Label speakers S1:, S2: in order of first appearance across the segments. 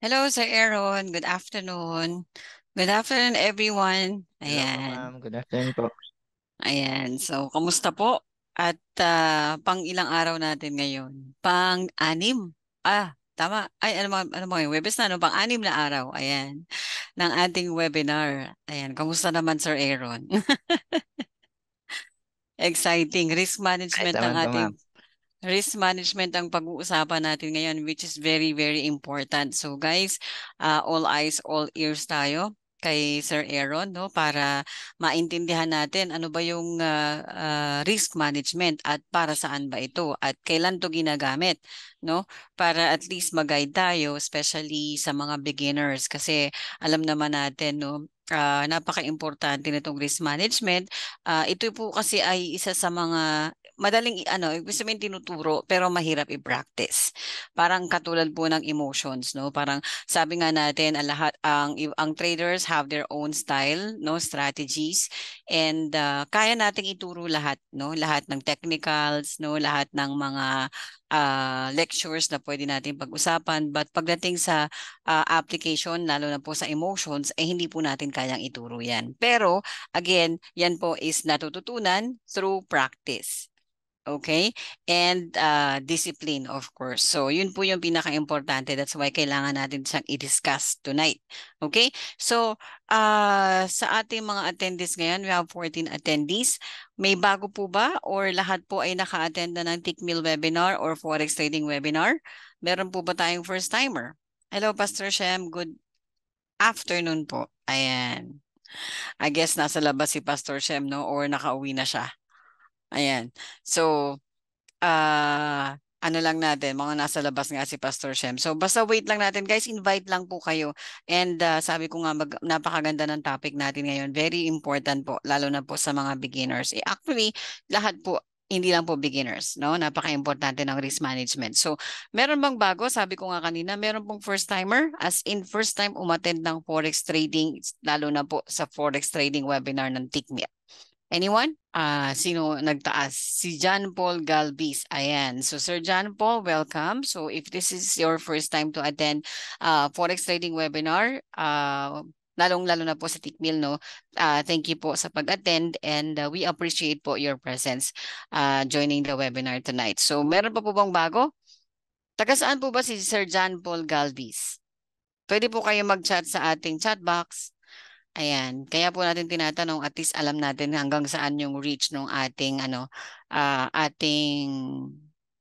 S1: Hello, Sir Aaron. Good afternoon. Good afternoon, everyone. Ayan. ma'am. Good afternoon po. Ayan. So, kamusta po? At ah, pang ilang araw natin ngayon? Pang-anim. Ah, tama. Ay, ano mga, ano mga Webes na, no? Pang-anim na araw. Ayan. Ng ating webinar. Ayan. Kamusta naman, Sir Aaron? Exciting. Risk Ay, management ng ating ma'am risk management ang pag-uusapan natin ngayon which is very very important. So guys, uh, all eyes, all ears tayo kay Sir Aaron no para maintindihan natin ano ba yung uh, uh, risk management at para saan ba ito at kailan to ginagamit no para at least mag-guide tayo especially sa mga beginners kasi alam naman natin no uh, napaka-importante nitong risk management. Uh, ito po kasi ay isa sa mga madaling ano, ibig tinuturo pero mahirap i-practice. Parang katulad po ng emotions, no? Parang sabi nga natin, ang lahat ang ang traders have their own style, no, strategies and uh, kaya nating ituro lahat, no? Lahat ng technicals, no, lahat ng mga uh, lectures na pwede natin pag-usapan. But pagdating sa uh, application, lalo na po sa emotions, eh hindi po natin kayang ituro yan. Pero again, yan po is natututunan through practice. Okay? And uh, discipline, of course. So, yun po yung pinaka-importante. That's why kailangan natin siyang i-discuss tonight. Okay? So, uh, sa ating mga attendees ngayon, we have 14 attendees. May bago po ba or lahat po ay naka-attend na ng TICMIL webinar or Forex Trading webinar? Meron po ba tayong first-timer? Hello, Pastor Shem. Good afternoon po. Ayan. I guess nasa labas si Pastor Shem, no? Or nakauwi na siya. Ayan. So, uh, ano lang natin, mga nasa labas nga si Pastor Shem. So basta wait lang natin guys, invite lang po kayo. And uh, sabi ko nga, mag, napakaganda ng topic natin ngayon. Very important po, lalo na po sa mga beginners. Eh, actually, lahat po, hindi lang po beginners, no? Napaka-importante ng risk management. So, meron bang bago? Sabi ko nga kanina, meron pong first timer as in first time umattend ng forex trading lalo na po sa forex trading webinar ng TICMIA. Anyone? Uh, sino nagtaas? Si John Paul Galbis. Ayan. So Sir John Paul, welcome. So if this is your first time to attend uh, Forex Trading Webinar, uh, lalong-lalo na po sa Tikmil, no? Uh, thank you po sa pag-attend and uh, we appreciate po your presence uh, joining the webinar tonight. So meron pa po bang bago? Taga saan po ba si Sir John Paul Galvis? Pwede po kayo mag-chat sa ating chat box. Ayan, kaya po natin tinatanong at least alam natin hanggang saan yung reach ng ating ano uh, ating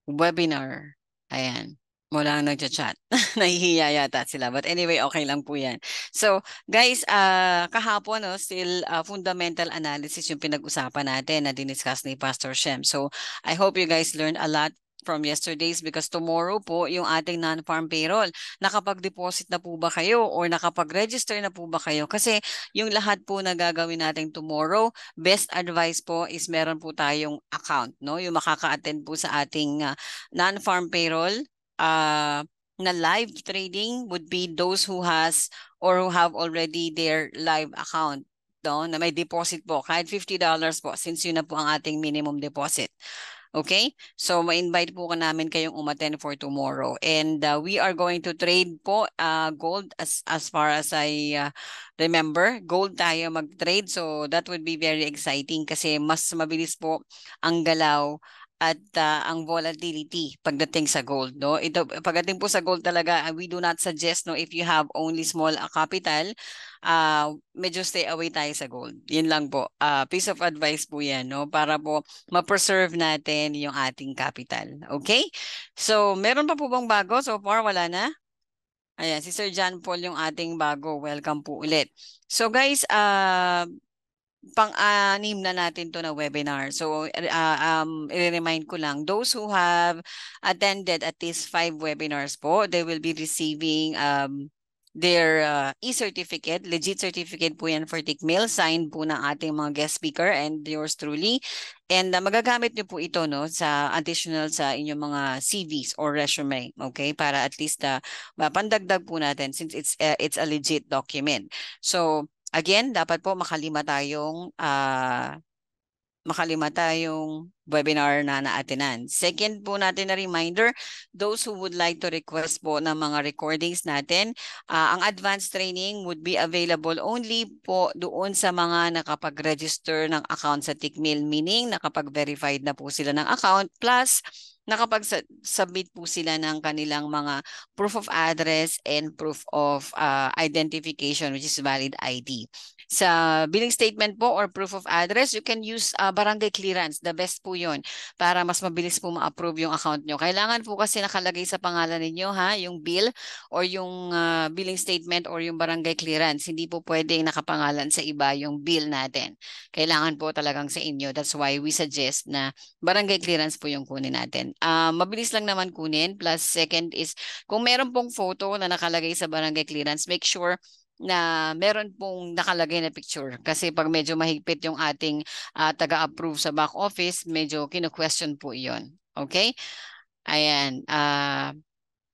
S1: webinar. Ayan. Wala nang nagcha-chat. Nahihiya yata sila. But anyway, okay lang po yan. So, guys, uh, kahapon, no, still uh, fundamental analysis yung pinag-usapan natin na diniscuss ni Pastor Shem. So, I hope you guys learned a lot from yesterday's because tomorrow po yung ating non-farm payroll. Nakapag-deposit na po ba kayo or nakapag-register na po ba kayo? Kasi yung lahat po na gagawin natin tomorrow, best advice po is meron po tayong account, no? Yung makaka-attend po sa ating uh, non-farm payroll uh, na live trading would be those who has or who have already their live account no, na may deposit po, kahit $50 po, since yun na po ang ating minimum deposit. Okay? So, ma-invite po ka namin kayong umaten for tomorrow. And uh, we are going to trade po uh, gold as, as far as I uh, remember. Gold tayo mag-trade. So, that would be very exciting kasi mas mabilis po ang galaw at uh, ang volatility pagdating sa gold no ito pagdating po sa gold talaga ah, we do not suggest no if you have only small uh, capital uh, medyo stay away tayo sa gold yun lang po uh, piece of advice po yan no para po ma-preserve natin yung ating capital okay so meron pa po bang bago so far wala na Ayan, si Sir John Paul yung ating bago. Welcome po ulit. So guys, uh, pang-anim na natin to na webinar. So, uh, um, i-remind ko lang, those who have attended at least five webinars po, they will be receiving um, their uh, e-certificate, legit certificate po yan for TICMAIL, signed po ng ating mga guest speaker and yours truly. And uh, magagamit niyo po ito no sa additional sa inyong mga CVs or resume, okay? Para at least uh, mapandagdag po natin since it's uh, it's a legit document. So, Again, dapat po makalima tayong uh, makalima tayong webinar na naatinan. Second po natin na reminder, those who would like to request po ng mga recordings natin, uh, ang advanced training would be available only po doon sa mga nakapag-register ng account sa Tikmail, meaning nakapag-verified na po sila ng account plus nakapag-submit po sila ng kanilang mga proof of address and proof of uh, identification which is valid ID sa billing statement po or proof of address, you can use uh, barangay clearance. The best po yon para mas mabilis po ma-approve yung account nyo. Kailangan po kasi nakalagay sa pangalan ninyo ha, yung bill or yung uh, billing statement or yung barangay clearance. Hindi po pwedeng nakapangalan sa iba yung bill natin. Kailangan po talagang sa inyo. That's why we suggest na barangay clearance po yung kunin natin. Uh, mabilis lang naman kunin. Plus second is kung meron pong photo na nakalagay sa barangay clearance, make sure na meron pong nakalagay na picture kasi pag medyo mahigpit yung ating uh, taga-approve sa back office, medyo kino-question po 'yon. Okay? Ayan. Uh,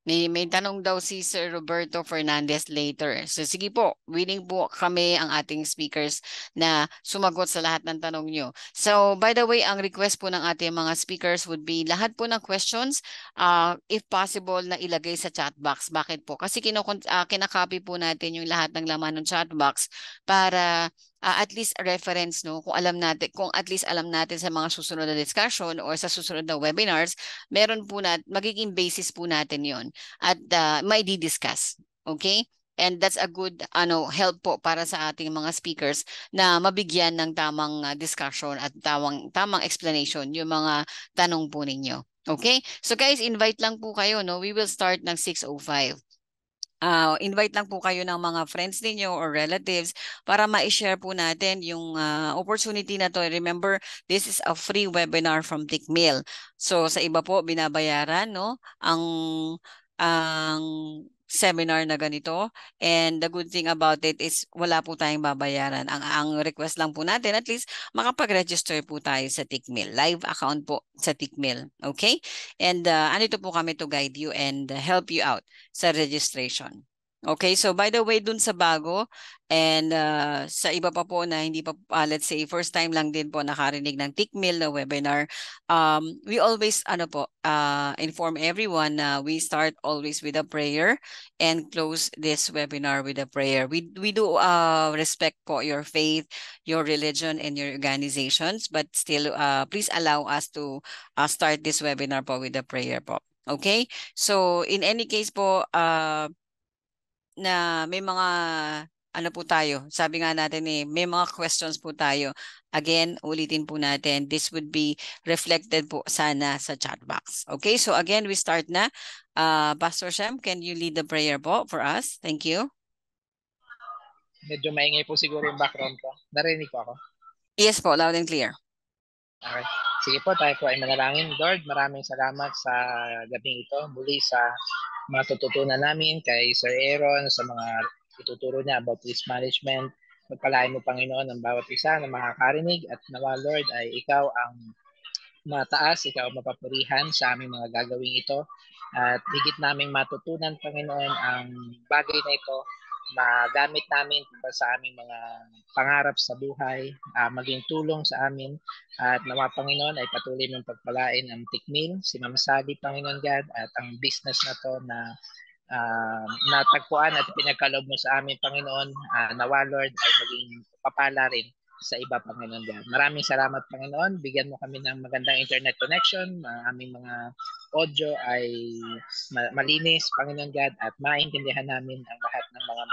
S1: may, may tanong daw si Sir Roberto Fernandez later. So sige po, willing po kami ang ating speakers na sumagot sa lahat ng tanong nyo. So by the way, ang request po ng ating mga speakers would be lahat po ng questions, uh, if possible, na ilagay sa chat box. Bakit po? Kasi kinokon- uh, kinakopy po natin yung lahat ng laman ng chat box para uh, at least a reference no kung alam natin kung at least alam natin sa mga susunod na discussion or sa susunod na webinars meron po nat magiging basis po natin yon at uh, ah, may di-discuss okay and that's a good ano help po para sa ating mga speakers na mabigyan ng tamang uh, discussion at tamang tamang explanation yung mga tanong po ninyo okay so guys invite lang po kayo no we will start ng 605 uh, invite lang po kayo ng mga friends ninyo or relatives para ma-share po natin yung uh, opportunity na to. Remember, this is a free webinar from Tikmail. So sa iba po binabayaran no ang ang seminar na ganito. And the good thing about it is wala po tayong babayaran. Ang, ang request lang po natin, at least makapag-register po tayo sa Tickmill. Live account po sa Tickmill. Okay? And uh, anito po kami to guide you and help you out sa registration. Okay, so by the way, dun sa bago and uh, sa iba pa po na hindi pa, uh, let's say, first time lang din po nakarinig ng TICMIL na webinar, um, we always, ano po, uh, inform everyone na uh, we start always with a prayer and close this webinar with a prayer. We, we do uh, respect po your faith, your religion, and your organizations, but still, uh, please allow us to uh, start this webinar po with a prayer po. Okay, so in any case po, uh, na may mga ano po tayo, sabi nga natin eh, may mga questions po tayo. Again, ulitin po natin, this would be reflected po sana sa chat box. Okay, so again, we start na. Uh, Pastor Shem, can you lead the prayer po for us? Thank you.
S2: Medyo maingay po siguro yung background ko. Narinig ko ako?
S1: Yes po, loud and clear.
S2: Okay. Sige po, tayo po ay manalangin. Lord, maraming salamat sa gabing ito. Muli sa matututunan namin kay Sir Aaron sa mga ituturo niya about risk management. Magpalain mo, Panginoon, ang bawat isa na makakarinig at nawa, Lord, ay ikaw ang mataas, ikaw ang mapapurihan sa aming mga gagawin ito. At higit naming matutunan, Panginoon, ang bagay na ito magamit namin para sa aming mga pangarap sa buhay, uh, maging tulong sa amin. At nawa Panginoon ay patuloy mong pagpalain ang tikmin, si Mama Sally, Panginoon God, at ang business na to na uh, natagpuan at pinagkalob mo sa amin, Panginoon. Uh, nawa, Lord, ay maging papala rin sa iba, Panginoon God. Maraming salamat, Panginoon. Bigyan mo kami ng magandang internet connection. Ang aming mga audio ay malinis, Panginoon God, at maintindihan namin ang lahat ng mga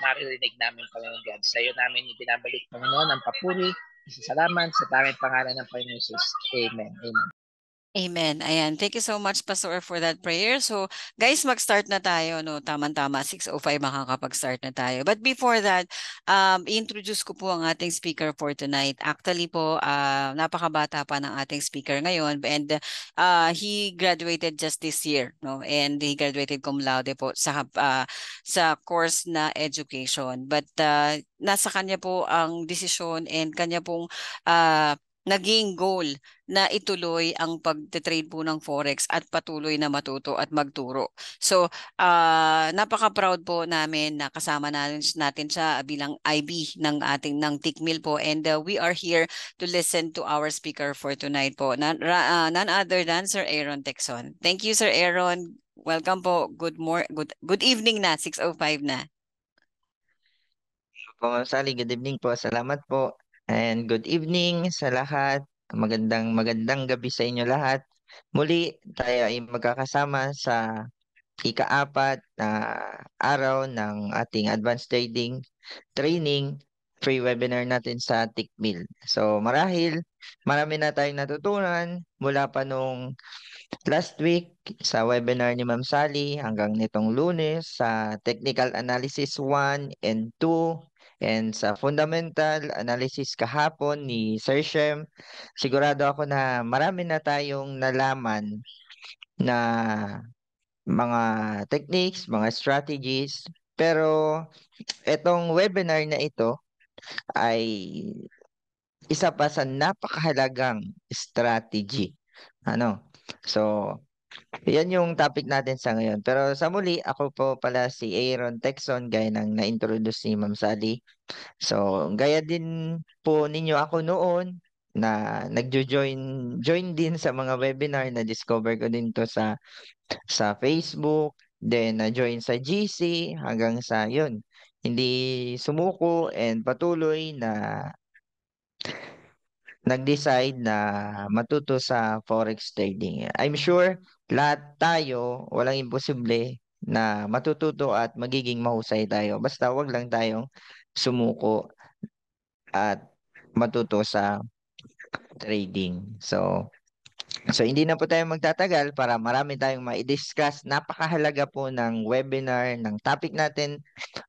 S2: maririnig namin, Panginoon God. Sa iyo namin ibinabalik, Panginoon, ang papuri, isasalaman sa daming pangalan ng Panginoon Jesus. Amen. Amen.
S1: Amen. Ayan. Thank you so much, Pastor, for that prayer. So, guys, mag-start na tayo. No? Tama-tama, 6.05 makakapag-start na tayo. But before that, um, introduce ko po ang ating speaker for tonight. Actually po, uh, napakabata pa ng ating speaker ngayon. And uh, he graduated just this year. No? And he graduated cum laude po sa, uh, sa course na education. But uh, nasa kanya po ang desisyon and kanya pong uh, naging goal na ituloy ang pagte-trade po ng forex at patuloy na matuto at magturo. So, uh, napaka-proud po namin na kasama natin, natin siya bilang IB ng ating ng Tickmill po and uh, we are here to listen to our speaker for tonight po. None, uh, ah, none other than Sir Aaron Texon. Thank you Sir Aaron. Welcome po. Good more good good evening na 6:05 na.
S3: Po, Sally, good evening po. Salamat po. And good evening sa lahat. Magandang magandang gabi sa inyo lahat. Muli tayo ay magkakasama sa ikaapat na araw ng ating advanced trading training free webinar natin sa Tickmill. So marahil marami na tayong natutunan mula pa nung last week sa webinar ni Ma'am Sally hanggang nitong lunes sa Technical Analysis 1 and 2 And sa fundamental analysis kahapon ni Sir Shem, sigurado ako na marami na tayong nalaman na mga techniques, mga strategies. Pero itong webinar na ito ay isa pa sa napakahalagang strategy. Ano? So, yan yung topic natin sa ngayon. Pero sa muli, ako po pala si Aaron Texon, gaya ng na-introduce ni Ma'am Sally. So, gaya din po ninyo ako noon na nagjo-join join din sa mga webinar na discover ko din to sa sa Facebook, then na join sa GC hanggang sa yun. Hindi sumuko and patuloy na nag-decide na matuto sa forex trading. I'm sure lahat tayo, walang imposible na matututo at magiging mahusay tayo. Basta wag lang tayong sumuko at matuto sa trading. So, so hindi na po tayo magtatagal para marami tayong ma-discuss. Napakahalaga po ng webinar, ng topic natin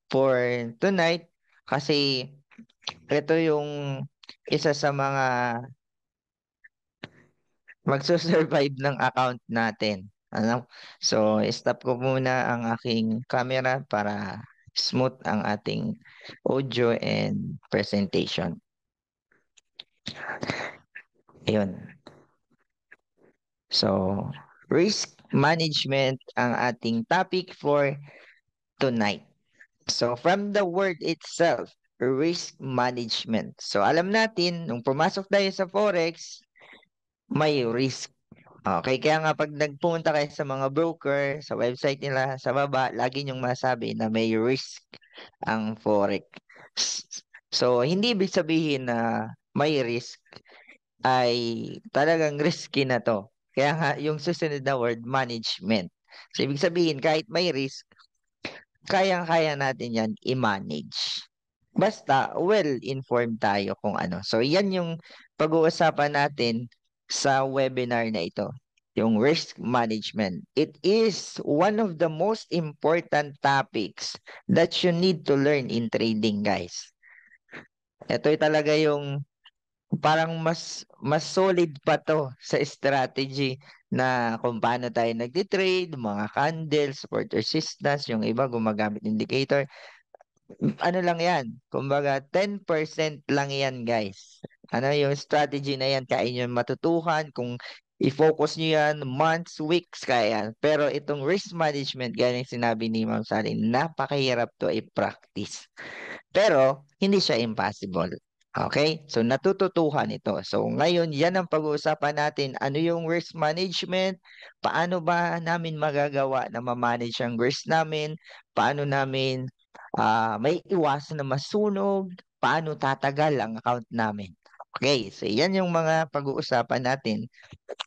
S3: for tonight kasi ito yung isa sa mga magsusurvive ng account natin. Ano? So, stop ko muna ang aking camera para smooth ang ating audio and presentation. Ayun. So, risk management ang ating topic for tonight. So, from the word itself, risk management. So alam natin, nung pumasok tayo sa Forex, may risk. Okay, kaya nga pag nagpunta kayo sa mga broker, sa website nila, sa baba, lagi niyong masabi na may risk ang Forex. So, hindi ibig sabihin na may risk ay talagang risky na to. Kaya nga, yung susunod na word, management. So, ibig sabihin, kahit may risk, kayang-kaya natin yan i-manage. Basta, well-informed tayo kung ano. So, yan yung pag-uusapan natin sa webinar na ito, yung risk management. It is one of the most important topics that you need to learn in trading, guys. Ito yung talaga yung parang mas mas solid pa to sa strategy na kung paano tayo nagde-trade, mga candles, support resistance, yung iba gumagamit indicator ano lang yan, kumbaga 10% lang yan guys. Ano yung strategy na yan, kaya inyo matutuhan kung i-focus nyo yan months, weeks, kaya yan. Pero itong risk management, ganyan sinabi ni Ma'am Sally, napakahirap to i-practice. Pero, hindi siya impossible. Okay? So, natututuhan ito. So, ngayon, yan ang pag-uusapan natin. Ano yung risk management? Paano ba namin magagawa na ma-manage ang risk namin? Paano namin uh, may iwasan na masunog, paano tatagal ang account namin. Okay, so yan yung mga pag-uusapan natin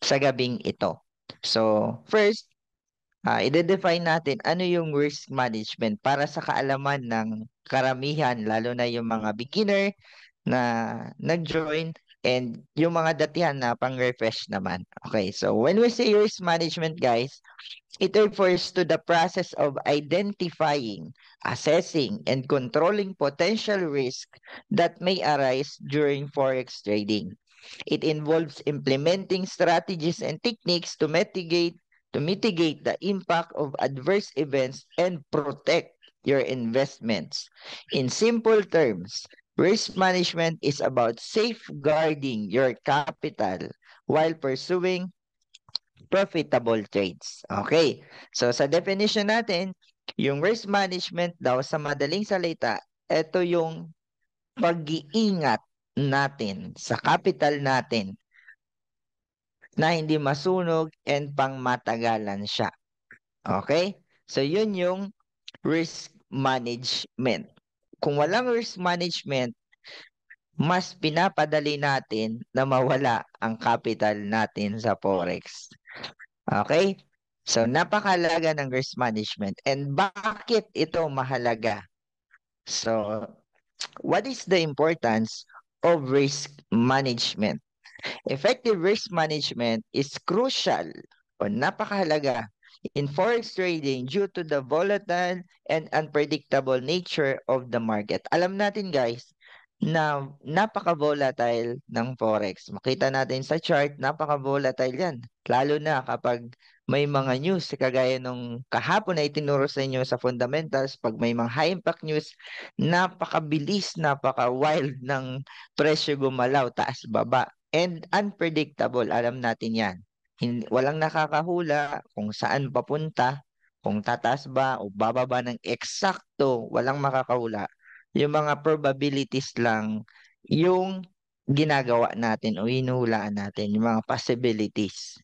S3: sa gabing ito. So, first, uh, ah, i define natin ano yung risk management para sa kaalaman ng karamihan, lalo na yung mga beginner na nag-join and yung mga datihan na pang-refresh naman. Okay, so when we say risk management, guys, it refers to the process of identifying, assessing, and controlling potential risk that may arise during forex trading. It involves implementing strategies and techniques to mitigate to mitigate the impact of adverse events and protect your investments. In simple terms, Risk management is about safeguarding your capital while pursuing profitable trades. Okay. So sa definition natin, yung risk management daw sa madaling salita, ito yung pag-iingat natin sa capital natin na hindi masunog and pangmatagalan siya. Okay? So yun yung risk management kung walang risk management, mas pinapadali natin na mawala ang capital natin sa Forex. Okay? So, napakalaga ng risk management. And bakit ito mahalaga? So, what is the importance of risk management? Effective risk management is crucial o napakahalaga in forex trading due to the volatile and unpredictable nature of the market. Alam natin guys, na napaka-volatile ng forex. Makita natin sa chart, napaka-volatile yan. Lalo na kapag may mga news, kagaya nung kahapon na itinuro sa inyo sa fundamentals, pag may mga high impact news, napakabilis, napaka-wild ng presyo gumalaw, taas baba. And unpredictable, alam natin yan hindi, walang nakakahula kung saan papunta, kung tataas ba o bababa ng eksakto, walang makakahula. Yung mga probabilities lang yung ginagawa natin o hinuhulaan natin, yung mga possibilities.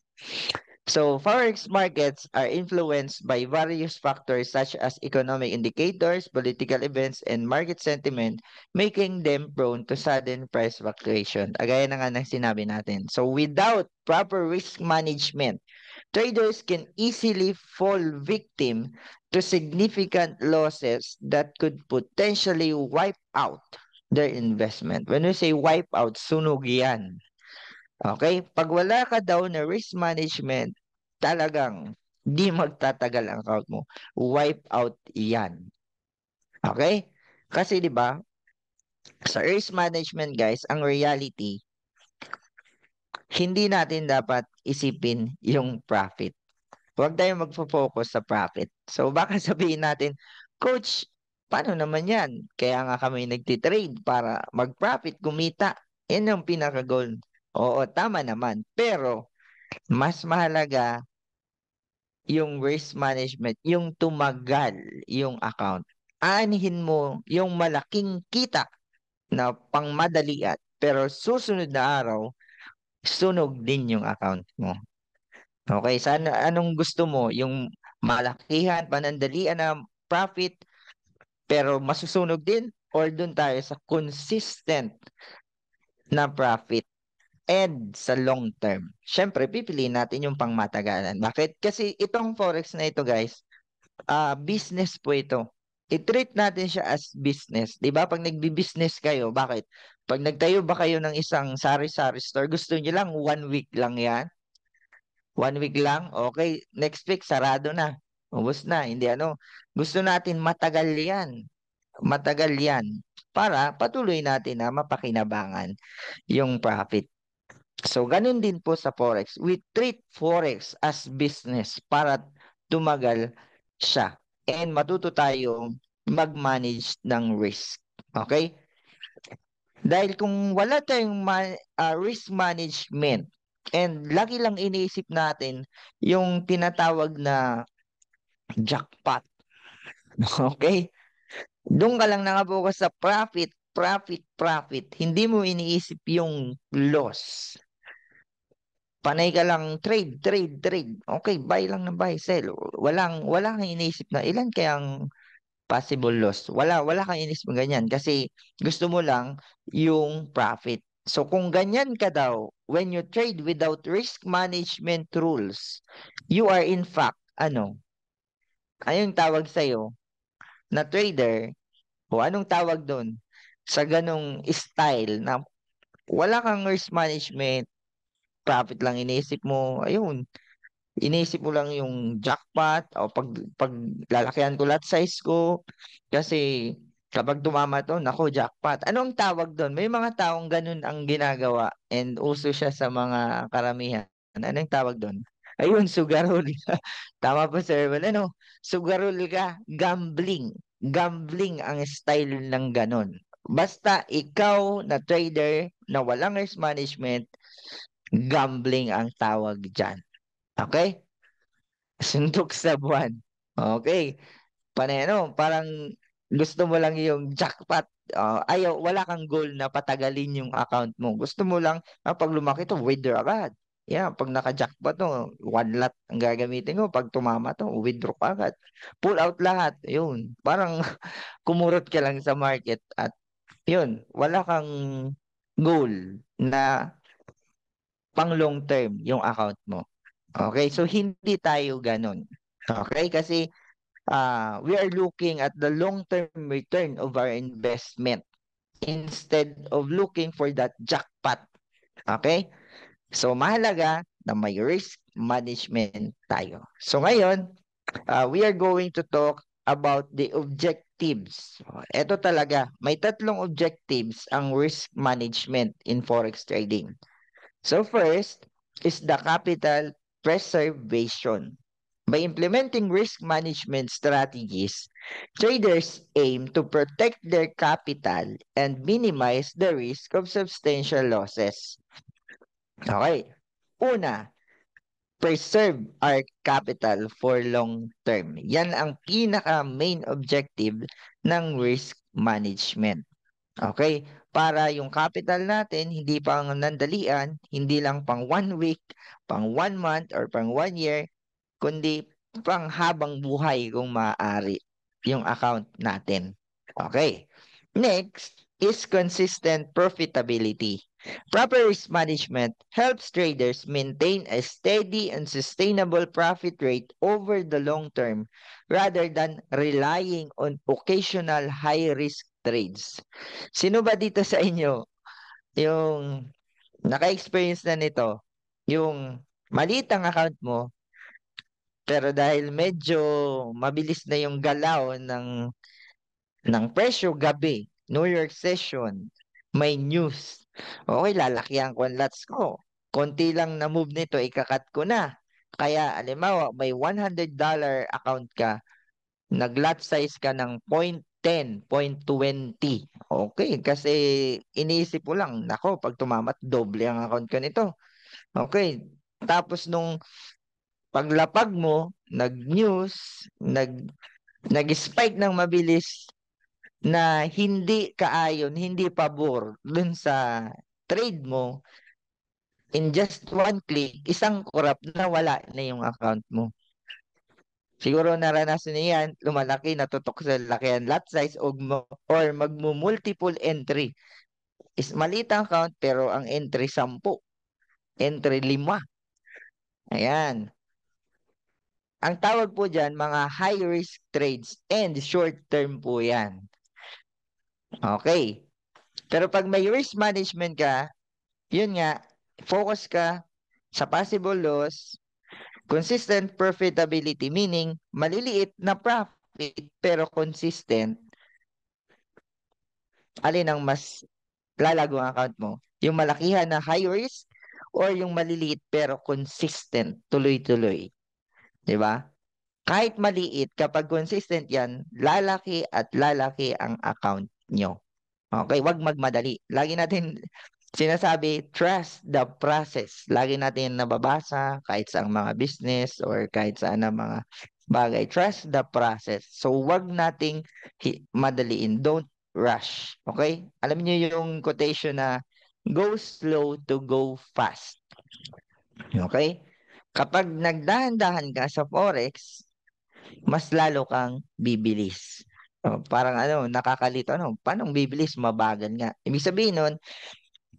S3: So, forex markets are influenced by various factors such as economic indicators, political events, and market sentiment, making them prone to sudden price fluctuation. Agaya ah, na nga ng sinabi natin. So, without proper risk management, traders can easily fall victim to significant losses that could potentially wipe out their investment. When we say wipe out, sunog yan. Okay? Pag wala ka daw na risk management, talagang di magtatagal ang account mo. Wipe out yan. Okay? Kasi di ba sa risk management guys, ang reality, hindi natin dapat isipin yung profit. Huwag tayong magfo-focus sa profit. So baka sabihin natin, Coach, paano naman yan? Kaya nga kami nagtitrade para mag-profit, kumita. Yan ang pinaka-goal Oo, tama naman. Pero, mas mahalaga yung risk management, yung tumagal yung account. Aanihin mo yung malaking kita na pangmadaliat pero susunod na araw, sunog din yung account mo. Okay, sana anong gusto mo? Yung malakihan, panandalian na profit, pero masusunog din? Or doon tayo sa consistent na profit and sa long term. Siyempre, pipiliin natin yung pangmatagalan. Bakit? Kasi itong forex na ito, guys, uh, business po ito. I-treat natin siya as business. 'Di ba? Pag nagbi-business kayo, bakit? Pag nagtayo ba kayo ng isang sari-sari store, gusto niyo lang one week lang 'yan. One week lang, okay. Next week sarado na. Ubus na, hindi ano. Gusto natin matagal 'yan. Matagal 'yan para patuloy natin na mapakinabangan yung profit. So, ganun din po sa Forex. We treat Forex as business para tumagal siya. And matuto tayong mag-manage ng risk. Okay? Dahil kung wala tayong man, uh, ah, risk management and lagi lang iniisip natin yung tinatawag na jackpot. Okay? Doon ka lang nakabukas sa profit, profit, profit. Hindi mo iniisip yung loss panay ka lang trade, trade, trade. Okay, buy lang ng buy, sell. Walang walang kang iniisip na ilan kayang possible loss. Wala wala kang iniisip ng ganyan kasi gusto mo lang yung profit. So kung ganyan ka daw, when you trade without risk management rules, you are in fact ano? Ayun tawag sa iyo na trader o anong tawag doon sa ganong style na wala kang risk management, profit lang inisip mo, ayun, Inisip mo lang yung jackpot o pag, pag lalakyan ko lot size ko kasi kapag dumama to, nako jackpot. Ano ang tawag doon? May mga taong ganun ang ginagawa and uso siya sa mga karamihan. Ano ang tawag doon? Ayun, sugarol. Tama po, sir. Well, ano, sugarol ka, gambling. Gambling ang style ng ganun. Basta ikaw na trader na walang risk management, Gambling ang tawag dyan. Okay? Suntok sa buwan. Okay. Paneno, parang gusto mo lang yung jackpot. Uh, ayaw, wala kang goal na patagalin yung account mo. Gusto mo lang, ah, pag lumaki to, withdraw agad. Yeah, pag naka-jackpot to, one lot ang gagamitin ko. Pag tumama to, withdraw agad. Pull out lahat. Yun. Parang kumurot ka lang sa market at yun, wala kang goal na pang long term yung account mo. Okay, so hindi tayo ganun. Okay, kasi uh, we are looking at the long-term return of our investment instead of looking for that jackpot. Okay? So, mahalaga na may risk management tayo. So, ngayon, uh, we are going to talk about the objectives. Ito talaga, may tatlong objectives ang risk management in forex trading. So first is the capital preservation. By implementing risk management strategies, traders aim to protect their capital and minimize the risk of substantial losses. Okay. Una, preserve our capital for long term. Yan ang pinaka main objective ng risk management. Okay? para yung capital natin hindi pang nandalian, hindi lang pang one week, pang one month, or pang one year, kundi pang habang buhay kung maaari yung account natin. Okay. Next is consistent profitability. Proper risk management helps traders maintain a steady and sustainable profit rate over the long term rather than relying on occasional high risk trades. Sino ba dito sa inyo yung naka-experience na nito? Yung maliit ang account mo, pero dahil medyo mabilis na yung galaw ng ng presyo gabi, New York session, may news. Okay, lalakyan ko ang lots ko. Konti lang na move nito, ikakat ko na. Kaya, alimawa, may $100 account ka, nag lot size ka ng 0.1 10.20. Okay, kasi iniisip ko lang, nako, pag tumamat, doble ang account ko nito. Okay, tapos nung paglapag mo, nag-news, nag, nag-spike ng mabilis na hindi kaayon, hindi pabor dun sa trade mo, in just one click, isang corrupt na wala na yung account mo. Siguro naranasan niya yan, lumalaki, natutok sa lakihan lot size o, or magmo-multiple entry. Is maliit count pero ang entry 10. Entry 5. Ayan. Ang tawag po dyan, mga high risk trades and short term po yan. Okay. Pero pag may risk management ka, yun nga, focus ka sa possible loss, Consistent profitability meaning maliliit na profit pero consistent. Alin ang mas lalago ang account mo? Yung malakihan na high risk or yung maliliit pero consistent, tuloy-tuloy. 'Di ba? Kahit maliit, kapag consistent 'yan, lalaki at lalaki ang account nyo. Okay, wag magmadali. Lagi natin sinasabi, trust the process. Lagi natin nababasa kahit sa mga business or kahit sa na mga bagay. Trust the process. So, wag nating madaliin. Don't rush. Okay? Alam niyo yung quotation na go slow to go fast. Okay? Kapag nagdahan-dahan ka sa forex, mas lalo kang bibilis. So, oh, parang ano, nakakalito. Ano, paano bibilis? Mabagal nga. Ibig sabihin nun,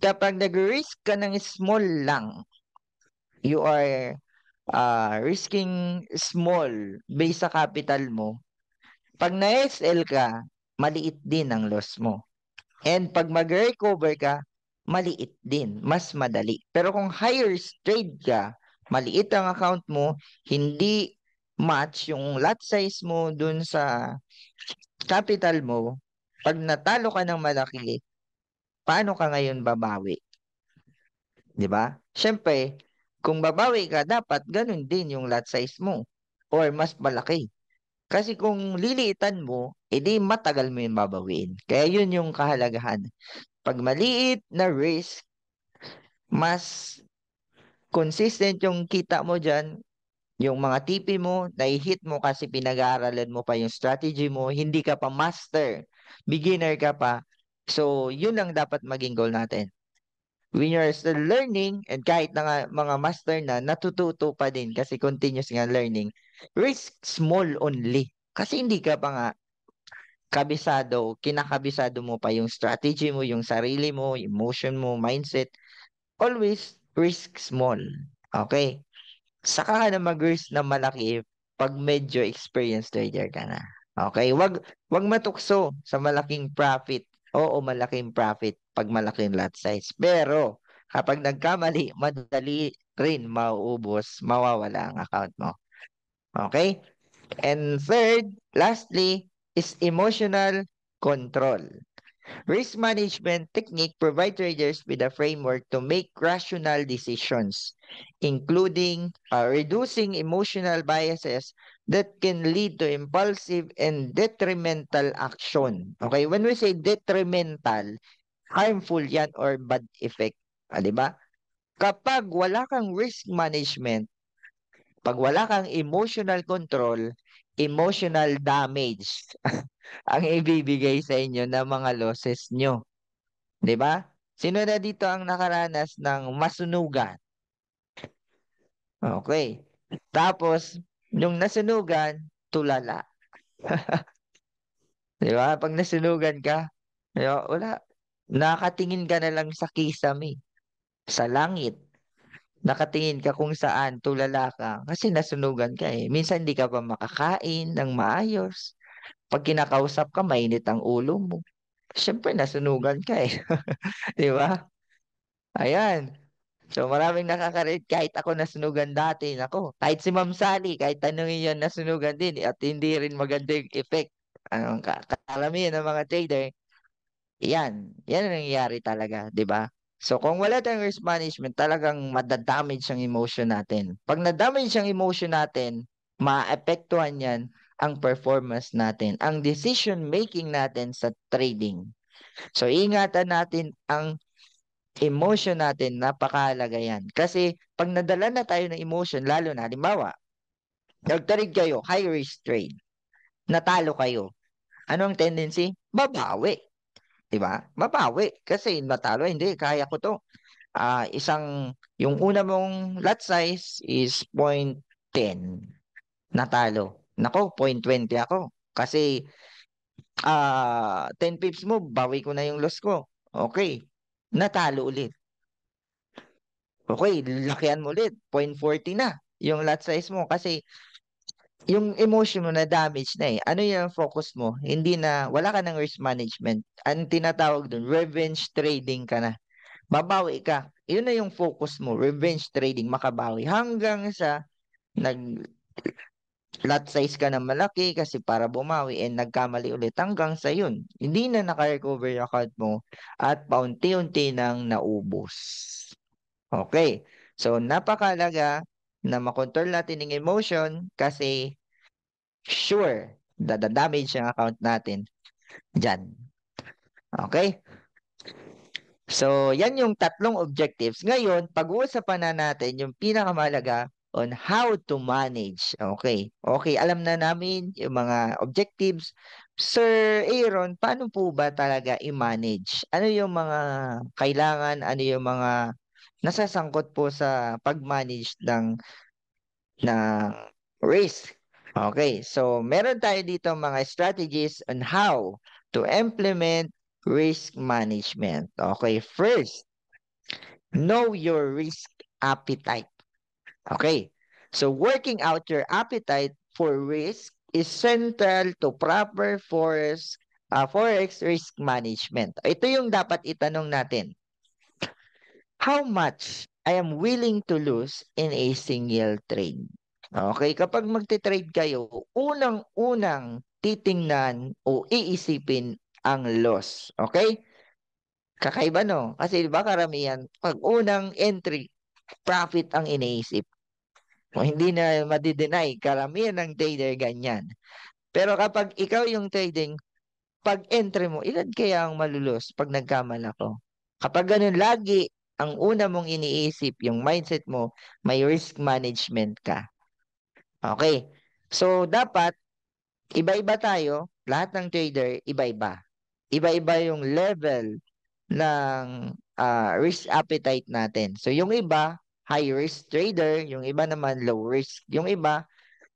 S3: kapag nag-risk ka ng small lang, you are uh, risking small based sa capital mo. Pag na-SL ka, maliit din ang loss mo. And pag mag-recover ka, maliit din, mas madali. Pero kung higher trade ka, maliit ang account mo, hindi match yung lot size mo dun sa capital mo, pag natalo ka ng malaki, paano ka ngayon babawi? 'Di ba? Syempre, kung babawi ka, dapat ganun din yung lot size mo or mas malaki. Kasi kung liliitan mo, edi matagal mo yung babawiin. Kaya yun yung kahalagahan. Pag maliit na risk, mas consistent yung kita mo dyan, yung mga tipi mo, naihit mo kasi pinag-aaralan mo pa yung strategy mo, hindi ka pa master, beginner ka pa, So, yun ang dapat maging goal natin. When you're still learning, and kahit na nga mga master na, natututo pa din kasi continuous nga learning. Risk small only. Kasi hindi ka pa nga kabisado, kinakabisado mo pa yung strategy mo, yung sarili mo, emotion mo, mindset. Always risk small. Okay? Saka ka na mag-risk na malaki pag medyo experienced trader ka na. Okay? Wag wag matukso sa malaking profit oo, malaking profit pag malaking lot size. Pero, kapag nagkamali, madali rin mauubos, mawawala ang account mo. Okay? And third, lastly, is emotional control. Risk management technique provide traders with a framework to make rational decisions, including uh, reducing emotional biases that can lead to impulsive and detrimental action. Okay? When we say detrimental, harmful yan or bad effect. Ah, di ba? Kapag wala kang risk management, pag wala kang emotional control, emotional damage ang ibibigay sa inyo na mga losses nyo. ba? Sino na dito ang nakaranas ng masunugan? Okay. Tapos, Nung nasunugan, tulala. di ba? Pag nasunugan ka, di ba? wala. Nakatingin ka na lang sa kisame, sa langit. Nakatingin ka kung saan, tulala ka. Kasi nasunugan ka eh. Minsan hindi ka pa makakain ng maayos. Pag kinakausap ka, mainit ang ulo mo. Siyempre, nasunugan ka eh. di ba? Ayan. So maraming nakaka-relate kahit ako nasunugan dati, nako. Kahit si Ma'am Sally, kahit tanungin 'yon nasunugan din at hindi rin maganda yung effect. Ang karamihan ng mga trader, yan, yan ang nangyayari talaga, 'di ba? So kung wala tayong risk management, talagang madadamage ang emotion natin. Pag nadamage damage ang emotion natin, maapektuhan 'yan ang performance natin, ang decision making natin sa trading. So ingatan natin ang emotion natin, napakahalaga yan. Kasi pag nadala na tayo ng emotion, lalo na, halimbawa, nagtarig kayo, high risk trade, natalo kayo, ano ang tendency? Babawi. Di ba? Babawi. Kasi natalo, hindi, kaya ko to. Uh, isang, yung una mong lot size is 0.10. Natalo. Nako, 0.20 ako. Kasi, uh, ah, 10 pips mo, bawi ko na yung loss ko. Okay, natalo ulit. Okay, lakihan mo ulit. 0.40 na yung lot size mo kasi yung emotion mo na damage na eh. Ano yung focus mo? Hindi na, wala ka ng risk management. Ang tinatawag dun, revenge trading ka na. Babawi ka. Yun na yung focus mo, revenge trading, makabawi. Hanggang sa nag lot size ka na malaki kasi para bumawi and nagkamali ulit hanggang sa yun. Hindi na nakarecover yung account mo at paunti-unti nang naubos. Okay. So, napakalaga na makontrol natin yung emotion kasi sure, dadadamage yung account natin Diyan. Okay? So, yan yung tatlong objectives. Ngayon, pag-uusapan na natin yung pinakamalaga on how to manage. Okay. Okay, alam na namin yung mga objectives. Sir Aaron, paano po ba talaga i-manage? Ano yung mga kailangan, ano yung mga nasasangkot po sa pag-manage ng ng risk. Okay, so meron tayo dito mga strategies on how to implement risk management. Okay, first, know your risk appetite. Okay. So working out your appetite for risk is central to proper forex, uh, forex risk management. Ito yung dapat itanong natin. How much I am willing to lose in a single trade? Okay, kapag magte-trade kayo, unang-unang titingnan o iisipin ang loss. Okay? Kakaiba no? Kasi di ba karamihan, pag unang entry, profit ang iniisip. So, hindi na madidenay. Karamihan ng trader ganyan. Pero kapag ikaw yung trading, pag entry mo, ilan kaya ang malulos pag nagkamal ako? Kapag ganun lagi, ang una mong iniisip, yung mindset mo, may risk management ka. Okay. So, dapat, iba-iba tayo. Lahat ng trader, iba-iba. Iba-iba yung level ng uh, risk appetite natin. So, yung iba, high risk trader, yung iba naman low risk. Yung iba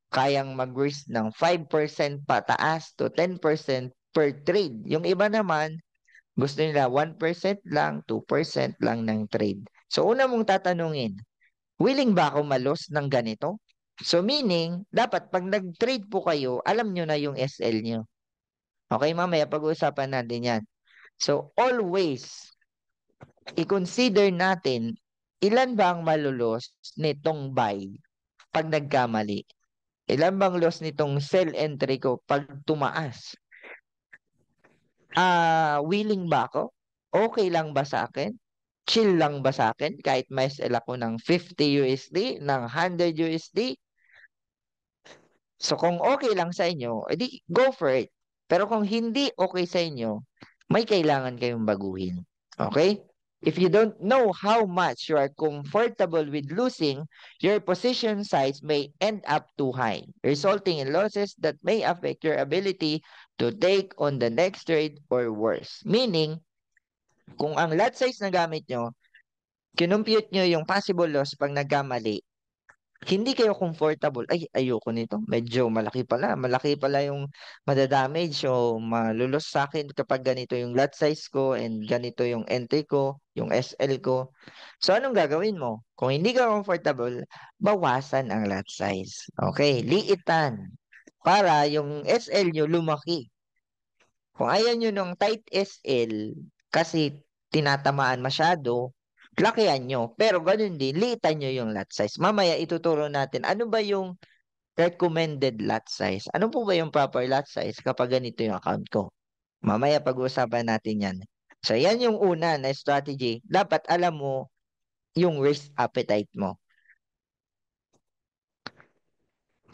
S3: kayang mag-risk ng 5% pataas to 10% per trade. Yung iba naman gusto nila 1% lang, 2% lang ng trade. So una mong tatanungin, willing ba ako malos ng ganito? So meaning, dapat pag nag-trade po kayo, alam nyo na yung SL nyo. Okay, mamaya pag-uusapan natin yan. So always, i-consider natin ilan ba ang malulos nitong buy pag nagkamali? Ilan bang loss nitong sell entry ko pag tumaas? Uh, willing ba ako? Okay lang ba sa akin? Chill lang ba sa akin? Kahit may sell ako ng 50 USD, ng 100 USD? So kung okay lang sa inyo, edi go for it. Pero kung hindi okay sa inyo, may kailangan kayong baguhin. Okay? If you don't know how much you are comfortable with losing, your position size may end up too high, resulting in losses that may affect your ability to take on the next trade or worse. Meaning, kung ang lot size na gamit nyo, kinumpute nyo yung possible loss pag nagkamali, hindi kayo comfortable, ay ayoko nito, medyo malaki pala, malaki pala yung madadamage o malulos sa akin kapag ganito yung lot size ko and ganito yung entry ko, yung SL ko. So anong gagawin mo? Kung hindi ka comfortable, bawasan ang lot size. Okay, liitan para yung SL nyo lumaki. Kung ayaw nyo ng tight SL kasi tinatamaan masyado, lakihan nyo. Pero ganun din, liitan nyo yung lot size. Mamaya ituturo natin, ano ba yung recommended lot size? Ano po ba yung proper lot size kapag ganito yung account ko? Mamaya pag-uusapan natin yan. So yan yung una na strategy. Dapat alam mo yung risk appetite mo.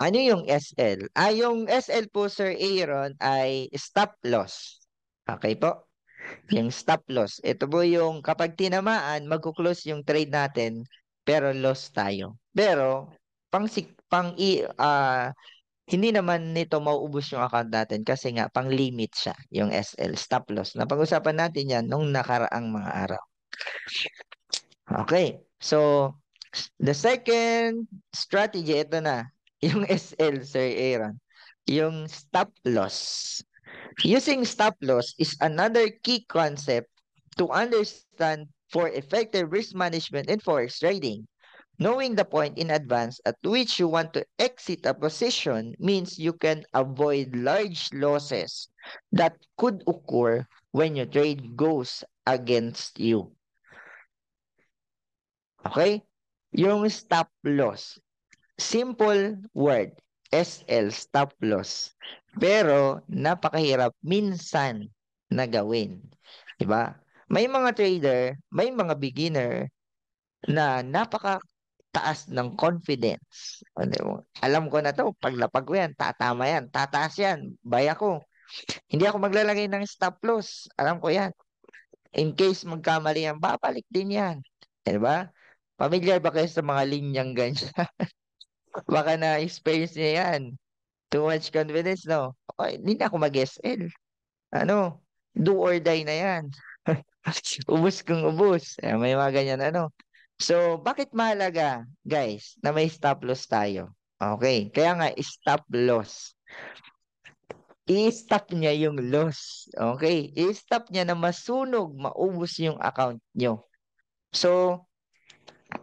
S3: Ano yung SL? Ah, yung SL po, Sir Aaron, ay stop loss. Okay po? yung stop loss. Ito po yung kapag tinamaan, magkuklose yung trade natin, pero loss tayo. Pero, pang, pang uh, hindi naman nito mauubos yung account natin kasi nga pang limit siya yung SL stop loss. Napag-usapan natin yan nung nakaraang mga araw. Okay. So, the second strategy, ito na. Yung SL, Sir Aaron. Yung stop loss. Using stop loss is another key concept to understand for effective risk management in forex trading. Knowing the point in advance at which you want to exit a position means you can avoid large losses that could occur when your trade goes against you. Okay? Yung stop loss. Simple word, SL, stop loss. Pero napakahirap minsan na gawin. 'Di ba? May mga trader, may mga beginner na napaka taas ng confidence. Ano, Alam ko na to, paglapag ko yan, tatama yan, tataas yan, baya ko. Hindi ako maglalagay ng stop loss. Alam ko yan. In case magkamali yan, babalik din yan. Di ba? Familiar ba kayo sa mga linyang ganyan? Baka na-experience niya yan. Too much confidence, no? Okay, hindi na ako mag-SL. Ano? Do or die na yan. ubus kung ubus. Eh, may mga ganyan ano. So, bakit mahalaga, guys, na may stop loss tayo? Okay. Kaya nga, stop loss. I-stop niya yung loss. Okay. I-stop niya na masunog, maubos yung account nyo. So,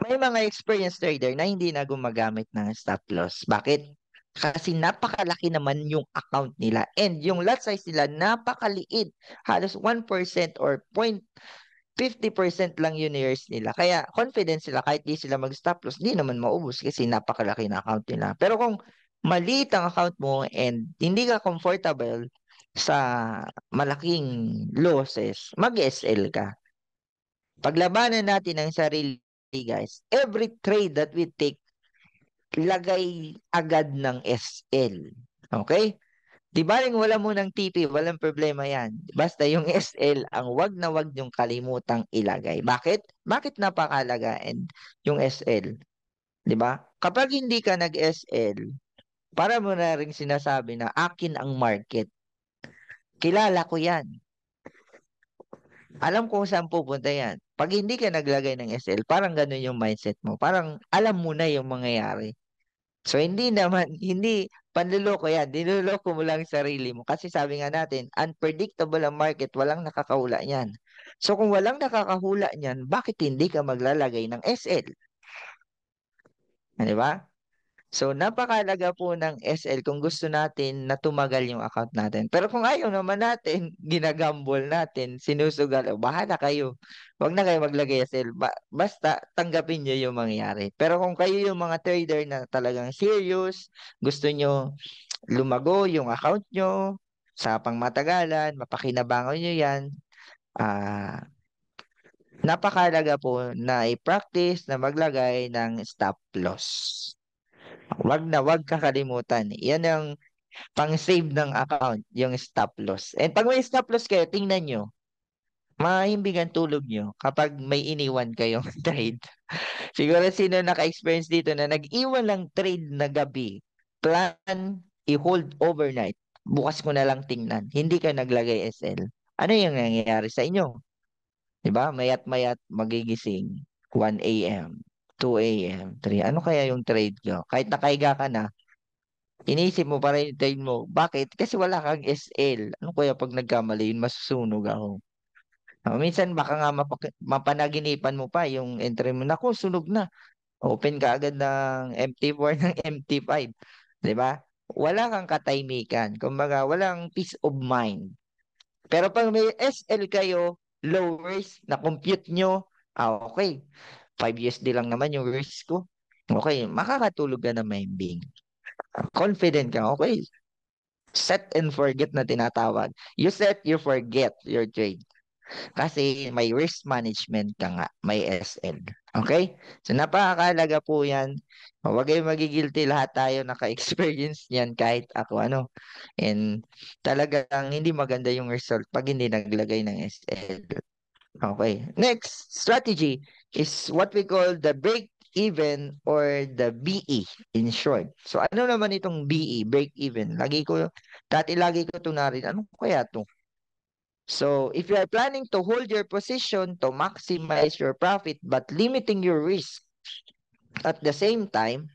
S3: may mga experienced trader na hindi na gumagamit ng stop loss. Bakit? Kasi napakalaki naman yung account nila. And yung lot size nila napakaliit. Halos 1% or 50% lang yung years nila. Kaya confident sila kahit di sila mag-stop loss, di naman maubos kasi napakalaki na account nila. Pero kung maliit ang account mo and hindi ka comfortable sa malaking losses, mag-SL ka. Paglabanan natin ang sarili, guys. Every trade that we take lagay agad ng SL. Okay? Di ba baling wala mo ng TP, walang problema yan. Basta yung SL, ang wag na wag yung kalimutang ilagay. Bakit? Bakit napakalaga yung SL? Di ba? Kapag hindi ka nag-SL, para mo na rin sinasabi na akin ang market. Kilala ko yan. Alam kung saan pupunta yan. Pag hindi ka naglagay ng SL, parang ganun yung mindset mo. Parang alam mo na yung mangyayari. So hindi naman, hindi panluloko yan. Dinuloko mo lang sarili mo. Kasi sabi nga natin, unpredictable ang market, walang nakakahula niyan. So kung walang nakakahula niyan, bakit hindi ka maglalagay ng SL? Ah, di ba? So, napakalaga po ng SL kung gusto natin na tumagal yung account natin. Pero kung ayaw naman natin, ginagamble natin, sinusugal, oh, bahala kayo. Huwag na kayo maglagay SL. basta, tanggapin nyo yung mangyari. Pero kung kayo yung mga trader na talagang serious, gusto nyo lumago yung account nyo, sa pangmatagalan, mapakinabangan nyo yan, ah, uh, napakalaga po na i-practice na maglagay ng stop loss. Wag na wag kakalimutan. Yan ang pang-save ng account, yung stop loss. And pag may stop loss kayo, tingnan nyo, mahimbingan tulog nyo kapag may iniwan kayong trade. Siguro sino naka-experience dito na nag-iwan lang trade na gabi, plan, i-hold overnight, bukas ko na lang tingnan, hindi ka naglagay SL. Ano yung nangyayari sa inyo? Diba? Mayat-mayat magigising 1 a.m. 2 a.m., 3. Ano kaya yung trade ko? Kahit nakahiga ka na, inisip mo para yung trade mo. Bakit? Kasi wala kang SL. Ano kaya pag nagkamali yun, masusunog ako. Uh, minsan baka nga mapak- mapanaginipan mo pa yung entry mo. Naku, sunog na. Open ka agad ng MT4 ng MT5. ba? Diba? Wala kang katahimikan. Kumbaga, walang peace of mind. Pero pag may SL kayo, low risk, na compute nyo, ah, okay. 5 USD lang naman yung risk ko. Okay, makakatulog ka na mahimbing. Confident ka, okay. Set and forget na tinatawag. You set, you forget your trade. Kasi may risk management ka nga, may SL. Okay? So napakakalaga po yan. Huwag kayong magigilty lahat tayo naka-experience niyan kahit ako ano. And talagang hindi maganda yung result pag hindi naglagay ng SL. Okay. Next, strategy is what we call the break-even or the BE in short. So ano naman itong BE, break-even? Lagi ko, dati lagi ko ito narin, ano kaya ito? So if you are planning to hold your position to maximize your profit but limiting your risk at the same time,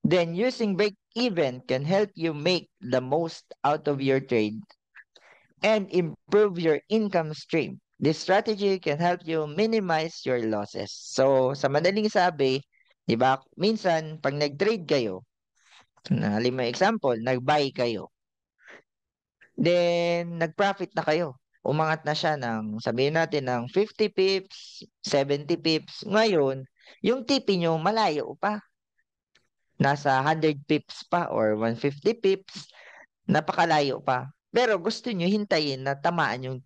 S3: then using break-even can help you make the most out of your trade and improve your income stream. This strategy can help you minimize your losses. So, sa madaling sabi, di ba, minsan, pag nag-trade kayo, na example, nag-buy kayo, then, nag-profit na kayo. Umangat na siya ng, sabihin natin, ng 50 pips, 70 pips. Ngayon, yung tipi nyo, malayo pa. Nasa 100 pips pa or 150 pips, napakalayo pa. Pero gusto nyo hintayin na tamaan yung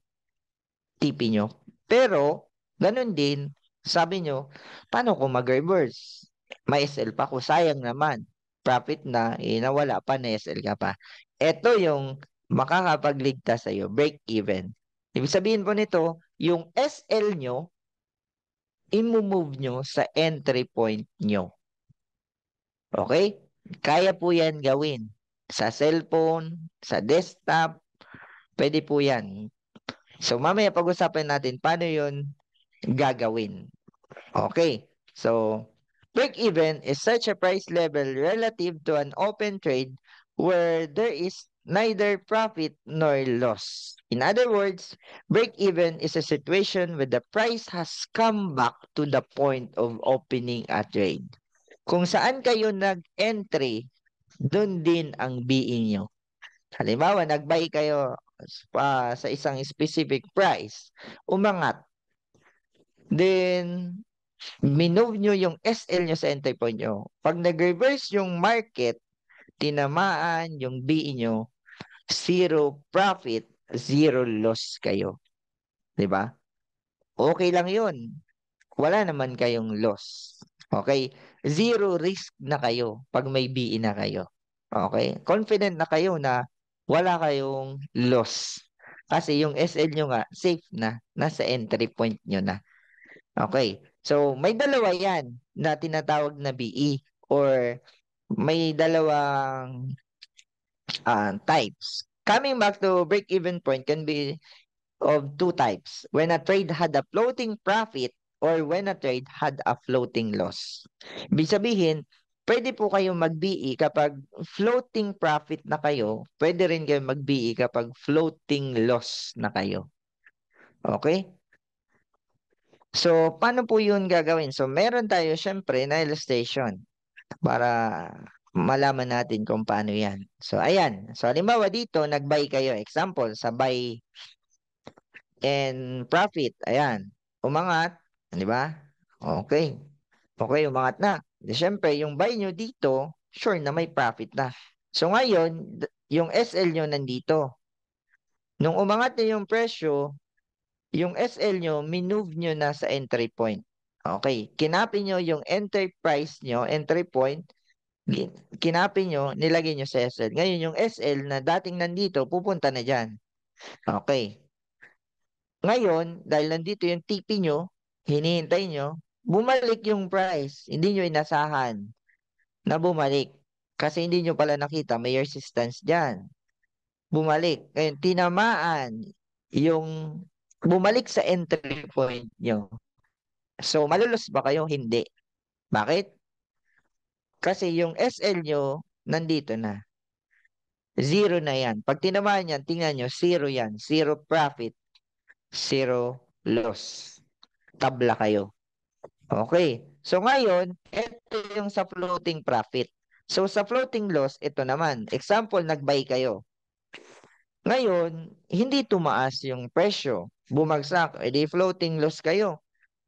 S3: tipi nyo. Pero, ganun din, sabi nyo, paano kung mag-reverse? May SL pa ko, sayang naman. Profit na, eh, nawala pa, na SL ka pa. Ito yung makakapagligtas sa'yo, break-even. Ibig sabihin po nito, yung SL nyo, imumove nyo sa entry point nyo. Okay? Kaya po yan gawin. Sa cellphone, sa desktop, pwede po yan. So mamaya pag-usapan natin paano 'yon gagawin. Okay. So break even is such a price level relative to an open trade where there is neither profit nor loss. In other words, break even is a situation where the price has come back to the point of opening a trade. Kung saan kayo nag-entry, doon din ang BE nyo. Halimbawa, nag-buy kayo uh, sa isang specific price, umangat. Then, minove nyo yung SL nyo sa entry point nyo. Pag nag-reverse yung market, tinamaan yung BE nyo, zero profit, zero loss kayo. ba? Diba? Okay lang yun. Wala naman kayong loss. Okay? Zero risk na kayo pag may BE na kayo. Okay? Confident na kayo na wala kayong loss. Kasi yung SL nyo nga, safe na. Nasa entry point nyo na. Okay. So, may dalawa yan na tinatawag na BE or may dalawang uh, types. Coming back to break-even point can be of two types. When a trade had a floating profit or when a trade had a floating loss. Ibig sabihin, pwede po kayong mag-BE kapag floating profit na kayo, pwede rin kayong mag-BE kapag floating loss na kayo. Okay? So, paano po yun gagawin? So, meron tayo syempre na illustration para malaman natin kung paano yan. So, ayan. So, halimbawa dito, nag-buy kayo. Example, sa buy and profit. Ayan. Umangat. Di ba? Okay. Okay, umangat na. Di syempre, yung buy nyo dito, sure na may profit na. So ngayon, yung SL nyo nandito. Nung umangat na yung presyo, yung SL nyo, minove nyo na sa entry point. Okay, kinapin nyo yung entry price nyo, entry point, kinapin nyo, nilagay nyo sa SL. Ngayon, yung SL na dating nandito, pupunta na dyan. Okay. Ngayon, dahil nandito yung TP nyo, hinihintay nyo, bumalik yung price. Hindi nyo inasahan na bumalik. Kasi hindi nyo pala nakita, may resistance dyan. Bumalik. Ngayon, tinamaan yung bumalik sa entry point nyo. So, malulos ba kayo? Hindi. Bakit? Kasi yung SL nyo, nandito na. Zero na yan. Pag tinamaan yan, tingnan nyo, zero yan. Zero profit. Zero loss. Tabla kayo. Okay. So ngayon, ito yung sa floating profit. So sa floating loss, ito naman. Example, nag-buy kayo. Ngayon, hindi tumaas yung presyo. Bumagsak, edi floating loss kayo.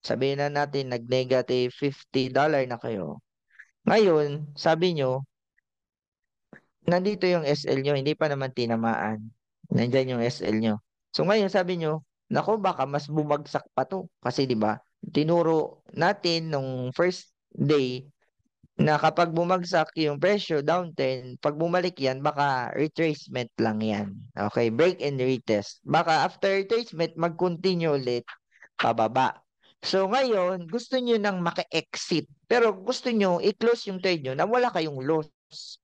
S3: Sabihin na natin, nag-negative $50 na kayo. Ngayon, sabi nyo, nandito yung SL nyo, hindi pa naman tinamaan. Nandyan yung SL nyo. So ngayon, sabi nyo, nako baka mas bumagsak pa to. Kasi di ba tinuro natin nung first day na kapag bumagsak yung presyo down 10, pag bumalik yan, baka retracement lang yan. Okay, break and retest. Baka after retracement, mag-continue ulit pababa. So ngayon, gusto nyo nang maka-exit. Pero gusto nyo i-close yung trade nyo na wala kayong loss.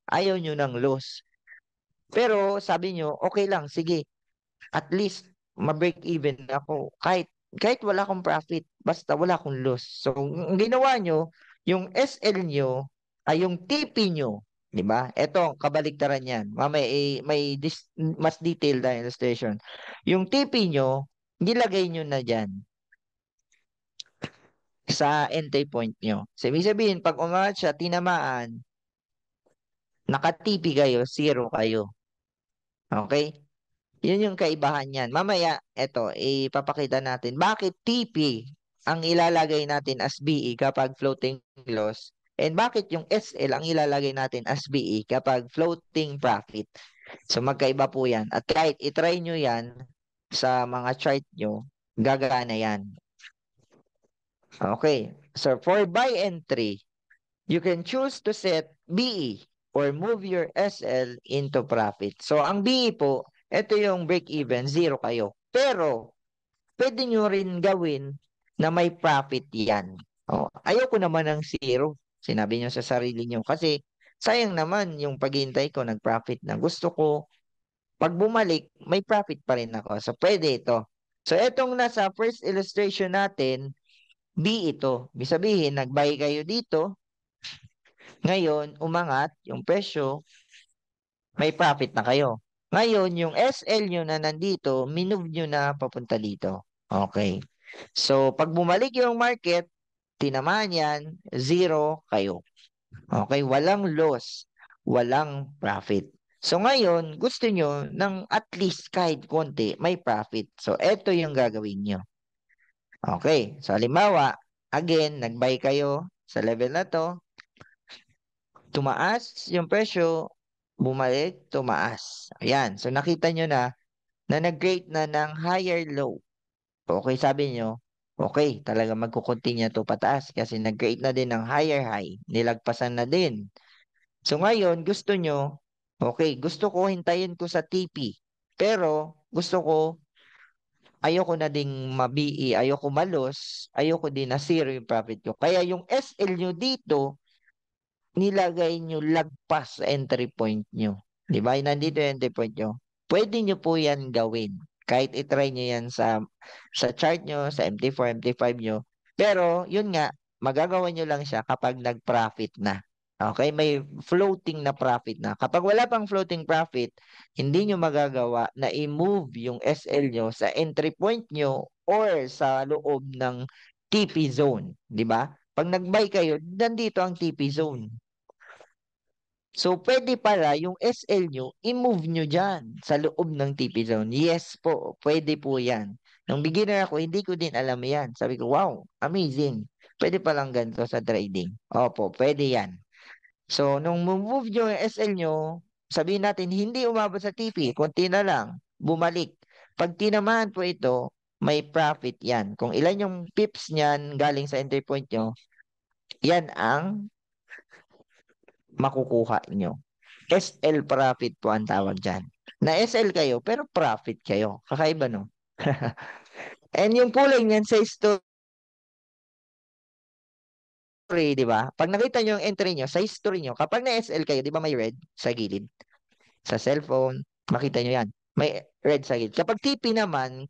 S3: Ayaw nyo ng loss. Pero sabi nyo, okay lang, sige. At least, ma-break even ako. Kahit kahit wala akong profit, basta wala akong loss. So, ang ginawa nyo, yung SL nyo, ay yung TP nyo, di ba? Ito, kabaligtaran yan. Mamay, eh, may dis- mas detailed na illustration. Yung TP nyo, nilagay nyo na dyan sa entry point nyo. So, ibig sabihin, pag umangat siya, tinamaan, nakatipi kayo, zero kayo. Okay? Yun yung kaibahan niyan. Mamaya, eto, ipapakita natin bakit TP ang ilalagay natin as BE kapag floating loss and bakit yung SL ang ilalagay natin as BE kapag floating profit. So magkaiba po yan. At kahit itry nyo yan sa mga chart nyo, gagana yan. Okay. So for buy entry, you can choose to set BE or move your SL into profit. So ang BE po, ito yung break-even, zero kayo. Pero, pwede nyo rin gawin na may profit yan. Oh, ayoko naman ng zero. Sinabi nyo sa sarili nyo. Kasi, sayang naman yung paghihintay ko, nag-profit na gusto ko. Pag bumalik, may profit pa rin ako. So, pwede ito. So, itong nasa first illustration natin, B ito. Ibig sabihin, nag-buy kayo dito. Ngayon, umangat yung presyo. May profit na kayo. Ngayon, yung SL nyo na nandito, minove nyo na papunta dito. Okay. So, pag bumalik yung market, tinamaan yan, zero kayo. Okay, walang loss, walang profit. So ngayon, gusto nyo ng at least kahit konti, may profit. So eto yung gagawin nyo. Okay, so halimbawa, again, nag-buy kayo sa level na to. Tumaas yung presyo, bumalik, tumaas. Ayan. So, nakita nyo na na nag-rate na ng higher low. Okay, sabi nyo, okay, talaga magkukontinue to pataas kasi nag-rate na din ng higher high. Nilagpasan na din. So, ngayon, gusto nyo, okay, gusto ko hintayin ko sa TP. Pero, gusto ko, ayoko na ding mabii, e, ayoko malos, ayoko din na zero yung profit ko. Kaya yung SL nyo dito, nilagay nyo lagpas entry point nyo. Di ba? Nandito yung entry point nyo. Pwede nyo po yan gawin. Kahit itry nyo yan sa, sa chart nyo, sa MT4, MT5 nyo. Pero, yun nga, magagawa nyo lang siya kapag nag-profit na. Okay, may floating na profit na. Kapag wala pang floating profit, hindi nyo magagawa na i-move yung SL nyo sa entry point nyo or sa loob ng TP zone. Di ba? Pag nag-buy kayo, nandito ang TP zone. So, pwede pala yung SL nyo, i-move nyo dyan sa loob ng TP zone. Yes po, pwede po yan. Nung beginner ako, hindi ko din alam yan. Sabi ko, wow, amazing. Pwede palang ganito sa trading. Opo, pwede yan. So, nung move nyo yung SL nyo, sabihin natin, hindi umabot sa TP, konti na lang, bumalik. Pag tinamaan po ito, may profit yan. Kung ilan yung pips niyan galing sa entry point nyo, yan ang makukuha nyo. SL profit po ang tawag dyan. Na SL kayo, pero profit kayo. Kakaiba, no? And yung pooling niyan sa history, di ba? Pag nakita nyo yung entry nyo, sa history nyo, kapag na-SL kayo, di ba may red sa gilid? Sa cellphone, makita nyo yan. May red sa gilid. Kapag TP naman,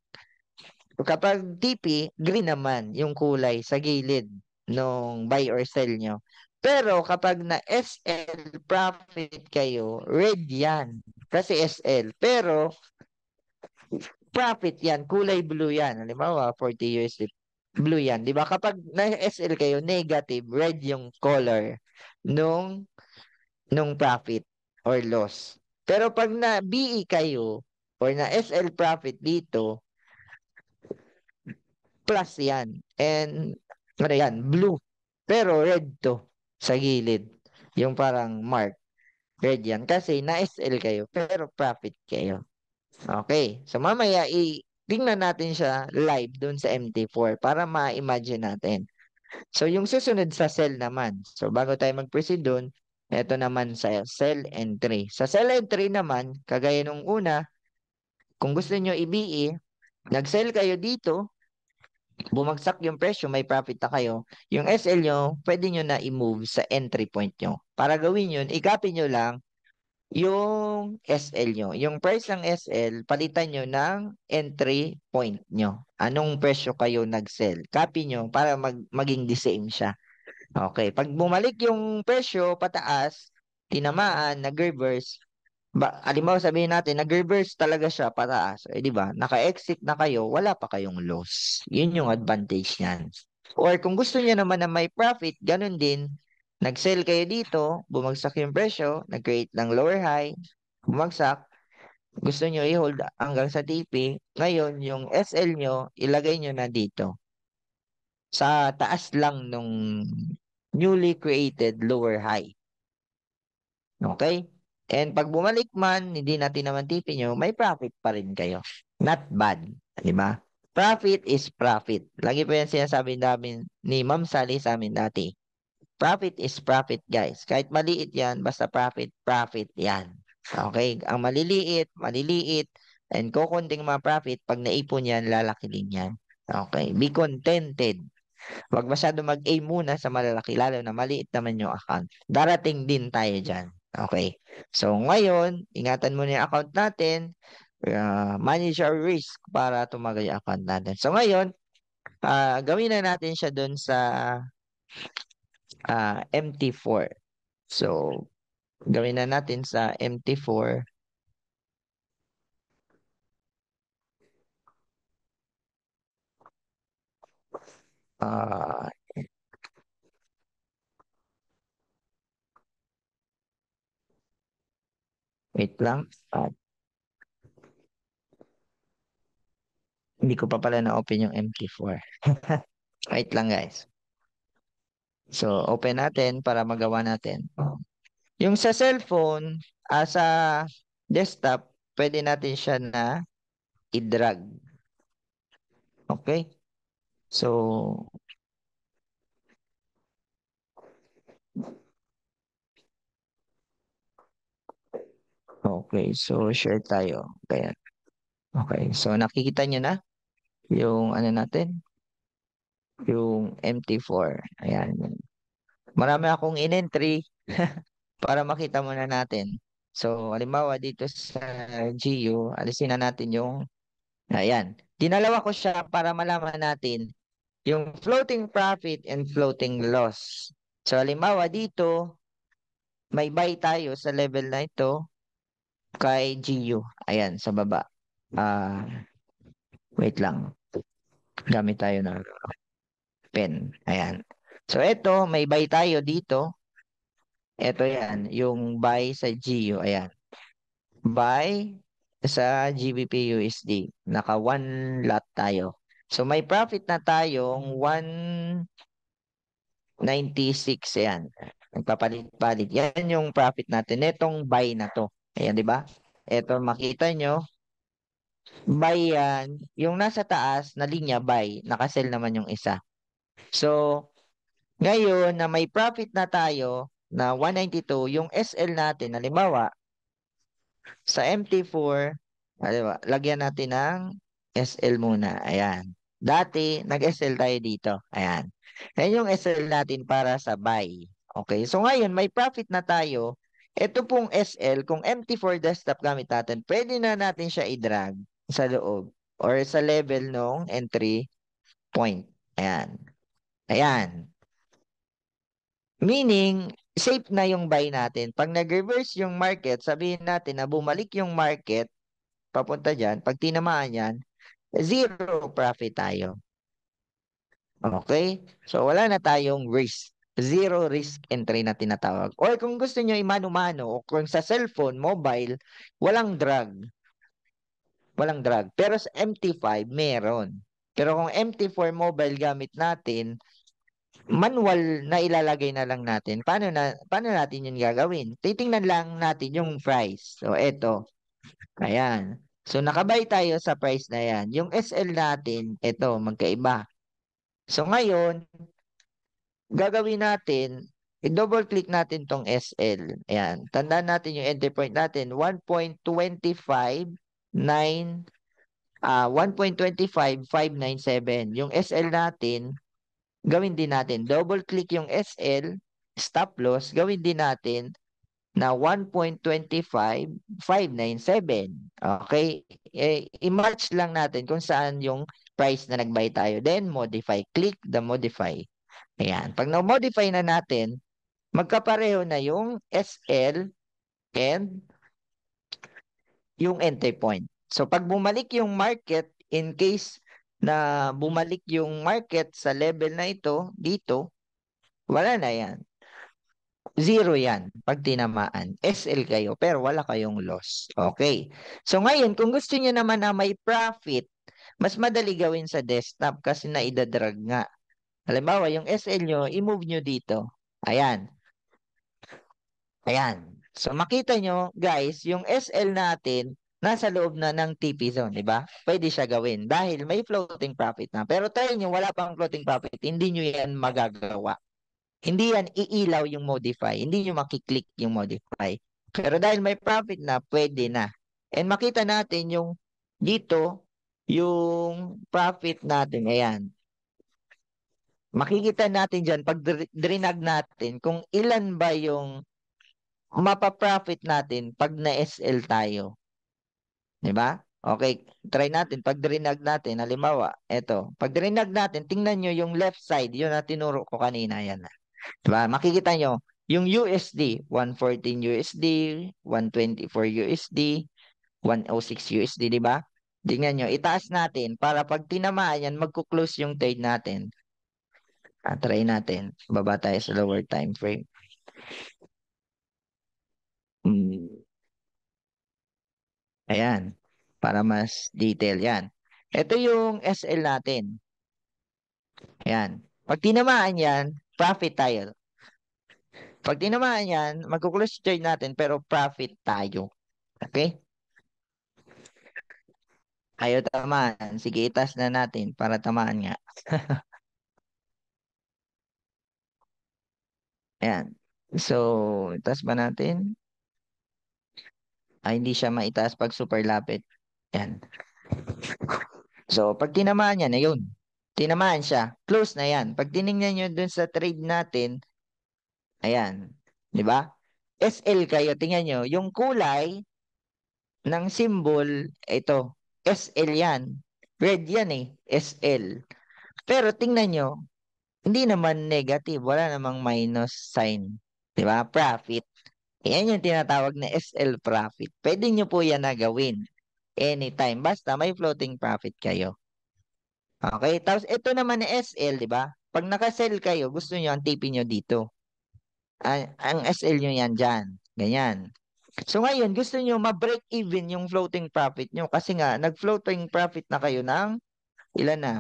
S3: kapag TP, green naman yung kulay sa gilid nung buy or sell nyo. Pero kapag na SL profit kayo, red yan. Kasi SL. Pero profit yan. Kulay blue yan. Halimbawa, 40 years Blue yan. Di ba? Kapag na SL kayo, negative. Red yung color nung, nung profit or loss. Pero pag na BE kayo or na SL profit dito, plus yan. And ano yan, blue. Pero red to sa gilid. Yung parang mark. Red yan. Kasi na-SL kayo, pero profit kayo. Okay. So, mamaya, i tingnan natin siya live doon sa MT4 para ma-imagine natin. So, yung susunod sa sell naman. So, bago tayo mag-proceed doon, ito naman sa sell entry. Sa sell entry naman, kagaya nung una, kung gusto nyo i-BE, nag-sell kayo dito, bumagsak yung presyo, may profit na kayo, yung SL nyo, pwede nyo na i-move sa entry point nyo. Para gawin yun, i-copy nyo lang yung SL nyo. Yung price ng SL, palitan nyo ng entry point nyo. Anong presyo kayo nag-sell? Copy nyo para mag maging the same siya. Okay. Pag bumalik yung presyo pataas, tinamaan, nag-reverse, ba, alimbawa sabihin natin, nag-reverse talaga siya pataas. Eh, di ba? Naka-exit na kayo, wala pa kayong loss. Yun yung advantage niyan. Or kung gusto niya naman na may profit, ganun din. Nag-sell kayo dito, bumagsak yung presyo, nag-create ng lower high, bumagsak, gusto niyo i-hold hanggang sa TP, ngayon yung SL niyo, ilagay niyo na dito. Sa taas lang nung newly created lower high. Okay? And pag bumalik man, hindi natin naman tipi nyo, may profit pa rin kayo. Not bad. Di ba? Profit is profit. Lagi po yan sinasabi namin ni Ma'am Sally sa amin dati. Profit is profit, guys. Kahit maliit yan, basta profit, profit yan. Okay? Ang maliliit, maliliit, and konting mga profit, pag naipon yan, lalaki din yan. Okay? Be contented. Huwag masyado mag-aim muna sa malalaki, lalo na maliit naman yung account. Darating din tayo dyan. Okay. So ngayon, ingatan mo na yung account natin. Uh, manage your risk para tumagal yung account natin. So ngayon, uh, gawin na natin siya doon sa uh, ah, MT4. So gawin na natin sa MT4.
S2: Uh, Wait
S3: lang. At ah. hindi ko pa pala na-open yung MT4. Wait lang guys. So, open natin para magawa natin. Yung sa cellphone, uh, sa desktop, pwede natin siya na i-drag. Okay? So, Okay, so share tayo. Kaya, okay, so nakikita niyo na yung ano natin, yung MT4. Ayan. Marami akong in-entry para makita muna natin. So, halimbawa dito sa GU, alisin na natin yung, ayan. Dinalawa ko siya para malaman natin yung floating profit and floating loss. So, halimbawa dito, may buy tayo sa level na ito kay Gio. Ayan, sa baba. Uh, wait lang. Gamit tayo ng pen. Ayan. So, ito, may buy tayo dito. Ito yan, yung buy sa Gio. Ayan. Buy sa GBP USD. Naka one lot tayo. So, may profit na tayong 196. Ayan. Nagpapalit-palit. Yan yung profit natin. Itong buy na to. Ayan, di ba? Ito, makita nyo, buy yan. Yung nasa taas na linya, buy. Nakasell naman yung isa. So, ngayon na may profit na tayo na 192, yung SL natin, halimbawa, sa MT4, halimbawa, lagyan natin ng SL muna. Ayan. Dati, nag-SL tayo dito. Ayan. Ayan yung SL natin para sa buy. Okay. So, ngayon, may profit na tayo ito pong SL, kung empty for desktop gamit natin, pwede na natin siya i-drag sa loob or sa level ng entry point. Ayan. Ayan. Meaning, safe na yung buy natin. Pag nag-reverse yung market, sabihin natin na bumalik yung market, papunta dyan, pag tinamaan yan, zero profit tayo. Okay? So, wala na tayong risk zero risk entry na tinatawag. Or kung gusto nyo imano-mano, o kung sa cellphone, mobile, walang drug. Walang drug. Pero sa MT5, meron. Pero kung MT4 mobile gamit natin, manual na ilalagay na lang natin. Paano, na, paano natin yun gagawin? Titingnan lang natin yung price. So, eto. Ayan. So, nakabay tayo sa price na yan. Yung SL natin, eto, magkaiba. So, ngayon, gagawin natin, i-double click natin tong SL. Ayan. Tandaan natin yung entry point natin. 1.259 uh, 1.25597. Yung SL natin, gawin din natin. Double click yung SL, stop loss, gawin din natin na 1.25597. Okay? E, I-match lang natin kung saan yung price na nag-buy tayo. Then, modify. Click the modify. Ayan. Pag na-modify na natin, magkapareho na yung SL and yung entry point. So pag bumalik yung market, in case na bumalik yung market sa level na ito, dito, wala na yan. Zero yan pag tinamaan. SL kayo pero wala kayong loss. Okay. So ngayon, kung gusto niyo naman na may profit, mas madali gawin sa desktop kasi naidadrag nga. Halimbawa, yung SL nyo, i-move nyo dito. Ayan. Ayan. So, makita nyo, guys, yung SL natin, nasa loob na ng TP zone, di ba? Pwede siya gawin dahil may floating profit na. Pero try nyo, wala pang floating profit, hindi nyo yan magagawa. Hindi yan iilaw yung modify. Hindi nyo makiklik yung modify. Pero dahil may profit na, pwede na. And makita natin yung dito, yung profit natin, ayan makikita natin dyan, pag drinag natin, kung ilan ba yung mapaprofit natin pag na-SL tayo. Di ba? Okay, try natin. Pag drinag natin, halimbawa, eto. Pag drinag natin, tingnan nyo yung left side, yun na tinuro ko kanina, yan na. Diba? Makikita nyo, yung USD, 114 USD, 124 USD, 106 USD, di ba? Tingnan nyo, itaas natin para pag tinamaan yan, magkuklose yung trade natin. Uh, try natin. Baba tayo sa lower time frame. Mm. Ayan. Para mas detail yan. Ito yung SL natin. Ayan. Pag tinamaan yan, profit tayo. Pag tinamaan yan, magkuklose trade natin pero profit tayo. Okay? Ayaw tamaan. Sige, itas na natin para tamaan nga. Ayan. So, itaas ba natin? Ay, ah, hindi siya maitaas pag super lapit. Ayan. So, pag tinamaan niya, na Tinamaan siya. Close na yan. Pag tinignan niyo dun sa trade natin, ayan. Di ba? SL kayo, tingnan niyo. Yung kulay ng symbol, ito. SL yan. Red yan eh. SL. Pero tingnan nyo, hindi naman negative, wala namang minus sign. 'Di ba? Profit. Yan yung tinatawag na SL profit. Pwede nyo po yan na gawin anytime. Basta may floating profit kayo. Okay? Tapos ito naman na SL, di ba? Pag naka-sell kayo, gusto nyo ang tipin nyo dito. Ang, ang SL nyo yan dyan. Ganyan. So ngayon, gusto nyo ma-break even yung floating profit nyo kasi nga, nag-floating profit na kayo ng ilan na?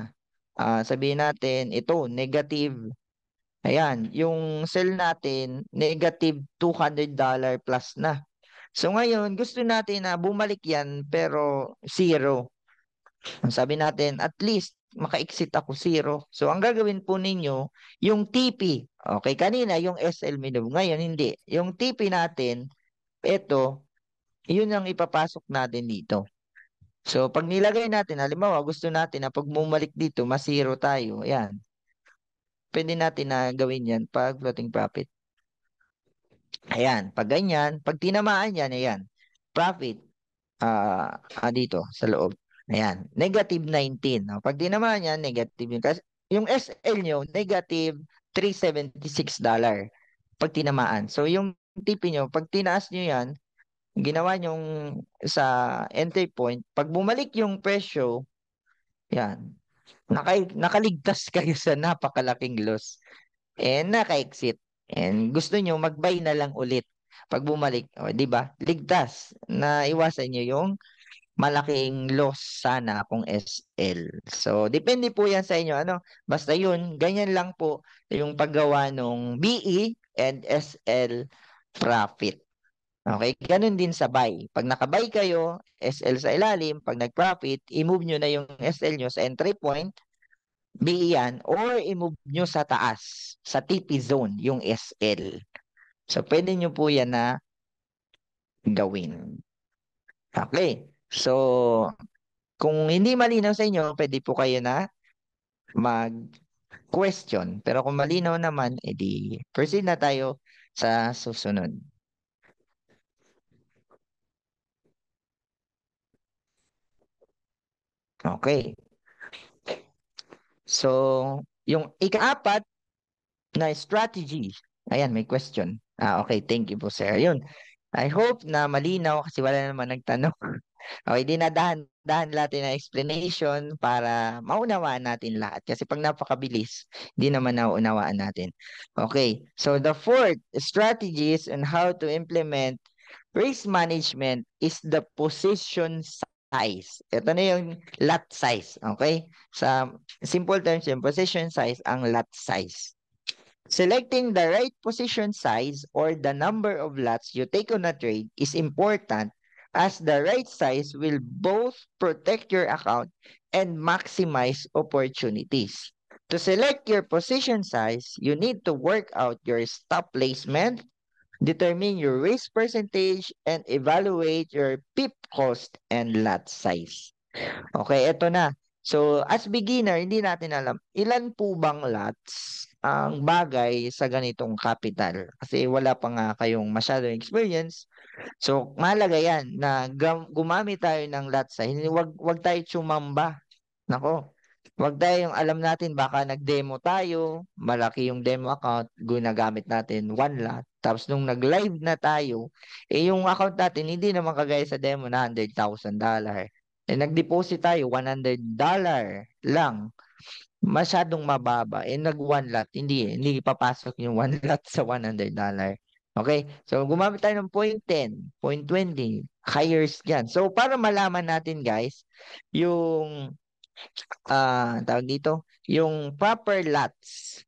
S3: uh, sabihin natin, ito, negative. Ayan, yung sell natin, negative $200 plus na. So ngayon, gusto natin na bumalik yan pero zero. Sabi natin, at least maka-exit ako zero. So ang gagawin po ninyo, yung TP. Okay, kanina yung SL minimum. Ngayon, hindi. Yung TP natin, ito, yun ang ipapasok natin dito. So, pag nilagay natin, halimbawa, gusto natin na pag bumalik dito, masiro tayo. Ayan. Pwede natin na gawin yan pag floating profit. Ayan. Pag ganyan, pag tinamaan yan, ayan. Profit uh, ah, dito sa loob. Ayan. Negative 19. No? Pag tinamaan yan, negative yun. Kasi yung SL nyo, negative $376 pag tinamaan. So, yung tipi nyo, pag tinaas nyo yan, ginawa nyong sa entry point, pag bumalik yung presyo, yan, naka, nakaligtas kayo sa napakalaking loss. And naka-exit. And gusto nyo mag-buy na lang ulit pag bumalik. O, di ba? Ligtas na iwasan nyo yung malaking loss sana kung SL. So, depende po yan sa inyo. Ano? Basta yun, ganyan lang po yung paggawa ng BE and SL profit. Okay, ganun din sa buy. Pag nakabuy kayo, SL sa ilalim, pag nag-profit, i-move nyo na yung SL nyo sa entry point, BE yan, or i-move nyo sa taas, sa TP zone, yung SL. So, pwede nyo po yan na gawin. Okay, so, kung hindi malinaw sa inyo, pwede po kayo na mag-question. Pero kung malinaw naman, edi proceed na tayo sa susunod. Okay. So, yung ikaapat na strategy. Ayan, may question. Ah, okay, thank you po sir. Yun. I hope na malinaw kasi wala naman nagtanong. Okay, dinadahan dahan natin na explanation para maunawaan natin lahat. Kasi pag napakabilis, hindi naman nauunawaan natin. Okay, so the fourth strategies on how to implement risk management is the position size. Ito na yung lot size, okay? Sa simple terms, yung position size ang lot size. Selecting the right position size or the number of lots you take on a trade is important as the right size will both protect your account and maximize opportunities. To select your position size, you need to work out your stop placement determine your waste percentage, and evaluate your PIP cost and lot size. Okay, ito na. So, as beginner, hindi natin alam, ilan po bang lots ang bagay sa ganitong capital? Kasi wala pa nga kayong masyadong experience. So, mahalaga yan na gumamit tayo ng lot size. wag huwag tayo sumamba. Nako, Wag tayo yung alam natin, baka nag-demo tayo, malaki yung demo account, ginagamit natin one lot. Tapos nung nag-live na tayo, eh yung account natin, hindi naman kagaya sa demo na $100,000. Eh nag-deposit tayo, $100 lang. Masyadong mababa. Eh nag-one lot, hindi, hindi papasok yung one lot sa $100. Okay? So, gumamit tayo ng 0.10, 0.20, higher yan. So, para malaman natin, guys, yung uh, tawag dito, yung proper lots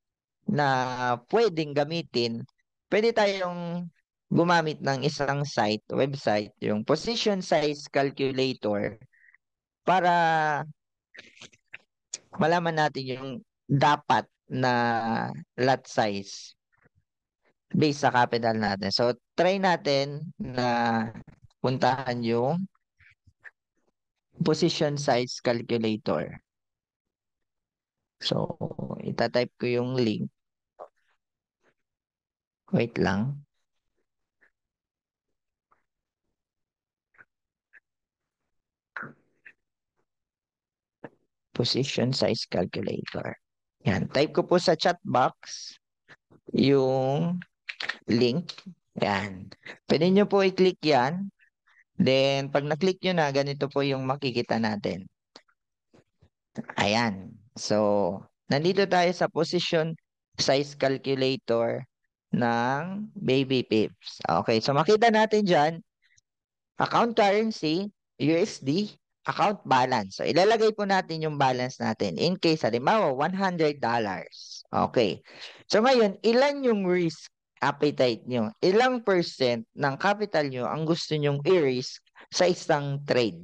S3: na pwedeng gamitin, pwede tayong gumamit ng isang site, website, yung position size calculator para malaman natin yung dapat na lot size based sa capital natin. So, try natin na puntahan yung position size calculator. So, itatype ko yung link. Wait lang. Position size calculator. Yan. Type ko po sa chat box yung link. Yan. Pwede nyo po i-click yan Then, pag na-click nyo na, ganito po yung makikita natin. Ayan. So, nandito tayo sa position size calculator ng baby pips. Okay, so makita natin dyan, account currency, USD, account balance. So, ilalagay po natin yung balance natin in case, halimbawa, $100. Okay. So, ngayon, ilan yung risk appetite nyo. Ilang percent ng capital nyo ang gusto nyong i-risk sa isang trade.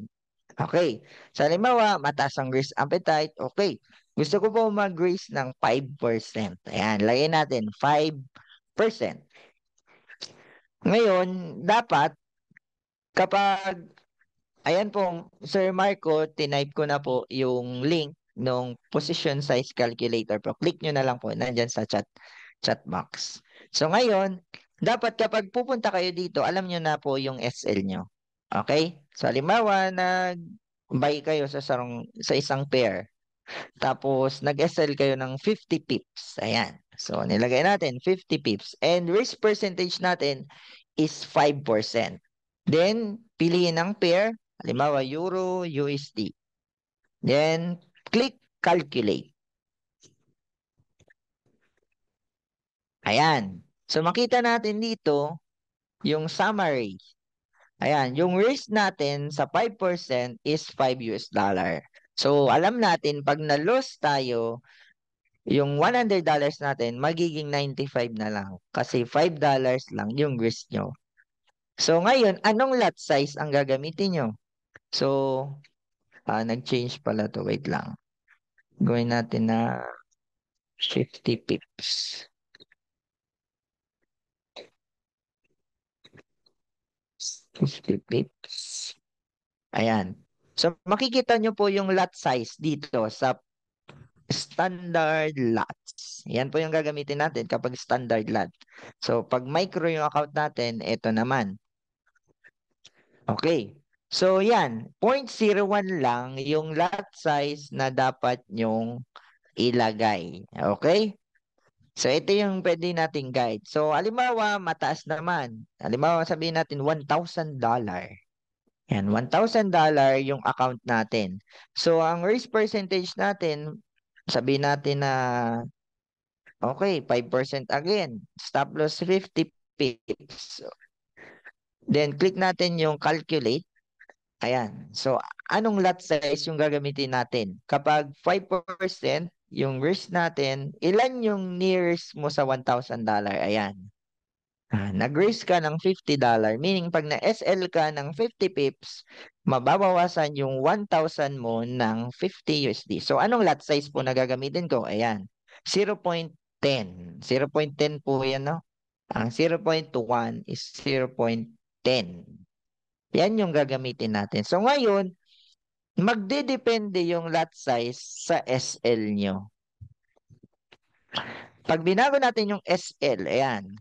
S3: Okay. Sa limawa, mataas ang risk appetite. Okay. Gusto ko po mag-risk ng 5%. Ayan. Lagyan natin 5%. Ngayon, dapat kapag ayan po, Sir Marco, tinype ko na po yung link nung position size calculator po. Click nyo na lang po. Nandyan sa chat, chat box. So ngayon, dapat kapag pupunta kayo dito, alam nyo na po yung SL nyo. Okay? So halimbawa, nag-buy kayo sa, sarong, sa isang pair. Tapos, nag-SL kayo ng 50 pips. Ayan. So, nilagay natin 50 pips. And risk percentage natin is 5%. Then, piliin ang pair. Halimbawa, Euro, USD. Then, click Calculate. Ayan. So makita natin dito yung summary. Ayan, yung risk natin sa 5% is 5 US dollar. So alam natin pag na-loss tayo, yung $100 natin magiging 95 na lang kasi $5 lang yung risk nyo. So ngayon, anong lot size ang gagamitin nyo? So, ah, nag-change pala to. Wait lang. Gawin natin na 50 pips. 50 pips. Ayan. So makikita nyo po yung lot size dito sa standard lots. Yan po yung gagamitin natin kapag standard lot. So pag micro yung account natin, ito naman. Okay. So yan, 0.01 lang yung lot size na dapat nyong ilagay. Okay? So, ito yung pwede nating guide. So, alimawa, mataas naman. Alimawa, sabihin natin $1,000. Yan, $1,000 yung account natin. So, ang risk percentage natin, sabihin natin na, okay, 5% again. Stop loss 50 pips. Then, click natin yung calculate. Ayan. So, anong lot size yung gagamitin natin? Kapag 5%, yung risk natin, ilan yung nearest mo sa $1,000? Ayan. Ah, nag-risk ka ng $50, meaning pag na-SL ka ng 50 pips, mababawasan yung 1,000 mo ng 50 USD. So, anong lot size po na gagamitin ko? Ayan, 0.10. 0.10 po yan, no? Ang 0.1 is 0.10. Yan yung gagamitin natin. So, ngayon, magdedepende yung lot size sa SL nyo. Pag binago natin yung SL, ayan.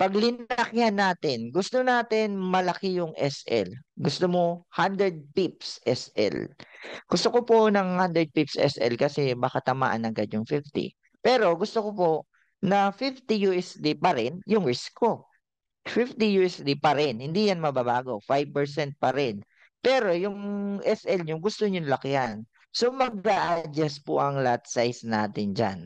S3: Pag linakyan natin, gusto natin malaki yung SL. Gusto mo 100 pips SL. Gusto ko po ng 100 pips SL kasi baka tamaan agad yung 50. Pero gusto ko po na 50 USD pa rin yung risk ko. 50 USD pa rin. Hindi yan mababago. 5% pa rin pero yung SL yung gusto nyo lakihan. So mag-adjust po ang lot size natin diyan.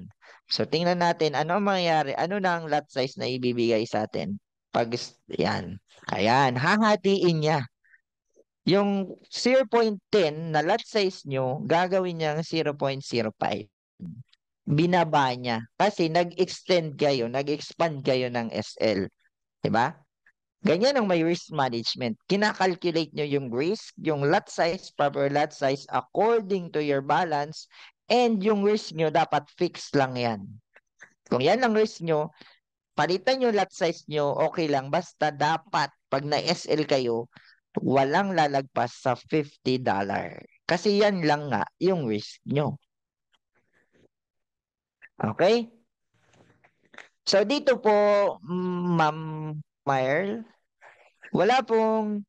S3: So tingnan natin ano ang mangyayari, ano na ang lot size na ibibigay sa atin. Pag yan, ayan, hahatiin niya. Yung 0.10 na lot size nyo, gagawin niyang 0.05. Binaba niya. Kasi nag-extend kayo, nag-expand kayo ng SL. Diba? Ganyan ang may risk management. Kinakalculate nyo yung risk, yung lot size, proper lot size according to your balance and yung risk nyo dapat fixed lang yan. Kung yan ang risk nyo, palitan yung lot size nyo, okay lang. Basta dapat pag na-SL kayo, walang lalagpas sa $50. Kasi yan lang nga yung risk nyo. Okay? So dito po, mm, Ma'am Myrl, wala pong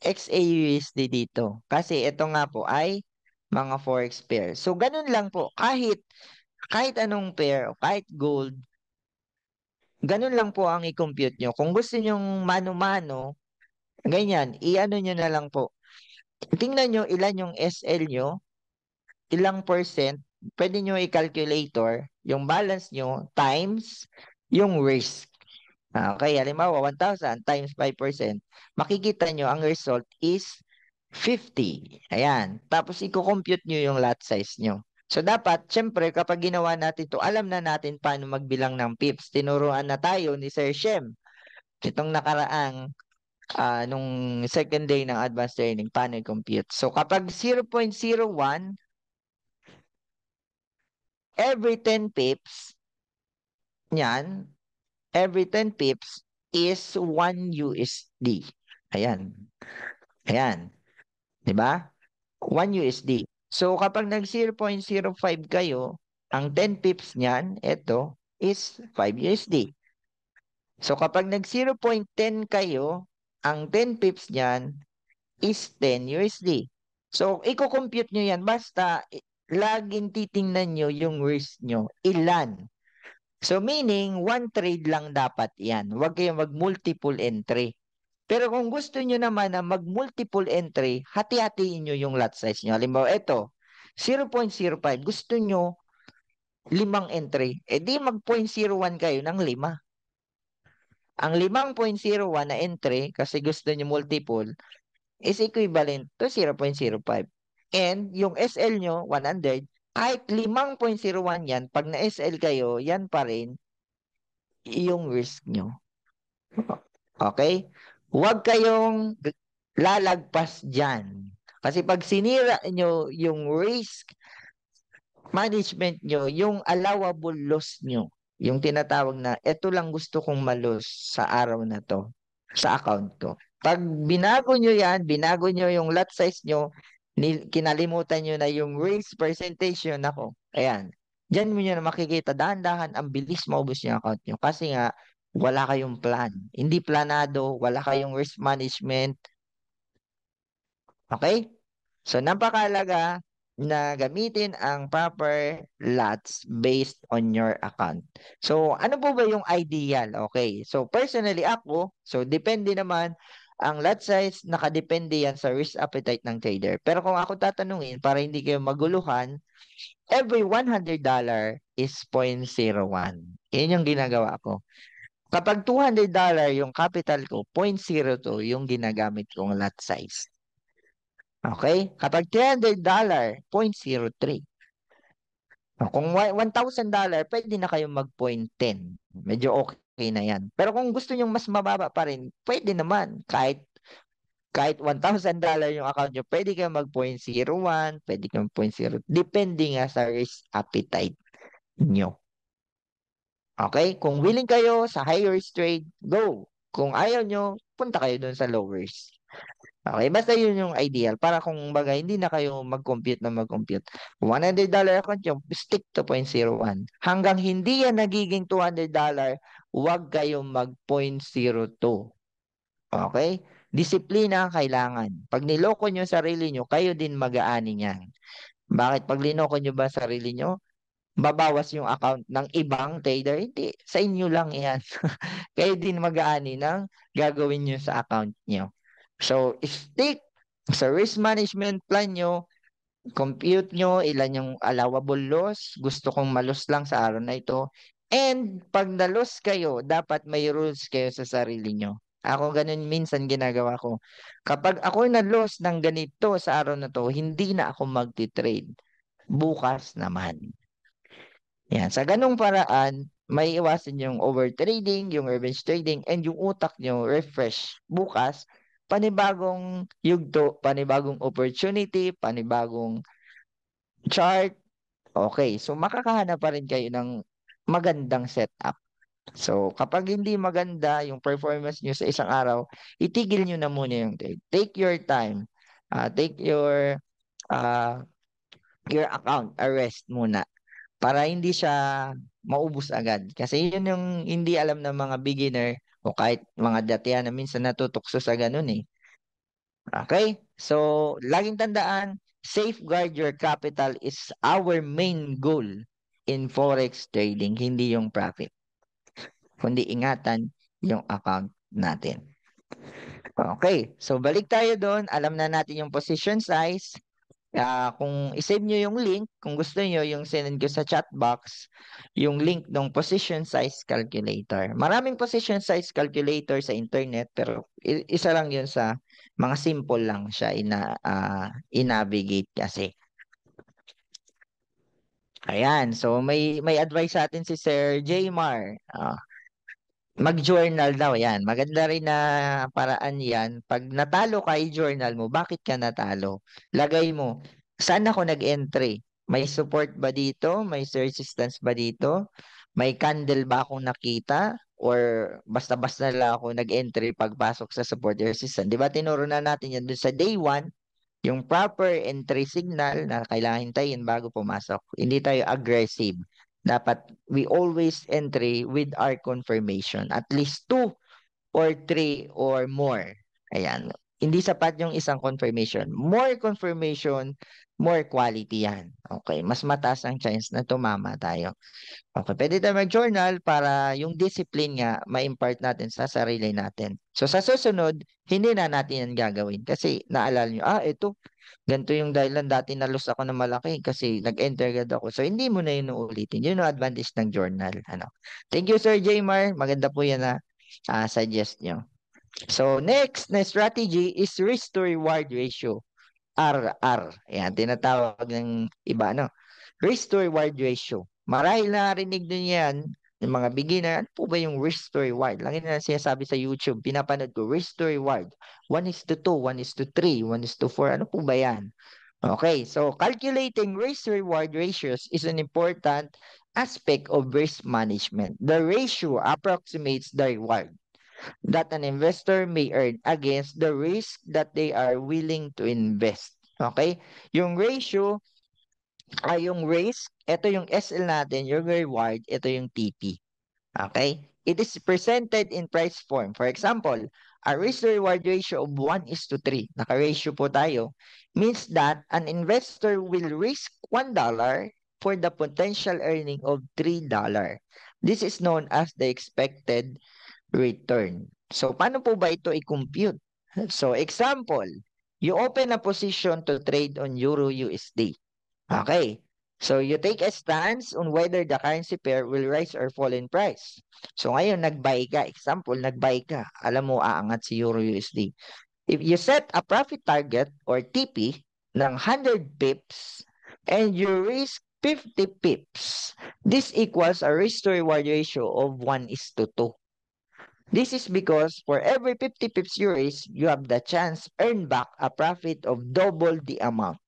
S3: XAUSD dito. Kasi ito nga po ay mga forex pair. So, ganun lang po. Kahit, kahit anong pair, kahit gold, ganun lang po ang i-compute nyo. Kung gusto nyong mano-mano, ganyan, iano niyo na lang po. Tingnan niyo ilan yung SL niyo, ilang percent, pwede niyo i-calculator yung balance niyo times yung risk. Ah, okay, halimbawa 1,000 times 5%, makikita nyo ang result is 50. Ayan. Tapos i-compute nyo yung lot size nyo. So dapat, syempre, kapag ginawa natin to alam na natin paano magbilang ng pips. Tinuruan na tayo ni Sir Shem itong nakaraang uh, nung second day ng advanced training, paano i-compute. So kapag 0.01, every 10 pips, yan, every 10 pips is 1 USD. Ayan. Ayan. 'Di ba? 1 USD. So kapag nag 0.05 kayo, ang 10 pips niyan, ito is 5 USD. So kapag nag 0.10 kayo, ang 10 pips niyan is 10 USD. So iko compute nyo yan basta laging titingnan nyo yung risk nyo. Ilan So meaning, one trade lang dapat yan. Huwag kayong mag-multiple entry. Pero kung gusto nyo naman na mag-multiple entry, hati-hatiin nyo yung lot size nyo. Halimbawa, ito, 0.05. Gusto nyo limang entry. edi eh, mag-0.01 kayo ng lima. Ang 5.01 na entry, kasi gusto nyo multiple, is equivalent to 0.05. And yung SL nyo, 100, kahit 5.01 yan, pag na-SL kayo, yan pa rin yung risk nyo. Okay? Huwag kayong lalagpas dyan. Kasi pag sinira nyo yung risk management nyo, yung allowable loss nyo, yung tinatawag na, eto lang gusto kong malos sa araw na to, sa account ko. Pag binago nyo yan, binago nyo yung lot size nyo, kinalimutan nyo na yung race presentation ako. Ayan. Diyan mo nyo na makikita, dahan-dahan, ang bilis maubos yung account nyo. Kasi nga, wala kayong plan. Hindi planado, wala kayong risk management. Okay? So, napakalaga na gamitin ang proper lots based on your account. So, ano po ba yung ideal? Okay. So, personally ako, so depende naman ang lot size, nakadepende yan sa risk appetite ng trader. Pero kung ako tatanungin, para hindi kayo maguluhan, every $100 is 0.01. Yan yung ginagawa ko. Kapag $200 yung capital ko, 0.02 yung ginagamit kong lot size. Okay? Kapag $300, 0.03. Kung $1,000, pwede na kayong mag-0.10. Medyo okay okay na yan. Pero kung gusto nyo mas mababa pa rin, pwede naman. Kahit kahit $1,000 yung account nyo, pwede kayong mag-0.01, pwede kayong 0.0, depende nga sa risk appetite nyo. Okay? Kung willing kayo sa higher risk trade, go. Kung ayaw nyo, punta kayo dun sa lower risk. Okay, basta yun yung ideal. Para kung baga, hindi na kayo mag-compute na mag-compute. $100 account nyo, stick to 0.01. Hanggang hindi yan nagiging $200, huwag kayong mag-0.02. Okay? Disiplina ang kailangan. Pag niloko nyo sarili nyo, kayo din mag-aani niyan. Bakit? Pag linoko nyo ba sarili nyo, babawas yung account ng ibang trader? Hindi. Sa inyo lang yan. kayo din mag-aani ng gagawin nyo sa account nyo. So, stick sa risk management plan nyo, compute nyo ilan yung allowable loss, gusto kong malos lang sa araw na ito. And pag nalos kayo, dapat may rules kayo sa sarili nyo. Ako ganun minsan ginagawa ko. Kapag ako na-loss ng ganito sa araw na to, hindi na ako magti-trade. Bukas naman. Yan. Sa ganung paraan, may iwasan yung overtrading, yung revenge trading, and yung utak nyo refresh bukas panibagong yugto, panibagong opportunity, panibagong chart. Okay, so makakahanap pa rin kayo ng magandang setup. So, kapag hindi maganda yung performance nyo sa isang araw, itigil nyo na muna yung trade. Take your time. Uh, take your uh, your account a rest muna para hindi siya maubos agad. Kasi yun yung hindi alam ng mga beginner o kahit mga datihan na minsan natutokso sa ganun eh. Okay? So, laging tandaan, safeguard your capital is our main goal in forex trading, hindi yung profit. Kundi ingatan yung account natin. Okay, so balik tayo doon. Alam na natin yung position size. Uh, kung isave nyo yung link, kung gusto nyo, yung sinend ko sa chat box, yung link ng position size calculator. Maraming position size calculator sa internet, pero isa lang yun sa mga simple lang siya ina, uh, ah, in-navigate kasi. Ayan, so may may advice sa atin si Sir Jmar. Uh, ah, mag-journal daw yan. Maganda rin na paraan yan. Pag natalo ka, i-journal mo. Bakit ka natalo? Lagay mo, saan ako nag-entry? May support ba dito? May resistance ba dito? May candle ba akong nakita? Or basta-basta lang ako nag-entry pagpasok sa support resistance? Di ba tinuro na natin yan dun sa day 1? Yung proper entry signal na kailangan hintayin bago pumasok. Hindi tayo aggressive. Dapat we always entry with our confirmation. At least two or three or more. Ayan hindi sapat yung isang confirmation. More confirmation, more quality yan. Okay, mas mataas ang chance na tumama tayo. Okay, pwede tayo mag-journal para yung discipline nga ma-impart natin sa sarili natin. So sa susunod, hindi na natin yan gagawin kasi naalala nyo, ah, ito, ganito yung dahilan dati nalos ako na malaki kasi nag-enter agad ako. So hindi mo na yun uulitin. Yun ang advantage ng journal. Ano. Thank you, Sir Jmar. Maganda po yan na uh, ah, suggest nyo. So next na strategy is risk to reward ratio. RR. Yan, tinatawag ng iba, no? Risk to reward ratio. Marahil narinig din yan ng mga beginner. Ano po ba yung risk to reward? Lagi na sinasabi sa YouTube, pinapanood ko, risk to reward. 1 is to 2, 1 is to 3, 1 is to 4. Ano po ba yan? Okay, so calculating risk-reward ratios is an important aspect of risk management. The ratio approximates the reward that an investor may earn against the risk that they are willing to invest. Okay? Yung ratio ay ah, yung risk, ito yung SL natin, yung reward, ito yung TP. Okay? It is presented in price form. For example, a risk-reward ratio of 1 is to 3, naka-ratio po tayo, means that an investor will risk $1 for the potential earning of $3. This is known as the expected return. So, paano po ba ito i-compute? So, example, you open a position to trade on Euro-USD. Okay. So, you take a stance on whether the currency pair will rise or fall in price. So, ngayon, nag-buy ka. Example, nag-buy ka. Alam mo, aangat si Euro-USD. If you set a profit target or TP ng 100 pips and you risk 50 pips, this equals a risk to reward ratio of 1 is to 2. This is because for every 50 pips you raise, you have the chance earn back a profit of double the amount.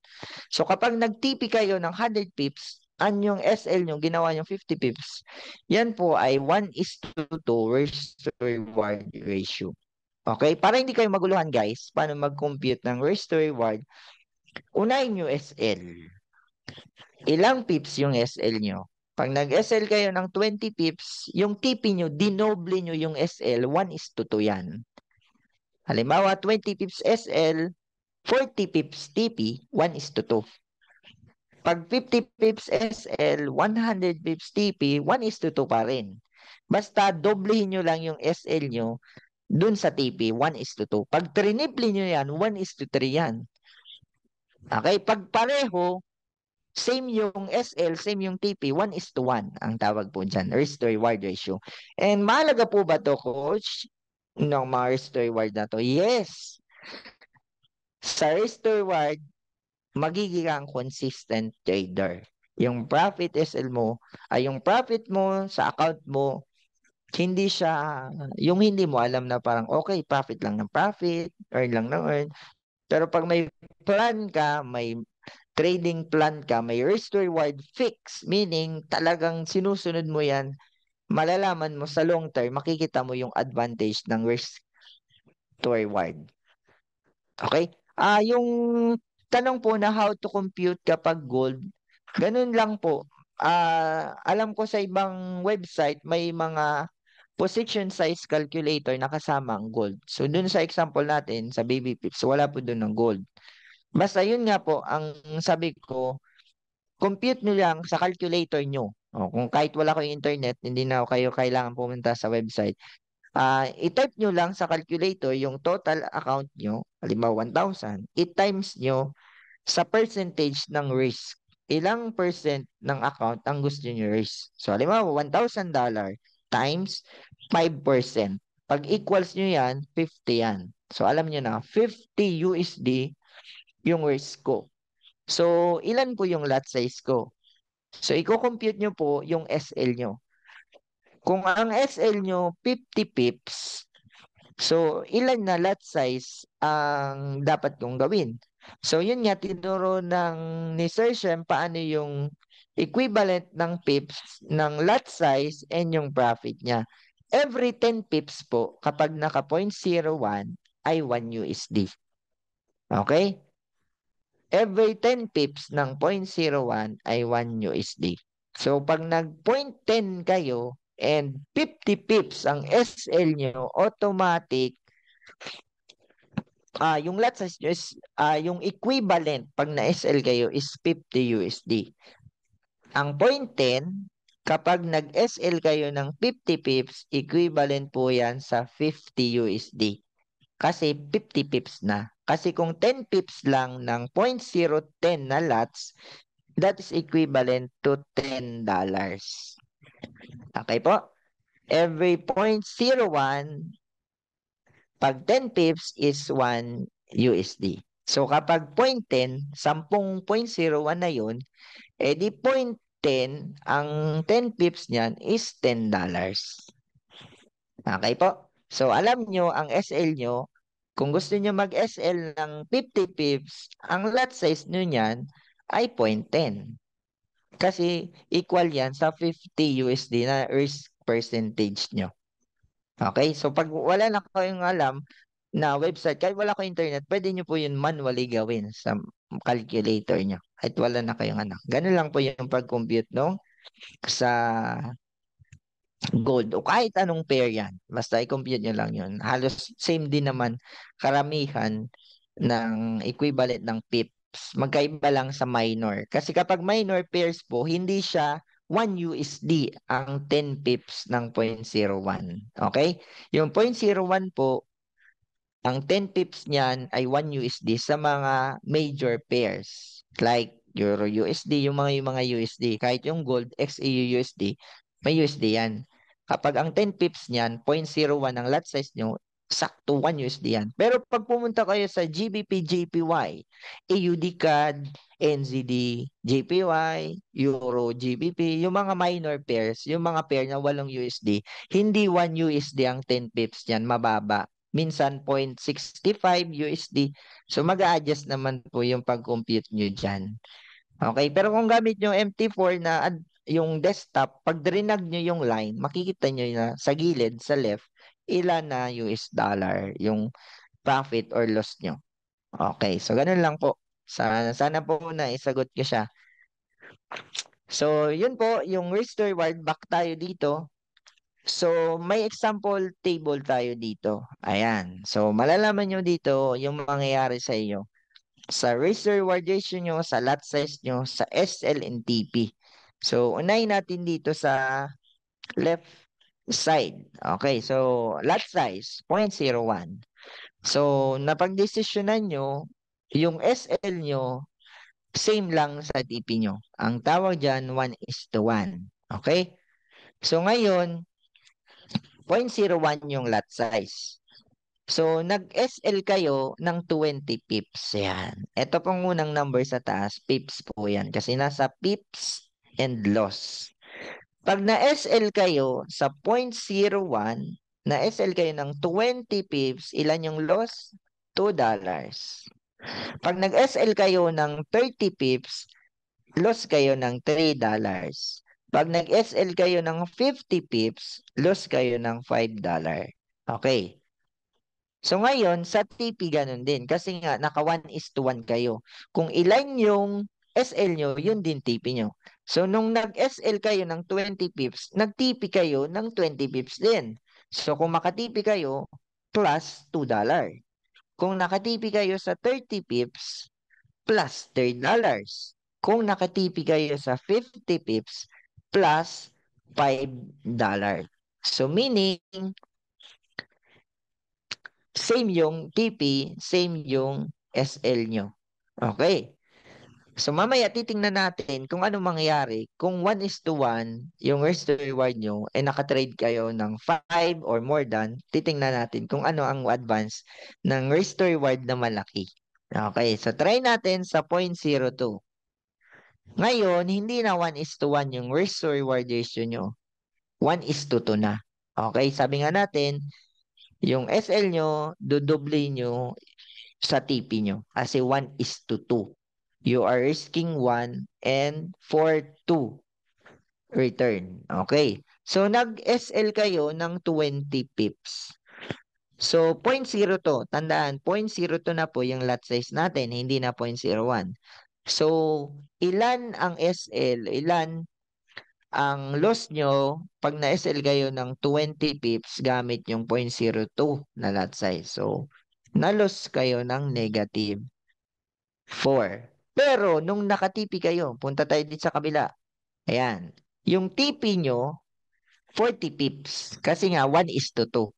S3: So kapag nagtipi kayo ng 100 pips, an yung SL nyo, ginawa yung 50 pips, yan po ay 1 is to 2 risk reward ratio. Okay? Para hindi kayo maguluhan guys, paano mag-compute ng risk to reward, unahin yung SL. Ilang pips yung SL nyo? Pag nag-SL kayo ng 20 pips, yung TP nyo, dinoble nyo yung SL, 1 is to 2 yan. Halimbawa, 20 pips SL, 40 pips TP, 1 is to 2. Pag 50 pips SL, 100 pips TP, 1 is to 2 pa rin. Basta doblehin nyo lang yung SL nyo dun sa TP, 1 is to 2. Pag triniple nyo yan, 1 is to 3 yan. Okay, pag pareho, same yung SL, same yung TP, 1 is to 1 ang tawag po dyan, risk to reward ratio. And malaga po ba to coach? ng mga risk to reward na to? Yes! Sa risk to reward, magiging kang consistent trader. Yung profit SL mo, ay yung profit mo sa account mo, hindi siya, yung hindi mo alam na parang okay, profit lang ng profit, earn lang ng earn. Pero pag may plan ka, may trading plan ka, may risk to reward fix, meaning talagang sinusunod mo yan, malalaman mo sa long term, makikita mo yung advantage ng risk to reward. Okay? Ah, uh, yung tanong po na how to compute kapag gold, ganun lang po. Ah, uh, alam ko sa ibang website may mga position size calculator nakasama ang gold. So, dun sa example natin, sa BB pips, wala po dun ng gold. Basta yun nga po, ang sabi ko, compute nyo lang sa calculator nyo. O, oh, kung kahit wala kayong internet, hindi na kayo kailangan pumunta sa website. Uh, i-type nyo lang sa calculator yung total account nyo, halimbawa 1,000, i-times nyo sa percentage ng risk. Ilang percent ng account ang gusto nyo risk. So, halimbawa, $1,000 times 5%. Pag equals nyo yan, 50 yan. So, alam nyo na, 50 USD yung risk ko. So, ilan po yung lot size ko? So, i-compute nyo po yung SL nyo. Kung ang SL nyo 50 pips, so ilan na lot size ang dapat kong gawin? So, yun nga, tinuro ng ni Sir Shem paano yung equivalent ng pips ng lot size and yung profit niya. Every 10 pips po, kapag naka 0.01, ay 1 USD. Okay? every 10 pips ng 0.01 ay 1 USD. So pag nag-0.10 kayo and 50 pips ang SL nyo, automatic ah uh, yung lot size nyo is uh, yung equivalent pag na SL kayo is 50 USD. Ang 0.10 kapag nag-SL kayo ng 50 pips, equivalent po yan sa 50 USD. Kasi 50 pips na. Kasi kung 10 pips lang ng 0.010 na lots, that is equivalent to $10. Okay po? Every 0.01, pag 10 pips is 1 USD. So kapag 0.10, 10.01 na yun, edi eh 0.10, ang 10 pips niyan is $10. Okay po? So alam nyo, ang SL nyo, kung gusto niyo mag-SL ng 50 pips, ang lot size nyo niyan ay 0.10. Kasi equal yan sa 50 USD na risk percentage nyo. Okay? So pag wala na kayong alam na website, kahit wala kayong internet, pwede nyo po yun manually gawin sa calculator nyo. Kahit wala na kayong anak. Ganun lang po yung pag-compute no? sa gold o kahit anong pair yan. Basta i-compute nyo lang yun. Halos same din naman karamihan ng equivalent ng pips. Magkaiba lang sa minor. Kasi kapag minor pairs po, hindi siya 1 USD ang 10 pips ng 0.01. Okay? Yung 0.01 po, ang 10 pips niyan ay 1 USD sa mga major pairs like Euro USD, yung mga yung mga USD, kahit yung gold XAU USD, may USD yan. Kapag ang 10 pips niyan, 0.01 ang lot size nyo, sakto 1 USD yan. Pero pag pumunta kayo sa GBP, JPY, AUD CAD, NZD, JPY, Euro, GBP, yung mga minor pairs, yung mga pair na 8 USD, hindi 1 USD ang 10 pips niyan, mababa. Minsan 0.65 USD. So mag-a-adjust naman po yung pag-compute nyo dyan. Okay, pero kung gamit nyo MT4 na yung desktop, pag drinag nyo yung line, makikita nyo na sa gilid, sa left, ilan na US dollar yung profit or loss nyo. Okay, so ganun lang po. Sana, sana po na isagot ko siya. So, yun po, yung risk to reward, back tayo dito. So, may example table tayo dito. Ayan. So, malalaman nyo dito yung mangyayari sa iyo. Sa risk to reward ratio nyo, sa lot size nyo, sa SL and TP. So, unahin natin dito sa left side. Okay, so lot size, 0.01. So, napag-desisyonan nyo, yung SL nyo, same lang sa TP nyo. Ang tawag dyan, 1 is to 1. Okay? So, ngayon, 0.01 yung lot size. So, nag-SL kayo ng 20 pips. Yan. Ito pong unang number sa taas, pips po yan. Kasi nasa pips and loss. Pag na-SL kayo sa 0.01, na-SL kayo ng 20 pips, ilan yung loss? $2. Pag nag-SL kayo ng 30 pips, loss kayo ng $3. Pag nag-SL kayo ng 50 pips, loss kayo ng $5. Okay. So ngayon, sa TP ganun din. Kasi nga, naka 1 is to 1 kayo. Kung ilan yung SL nyo, yun din TP nyo. So, nung nag-SL kayo ng 20 pips, nag-TP kayo ng 20 pips din. So, kung makatipi kayo, plus $2. Kung nakatipi kayo sa 30 pips, plus $3. Kung nakatipi kayo sa 50 pips, plus $5. So, meaning, same yung TP, same yung SL nyo. Okay. So mamaya titingnan natin kung ano mangyayari kung 1 is to 1 yung risk to reward nyo and eh, nakatrade kayo ng 5 or more than, titingnan natin kung ano ang advance ng risk to reward na malaki. Okay, so try natin sa 0.02. Ngayon, hindi na 1 is to 1 yung risk to reward ratio nyo. 1 is to 2 na. Okay, sabi nga natin, yung SL nyo, dodoble nyo sa TP nyo. Kasi 1 is to 2. You are risking 1 and for 2 return. Okay. So, nag-SL kayo ng 20 pips. So, 0.0 to. Tandaan, 0.0 to na po yung lot size natin, hindi na 0.01. So, ilan ang SL, ilan ang loss nyo pag na-SL kayo ng 20 pips gamit yung 0.02 na lot size. So, na-loss kayo ng negative 4. Pero nung nakatipi kayo, punta tayo dito sa kabila. Ayan. Yung tipi nyo, 40 pips. Kasi nga, 1 is to 2.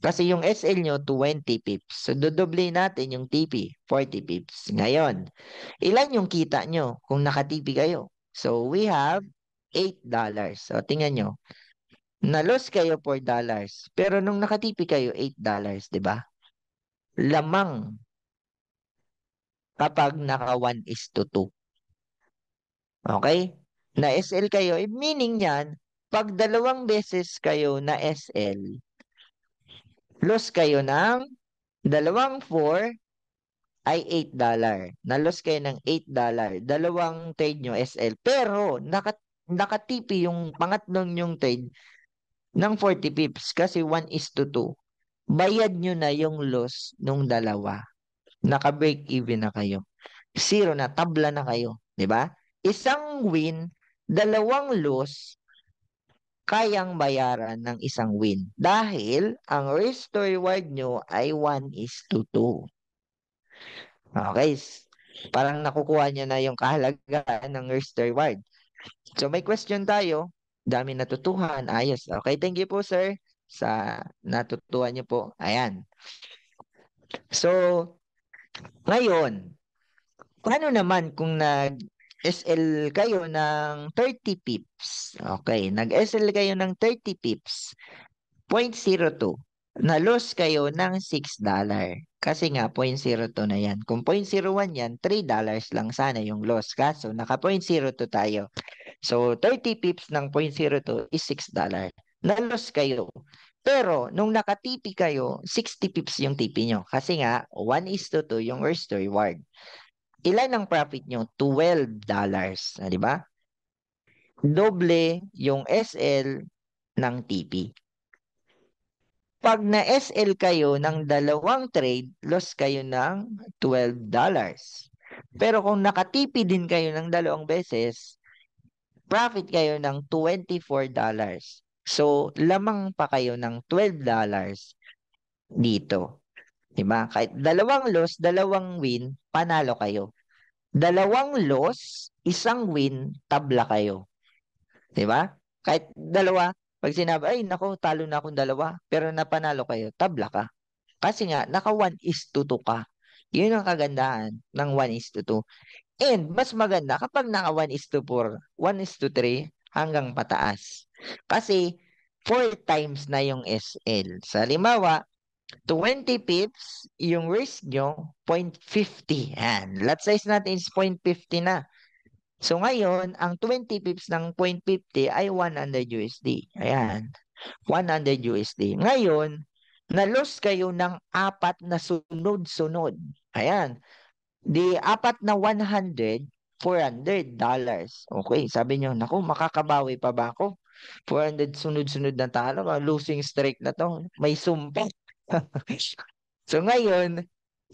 S3: Kasi yung SL nyo, 20 pips. So, dodoble natin yung TP, 40 pips. Ngayon, ilan yung kita nyo kung nakatipi kayo? So, we have $8. So, tingnan nyo. Na-loss kayo $4. Pero nung nakatipi kayo, $8. di ba Lamang kapag naka 1 is to 2. Okay? Na SL kayo, eh, meaning niyan, pag dalawang beses kayo na SL, loss kayo ng dalawang 4 ay $8. Na-loss kayo ng $8. Dalawang trade nyo, SL. Pero, naka, nakatipi yung pangatlong yung trade ng 40 pips kasi 1 is to 2. Bayad nyo na yung loss nung dalawa naka-break even na kayo. Zero na, tabla na kayo. 'di ba? Isang win, dalawang loss, kayang bayaran ng isang win. Dahil ang risk to reward nyo ay 1 is to 2. Okay. Parang nakukuha niya na yung kahalagaan ng risk to reward. So may question tayo. Dami natutuhan. Ayos. Okay, thank you po sir sa natutuhan niyo po. Ayan. So, ngayon, paano naman kung nag SL kayo ng 30 pips. Okay, nag-SL kayo ng 30 pips. 0.02. Na-loss kayo ng $6. Kasi nga, 0.02 na yan. Kung 0.01 yan, $3 lang sana yung loss. Kaso, naka 0.02 tayo. So, 30 pips ng 0.02 is $6. Na-loss kayo. Pero, nung nakatipi kayo, 60 pips yung tipi nyo. Kasi nga, 1 is to 2 yung risk to reward. Ilan ang profit nyo? $12. Na, ah, di ba? Doble yung SL ng TP. Pag na-SL kayo ng dalawang trade, loss kayo ng $12. Pero kung nakatipi din kayo ng dalawang beses, profit kayo ng $24. So, lamang pa kayo ng $12 dito. Diba? Kahit dalawang loss, dalawang win, panalo kayo. Dalawang loss, isang win, tabla kayo. Diba? Kahit dalawa, pag sinabi, ay nako, talo na akong dalawa, pero napanalo kayo, tabla ka. Kasi nga, naka 1 is to 2 ka. Yun ang kagandahan ng 1 is to 2. And mas maganda kapag naka 1 is to 4, 1 is to 3, hanggang pataas. Kasi, 4 times na yung SL. Sa limawa, 20 pips, yung risk nyo, 0.50. Yan. Lot size natin is 0.50 na. So ngayon, ang 20 pips ng 0.50 ay 100 USD. Ayan. 100 USD. Ngayon, na-loss kayo ng apat na sunod-sunod. Ayan. Di apat na 100, 400 dollars. Okay, sabi nyo, naku, makakabawi pa ba ako? 400 sunod-sunod na talo, losing streak na to, may sumpa. so ngayon,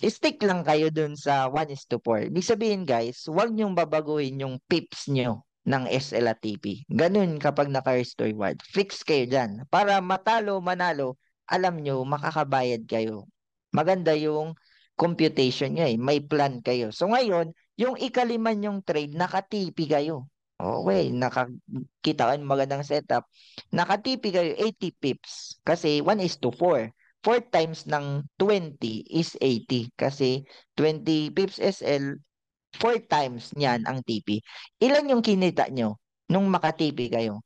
S3: stick lang kayo dun sa 1 is to 4. Ibig sabihin guys, huwag nyong babaguhin yung pips nyo ng SLATP. Ganun kapag naka-risk to reward. Fix kayo dyan. Para matalo, manalo, alam nyo, makakabayad kayo. Maganda yung computation nyo eh. May plan kayo. So ngayon, yung ikaliman yung trade, naka kayo. Okay, nakakita ka ng magandang setup. Nakatipi tp kayo 80 pips kasi 1 is to 4. 4 times ng 20 is 80 kasi 20 pips SL, 4 times niyan ang TP. Ilan yung kinita nyo nung maka kayo?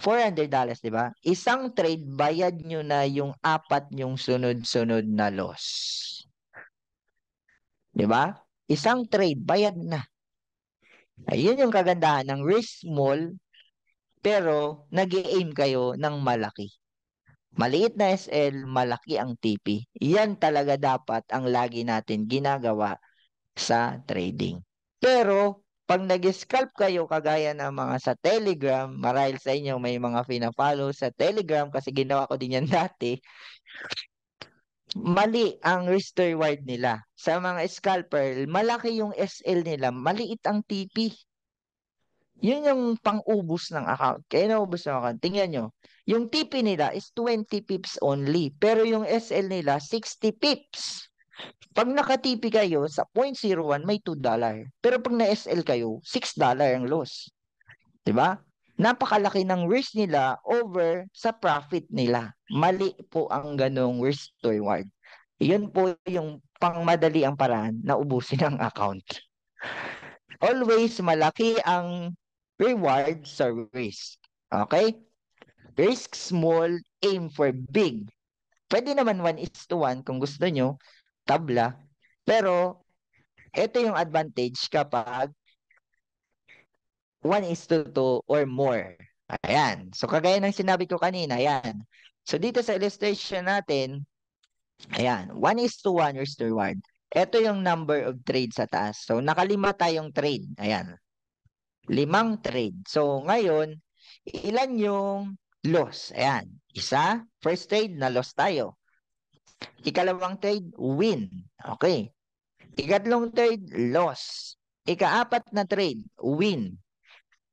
S3: $400, di ba? Isang trade, bayad nyo na yung apat yung sunod-sunod na loss. Di ba? Isang trade, bayad na. Ayun yung kagandahan ng risk small pero nag aim kayo ng malaki. Maliit na SL, malaki ang TP. Yan talaga dapat ang lagi natin ginagawa sa trading. Pero pag nag-scalp kayo kagaya ng mga sa Telegram, marahil sa inyo may mga fina-follow sa Telegram kasi ginawa ko din yan dati mali ang risk to reward nila. Sa mga scalper, malaki yung SL nila, maliit ang TP. Yun yung pang-ubos ng account. Kaya naubos ng account. Tingnan nyo. Yung TP nila is 20 pips only. Pero yung SL nila, 60 pips. Pag naka-TP kayo, sa 0.01, may $2. Pero pag na-SL kayo, $6 ang loss. Diba? napakalaki ng risk nila over sa profit nila. Mali po ang ganong risk to reward. Yun po yung pangmadali ang paraan na ubusin ang account. Always malaki ang reward sa risk. Okay? Risk small, aim for big. Pwede naman 1 is to 1 kung gusto nyo, tabla. Pero, ito yung advantage kapag 1 is to 2 or more. Ayan. So, kagaya ng sinabi ko kanina, ayan. So, dito sa illustration natin, ayan, 1 is to 1 is to 1. Ito yung number of trades sa taas. So, nakalima tayong trade. Ayan. Limang trade. So, ngayon, ilan yung loss? Ayan. Isa, first trade, na loss tayo. Ikalawang trade, win. Okay. Ikatlong trade, loss. Ikaapat na trade, win.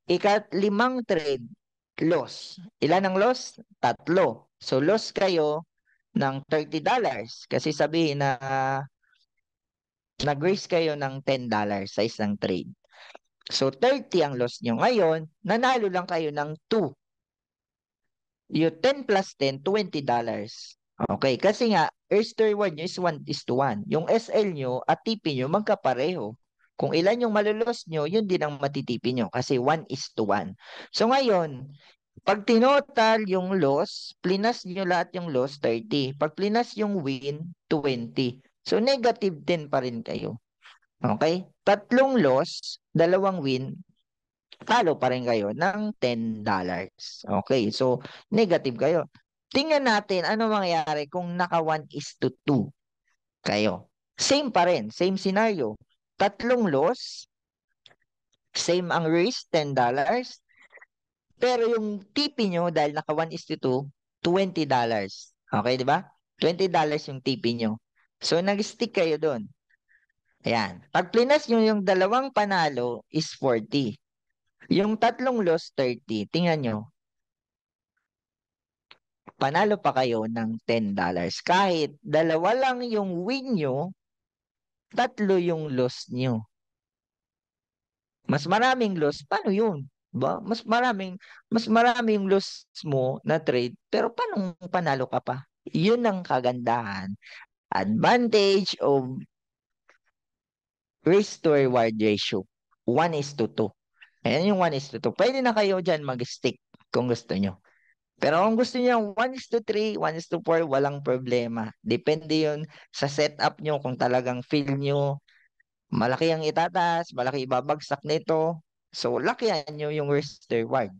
S3: Ikat limang trade, loss. Ilan ang loss? Tatlo. So loss kayo ng $30 kasi sabihin na uh, nag-raise kayo ng $10 sa isang trade. So 30 ang loss nyo ngayon, nanalo lang kayo ng 2. Yung 10 plus 10, $20. Okay, kasi nga, risk to reward nyo is 1 is to 1. Yung SL nyo at TP nyo magkapareho. Kung ilan yung malulos nyo, yun din ang matitipin nyo kasi 1 is to 1. So ngayon, pag tinotal yung loss, plinas nyo lahat yung loss, 30. Pag plinas yung win, 20. So negative din pa rin kayo. Okay? Tatlong loss, dalawang win, talo pa rin kayo ng $10. Okay, so negative kayo. Tingnan natin ano mangyayari kung naka 1 is to 2 kayo. Same pa rin, same scenario. Tatlong loss, same ang risk, $10. Pero yung TP nyo, dahil naka 1 is to 2, $20. Okay, di ba? $20 yung TP nyo. So, nag-stick kayo doon. Ayan. Pag plinas nyo yung dalawang panalo is 40. Yung tatlong loss, 30. Tingnan nyo. Panalo pa kayo ng $10. Kahit dalawa lang yung win nyo, tatlo yung loss nyo. Mas maraming loss, paano yun? Ba? Mas maraming mas maraming loss mo na trade, pero paano panalo ka pa? Yun ang kagandahan. Advantage of risk to reward ratio. 1 is to 2. Ayan yung 1 is to 2. Pwede na kayo dyan mag-stick kung gusto nyo. Pero kung gusto niya 1 is to 3, 1 is to 4, walang problema. Depende yon sa setup nyo kung talagang feel nyo malaki ang itataas, malaki ibabagsak nito. So, lakihan nyo yung risk reward.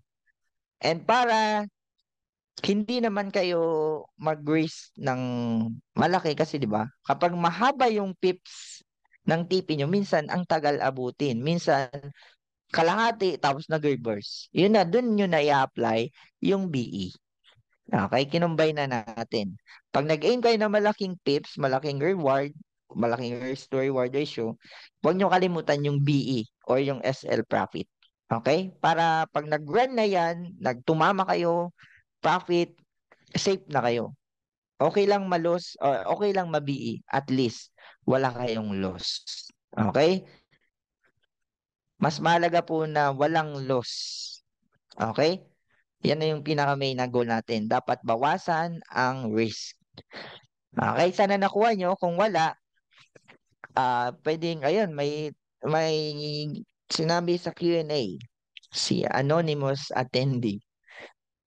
S3: And para hindi naman kayo mag-risk ng malaki kasi 'di ba? Kapag mahaba yung pips ng tipi nyo, minsan ang tagal abutin. Minsan kalahati, tapos nag-reverse. Yun na, dun nyo na i-apply yung BE. Okay, kinumbay na natin. Pag nag-aim kayo ng malaking pips, malaking reward, malaking risk to reward ratio, huwag nyo kalimutan yung BE or yung SL profit. Okay? Para pag nag-run na yan, nagtumama kayo, profit, safe na kayo. Okay lang malos, or okay lang mabii, e. at least wala kayong loss. Okay? Mas malaga po na walang loss. Okay? Yan na yung pinaka-main na goal natin. Dapat bawasan ang risk. Okay, sana nakuha nyo. Kung wala, uh, pwedeng, ayun, may, may sinabi sa Q&A si anonymous attendee.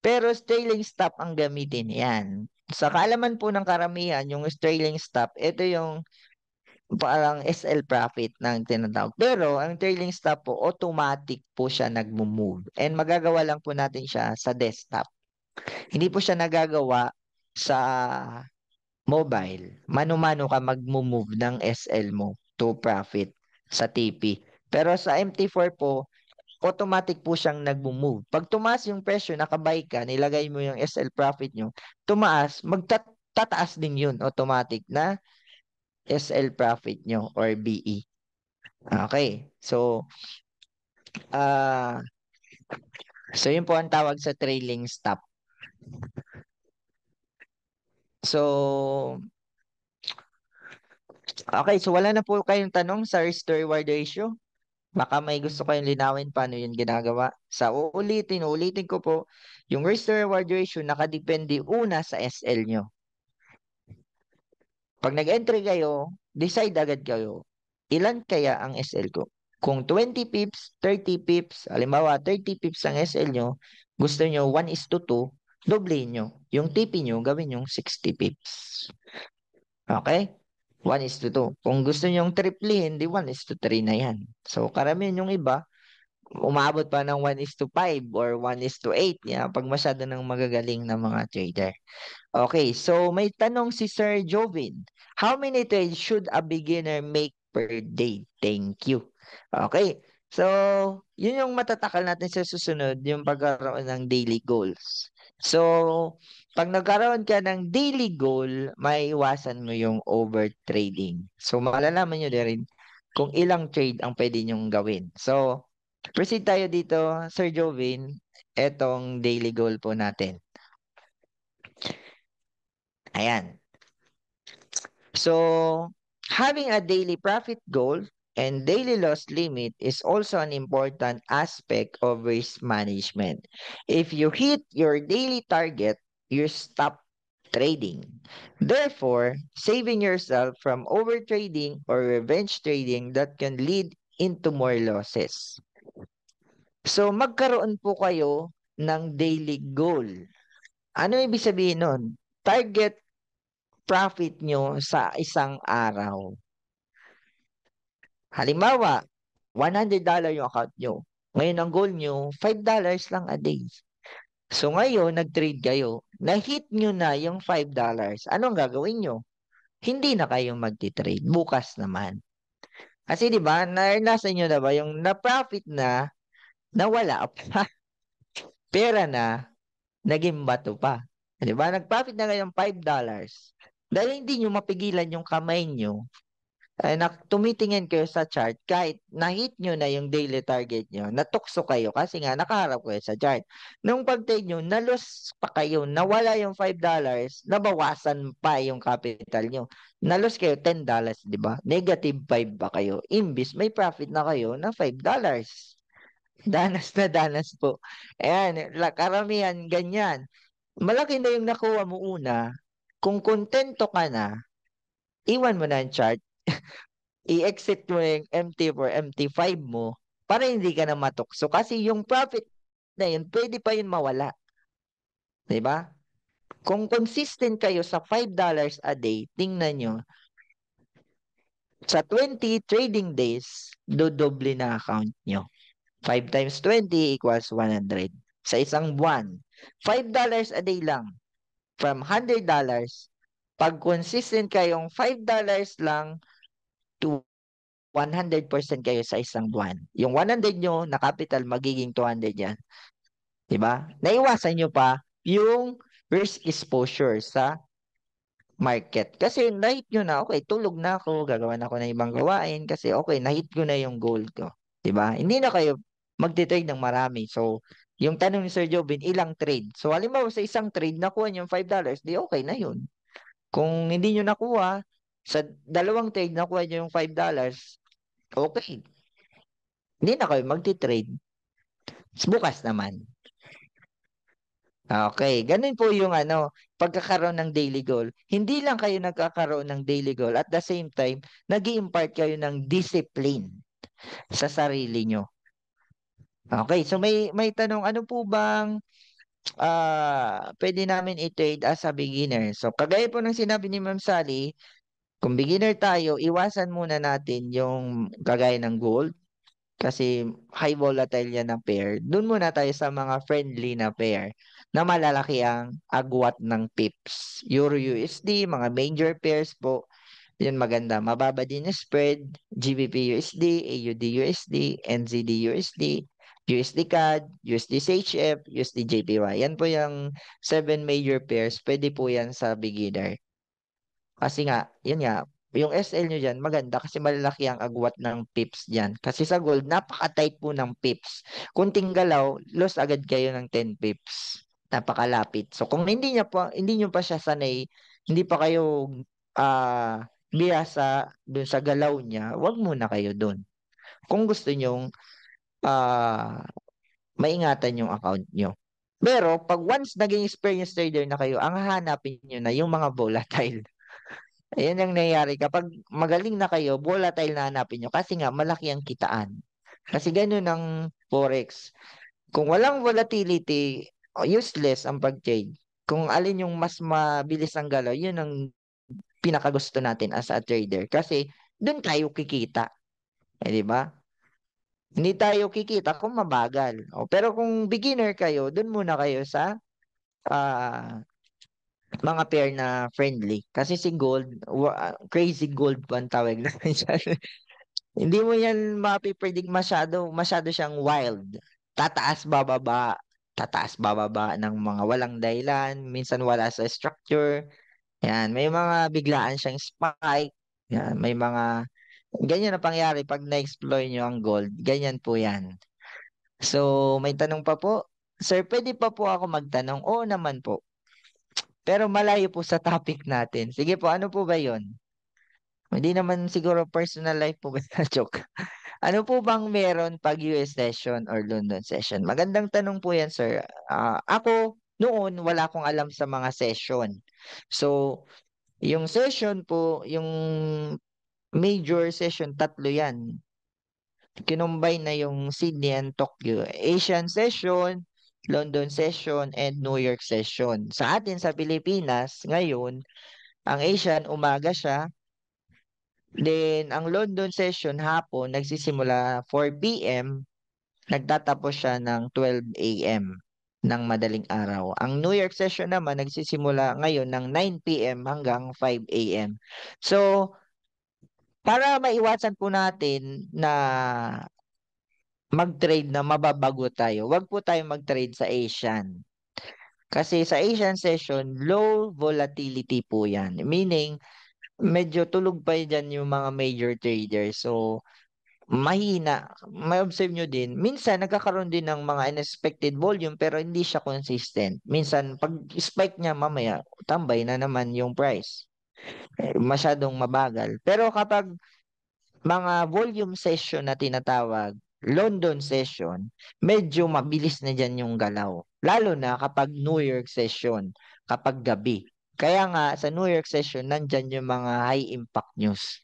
S3: Pero trailing stop ang gamitin yan. Sa kaalaman po ng karamihan, yung trailing stop, ito yung parang SL profit ng tinatawag. Pero ang trailing stop po, automatic po siya nagmo-move. And magagawa lang po natin siya sa desktop. Hindi po siya nagagawa sa mobile. Mano-mano ka magmo-move ng SL mo to profit sa TP. Pero sa MT4 po, automatic po siyang nagmo-move. Pag tumaas yung presyo, nakabay ka, nilagay mo yung SL profit nyo, tumaas, magtataas din yun automatic na SL profit nyo or BE. Okay. So, uh, so yun po ang tawag sa trailing stop. So, okay. So, wala na po kayong tanong sa risk to reward ratio. Baka may gusto kayong linawin paano yun ginagawa. Sa so, uulitin, uulitin ko po, yung risk to reward ratio nakadepende una sa SL nyo. Pag nag-entry kayo, decide agad kayo, ilan kaya ang SL ko? Kung 20 pips, 30 pips, halimbawa 30 pips ang SL nyo, gusto nyo 1 is to 2, doblein nyo. Yung TP nyo, gawin yung 60 pips. Okay? 1 is to 2. Kung gusto nyo yung triplehin, di 1 is to 3 na yan. So, karamihan yung iba, umabot pa ng 1 is to 5 or 1 is to 8 yeah, pag masyado ng magagaling na mga trader. Okay, so may tanong si Sir Jovin. How many trades should a beginner make per day? Thank you. Okay, so yun yung matatakal natin sa susunod, yung pagkaroon ng daily goals. So, pag nagkaroon ka ng daily goal, maiiwasan mo yung overtrading. So, malalaman nyo din rin kung ilang trade ang pwede nyong gawin. So, Proceed tayo dito, Sir Jovin, etong daily goal po natin. Ayan. So, having a daily profit goal and daily loss limit is also an important aspect of risk management. If you hit your daily target, you stop trading. Therefore, saving yourself from overtrading or revenge trading that can lead into more losses. So magkaroon po kayo ng daily goal. Ano ibig sabihin nun? Target profit nyo sa isang araw. Halimbawa, $100 yung account nyo. Ngayon ang goal nyo, $5 lang a day. So ngayon, nag-trade kayo. Na-hit nyo na yung $5. Anong gagawin nyo? Hindi na kayo magti-trade. Bukas naman. Kasi di ba, naranasan nyo na ba yung na-profit na, nawala pa. Pera na, naging bato pa. Di ba? Nag-profit na kayo ng $5. Dahil hindi nyo mapigilan yung kamay nyo, ay eh, na tumitingin kayo sa chart kahit na-hit nyo na yung daily target nyo, natukso kayo kasi nga nakaharap kayo sa chart. Nung pag-take nyo, nalos pa kayo, nawala yung $5, nabawasan pa yung capital nyo. Nalos kayo $10, di ba? Negative 5 pa kayo. Imbis may profit na kayo na $5. Danas na danas po. Ayan, karamihan ganyan. Malaki na yung nakuha mo una. Kung kontento ka na, iwan mo na ang chart. I-exit mo yung MT for MT5 mo para hindi ka na matukso. Kasi yung profit na yun, pwede pa yun mawala. ba? Diba? Kung consistent kayo sa $5 a day, tingnan nyo, sa 20 trading days, dodoble na account nyo. 5 times 20 equals 100. Sa isang buwan, $5 a day lang. From $100, pag consistent kayong $5 lang to 100% kayo sa isang buwan. Yung 100 nyo na capital, magiging 200 yan. Diba? Naiwasan nyo pa yung risk exposure sa market. Kasi na-hit nyo na, okay, tulog na ako, gagawa na ako ng ibang gawain kasi okay, na-hit ko na yung goal ko. Diba? Hindi na kayo magte-trade ng marami. So, yung tanong ni Sir Jobin, ilang trade? So, halimbawa sa isang trade, nakuha niyo yung $5, di okay na yun. Kung hindi niyo nakuha, sa dalawang trade, nakuha niyo yung $5, okay. Hindi na kayo magte trade Bukas naman. Okay, ganun po yung ano, pagkakaroon ng daily goal. Hindi lang kayo nagkakaroon ng daily goal. At the same time, nag impart kayo ng discipline sa sarili nyo. Okay, so may may tanong ano po bang uh, pwede namin i-trade as a beginner? So kagaya po ng sinabi ni Ma'am Sally, kung beginner tayo, iwasan muna natin yung kagaya ng gold kasi high volatile yan na pair. Doon muna tayo sa mga friendly na pair na malalaki ang agwat ng pips. Euro USD, mga major pairs po. Yun maganda. Mababa din yung spread, GBP USD, AUD USD, NZD USD, USD CAD, USD CHF, USD JPY. Yan po yung seven major pairs. Pwede po yan sa beginner. Kasi nga, yun nga, yung SL nyo dyan, maganda kasi malaki ang agwat ng pips dyan. Kasi sa gold, napaka-tight po ng pips. Kunting galaw, loss agad kayo ng 10 pips. Napakalapit. So kung hindi niya po, hindi niyo pa siya sanay, hindi pa kayo uh, ah, biyasa dun sa galaw niya, wag muna kayo dun. Kung gusto nyong uh, maingatan yung account nyo. Pero pag once naging experienced trader na kayo, ang hahanapin nyo na yung mga volatile. Ayan ang nangyayari. Kapag magaling na kayo, volatile na hanapin nyo kasi nga malaki ang kitaan. Kasi ganun ang forex. Kung walang volatility, useless ang pag-trade. Kung alin yung mas mabilis ang galaw, yun ang pinakagusto natin as a trader. Kasi doon kayo kikita. Eh, di ba? Hindi tayo kikita kung mabagal. O, pero kung beginner kayo, dun muna kayo sa uh, mga pair na friendly. Kasi si Gold, crazy Gold pa ang tawag namin siya. Hindi mo yan mapipredict masyado. Masyado siyang wild. Tataas, bababa. Tataas, bababa ng mga walang dahilan. Minsan wala sa structure. Yan. May mga biglaan siyang spike. Yan. May mga Ganyan ang pangyari pag na-explore nyo ang gold. Ganyan po yan. So, may tanong pa po. Sir, pwede pa po ako magtanong? Oo naman po. Pero malayo po sa topic natin. Sige po, ano po ba yon? Hindi naman siguro personal life po ba joke? ano po bang meron pag US session or London session? Magandang tanong po yan, sir. Uh, ako, noon, wala akong alam sa mga session. So, yung session po, yung major session, tatlo yan. Kinumbine na yung Sydney and Tokyo. Asian session, London session, and New York session. Sa atin sa Pilipinas, ngayon, ang Asian, umaga siya. Then, ang London session hapon, nagsisimula 4 p.m. Nagtatapos siya ng 12 a.m ng madaling araw. Ang New York session naman nagsisimula ngayon ng 9 p.m. hanggang 5 a.m. So, para maiwasan po natin na mag-trade na mababago tayo, wag po tayo mag-trade sa Asian. Kasi sa Asian session, low volatility po yan. Meaning, medyo tulog pa dyan yung mga major traders. So, mahina. May observe nyo din. Minsan, nagkakaroon din ng mga unexpected volume pero hindi siya consistent. Minsan, pag spike niya mamaya, tambay na naman yung price. Eh, masyadong mabagal. Pero kapag mga volume session na tinatawag, London session, medyo mabilis na dyan yung galaw. Lalo na kapag New York session, kapag gabi. Kaya nga, sa New York session, nandyan yung mga high impact news.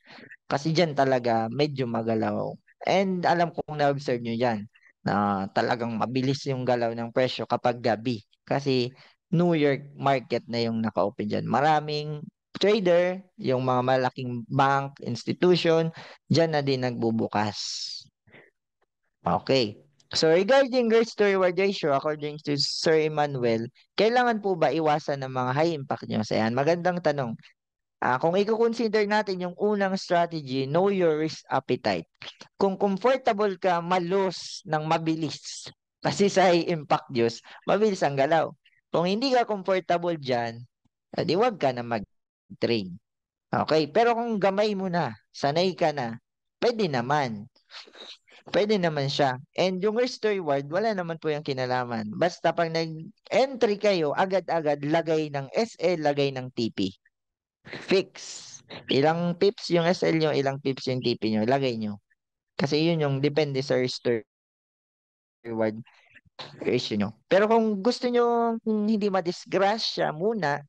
S3: Kasi dyan talaga, medyo magalaw. And alam kong na-observe nyo yan, na talagang mabilis yung galaw ng presyo kapag gabi. Kasi New York market na yung naka-open dyan. Maraming trader, yung mga malaking bank, institution, dyan na din nagbubukas. Okay. So regarding risk to reward ratio, according to Sir Emmanuel, kailangan po ba iwasan ng mga high impact nyo? So yan, magandang tanong. Uh, kung i-consider natin yung unang strategy, know your risk appetite. Kung comfortable ka malos ng mabilis, kasi sa high impact news, mabilis ang galaw. Kung hindi ka comfortable dyan, eh, di wag ka na mag tray. Okay, pero kung gamay mo na, sanay ka na, pwede naman. Pwede naman siya. And yung risk to reward, wala naman po yung kinalaman. Basta pag nag-entry kayo, agad-agad lagay ng SL, lagay ng TP. Fix. Ilang pips yung SL nyo, ilang pips yung TP nyo, lagay nyo. Kasi yun yung depende sa risk to reward ratio nyo. Pero kung gusto nyo hindi madisgrasya muna,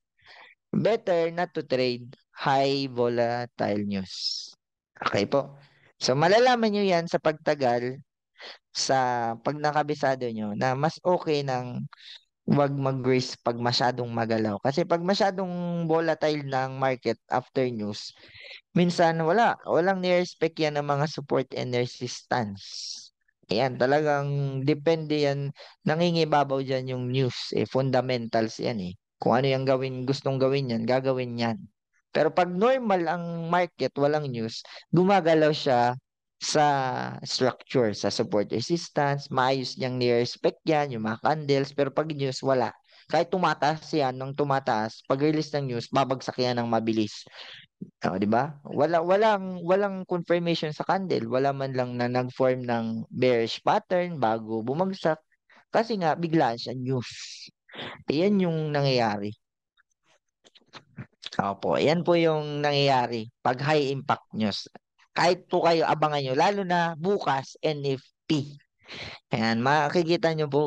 S3: better not to trade high volatile news. Okay po. So malalaman nyo yan sa pagtagal sa pag nakabisado nyo na mas okay ng wag mag-risk pag masyadong magalaw. Kasi pag masyadong volatile ng market after news, minsan wala. Walang nirespect yan ng mga support and resistance. Ayan, talagang depende yan. Nangingibabaw dyan yung news. Eh, fundamentals yan eh. Kung ano yung gawin, gustong gawin yan, gagawin yan. Pero pag normal ang market, walang news, gumagalaw siya sa structure, sa support resistance, maayos niyang ni-respect yan, yung mga candles, pero pag news, wala. Kahit tumataas yan, nung tumataas, pag release ng news, babagsak yan ng mabilis. Oh, di ba? Wala walang walang confirmation sa candle, wala man lang na nag-form ng bearish pattern bago bumagsak kasi nga biglaan siya news. Ayan yung nangyayari. Opo, ayan po yung nangyayari pag high impact news. Kahit po kayo, abangan nyo, lalo na bukas, NFP. Ayan, makikita nyo po,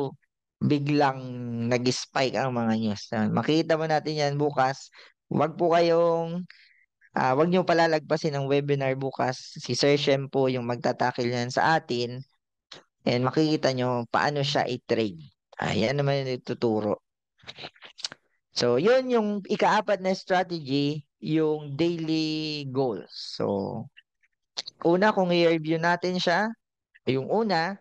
S3: biglang nag-spike ang mga news. Makita makikita mo natin yan bukas. Huwag po kayong Uh, ah, wag niyo palalagpasin ang webinar bukas. Si Sir Shem po yung magtatakil yan sa atin. And makikita nyo paano siya i-trade. Ayan naman yung ituturo. So, yun yung ikaapat na strategy, yung daily goals. So, una kung i-review natin siya, yung una,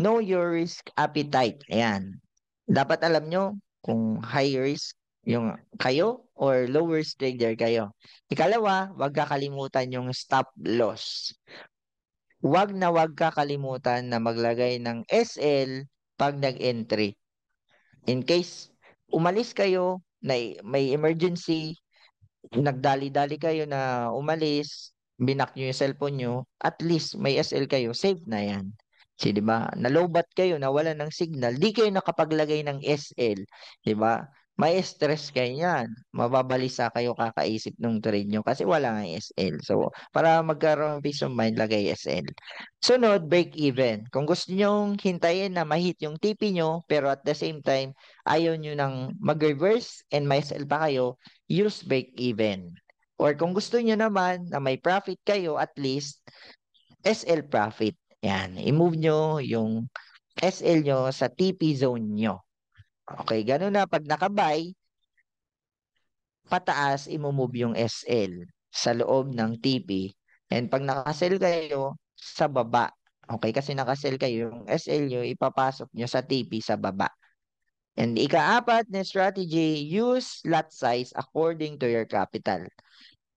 S3: know your risk appetite. Ayan. Dapat alam nyo kung high risk yung kayo or lower risk trader kayo. Ikalawa, wag kakalimutan yung stop loss. Wag na wag kakalimutan na maglagay ng SL pag nag-entry. In case umalis kayo, na may emergency, nagdali-dali kayo na umalis, binak nyo yung cellphone nyo, at least may SL kayo, safe na yan. Kasi 'di ba? Nalobat kayo, nawalan ng signal, di kayo nakapaglagay ng SL, 'di ba? may stress kayo niyan. Mababalisa kayo kakaisip nung trade nyo kasi wala nga SL. So, para magkaroon ng peace of mind, lagay SL. Sunod, break even. Kung gusto nyo hintayin na ma-hit yung TP nyo, pero at the same time, ayaw nyo nang mag-reverse and may SL pa kayo, use break even. Or kung gusto nyo naman na may profit kayo, at least, SL profit. Yan, i-move nyo yung SL nyo sa TP zone nyo. Okay, ganun na. Pag nakabay, pataas, imumove yung SL sa loob ng TP. And pag nakasell kayo, sa baba. Okay, kasi nakasell kayo yung SL nyo, ipapasok nyo sa TP sa baba. And ikaapat na strategy, use lot size according to your capital.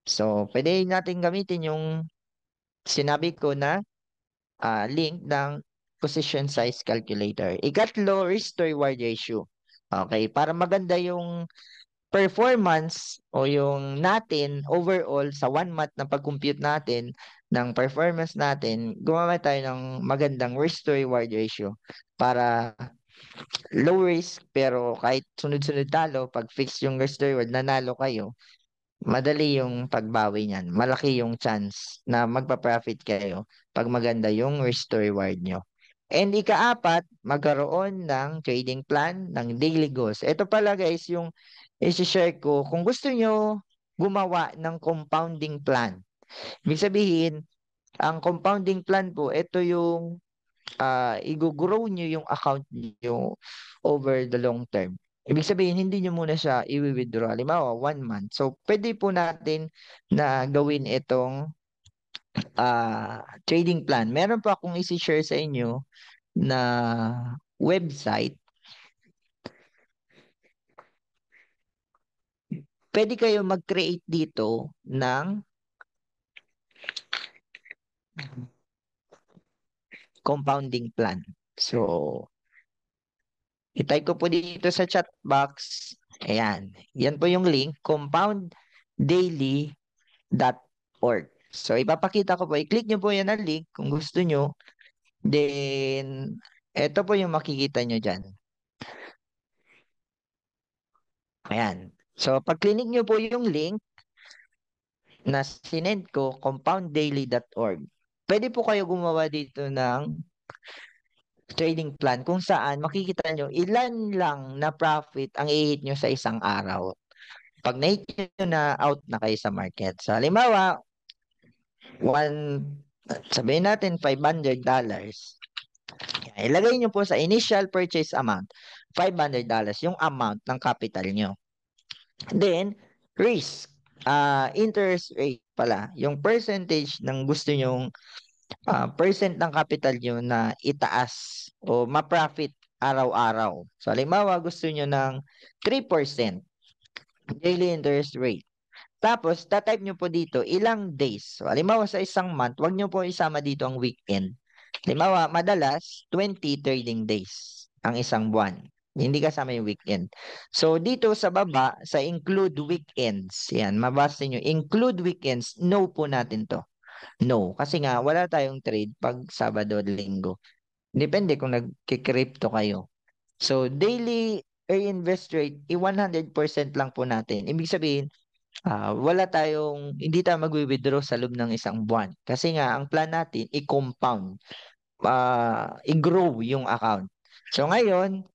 S3: So, pwede natin gamitin yung sinabi ko na uh, link ng position size calculator. Ikatlo, risk to reward ratio. Okay, para maganda yung performance o yung natin overall sa one month na pag-compute natin ng performance natin, gumawa tayo ng magandang risk to reward ratio para low risk pero kahit sunod-sunod talo, pag fix yung risk to reward, nanalo kayo, madali yung pagbawi niyan. Malaki yung chance na magpa-profit kayo pag maganda yung risk to reward nyo. And ikaapat, magkaroon ng trading plan ng daily goals. Ito pala guys yung isi-share ko. Kung gusto nyo gumawa ng compounding plan. Ibig sabihin, ang compounding plan po, ito yung uh, i-grow nyo yung account nyo over the long term. Ibig sabihin, hindi nyo muna siya i-withdraw. Halimbawa, one month. So, pwede po natin na gawin itong uh, trading plan. Meron pa akong isi-share sa inyo na website. Pwede kayo mag-create dito ng compounding plan. So, itype ko po dito sa chat box. Ayan. Yan po yung link, compounddaily.org. So, ipapakita ko po. I-click nyo po yan ang link kung gusto nyo. Then, ito po yung makikita nyo dyan. Ayan. So, pag-click nyo po yung link na sinend ko, compounddaily.org. Pwede po kayo gumawa dito ng trading plan kung saan makikita nyo ilan lang na profit ang i-hit nyo sa isang araw. Pag na-hit nyo na out na kayo sa market. So, halimbawa, one, sabihin natin $500, ilagay nyo po sa initial purchase amount, $500, yung amount ng capital nyo. Then, risk, uh, interest rate pala, yung percentage ng gusto nyong uh, percent ng capital nyo na itaas o ma-profit araw-araw. So, halimbawa, gusto nyo ng 3% daily interest rate. Tapos, tatype nyo po dito, ilang days. So, halimbawa sa isang month, wag nyo po isama dito ang weekend. Halimbawa, madalas, 20 trading days ang isang buwan. Hindi kasama yung weekend. So, dito sa baba, sa include weekends, yan, mabasa nyo, include weekends, no po natin to. No. Kasi nga, wala tayong trade pag Sabado at Linggo. Depende kung nagkikrypto kayo. So, daily reinvest rate, i-100% lang po natin. Ibig sabihin, uh, wala tayong, hindi tayo magwi-withdraw sa loob ng isang buwan. Kasi nga, ang plan natin, i-compound, uh, i-grow yung account. So ngayon,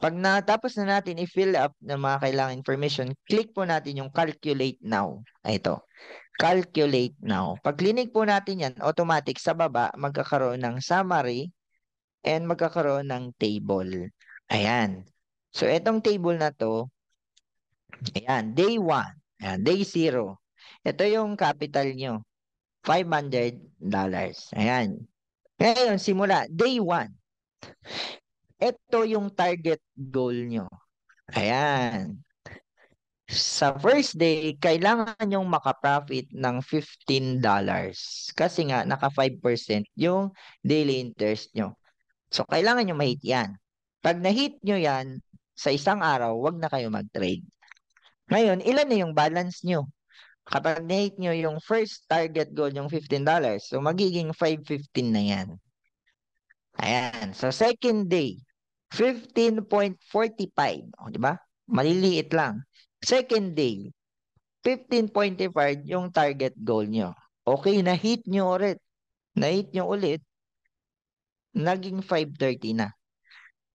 S3: pag natapos na natin i-fill up ng mga kailangan information, click po natin yung calculate now. Ah, ito. Calculate now. Pag clinic po natin yan, automatic sa baba, magkakaroon ng summary and magkakaroon ng table. Ayan. So, itong table na to, Ayan, day 1. Ayan, day 0. Ito yung capital nyo. $500. Ayan. Ngayon, simula. Day 1. Ito yung target goal nyo. Ayan. Sa first day, kailangan nyong makaprofit ng $15. Kasi nga, naka 5% yung daily interest nyo. So, kailangan nyo ma-hit yan. Pag na-hit nyo yan, sa isang araw, wag na kayo mag-trade. Ngayon, ilan na yung balance nyo? Kapag na-hit nyo yung first target goal, yung $15, so magiging 5.15 na yan. Ayan. So, second day, 15.45. O, di ba? Maliliit lang. Second day, 15.45 yung target goal nyo. Okay, na-hit nyo ulit. Na-hit nyo ulit. Naging 5.30 na.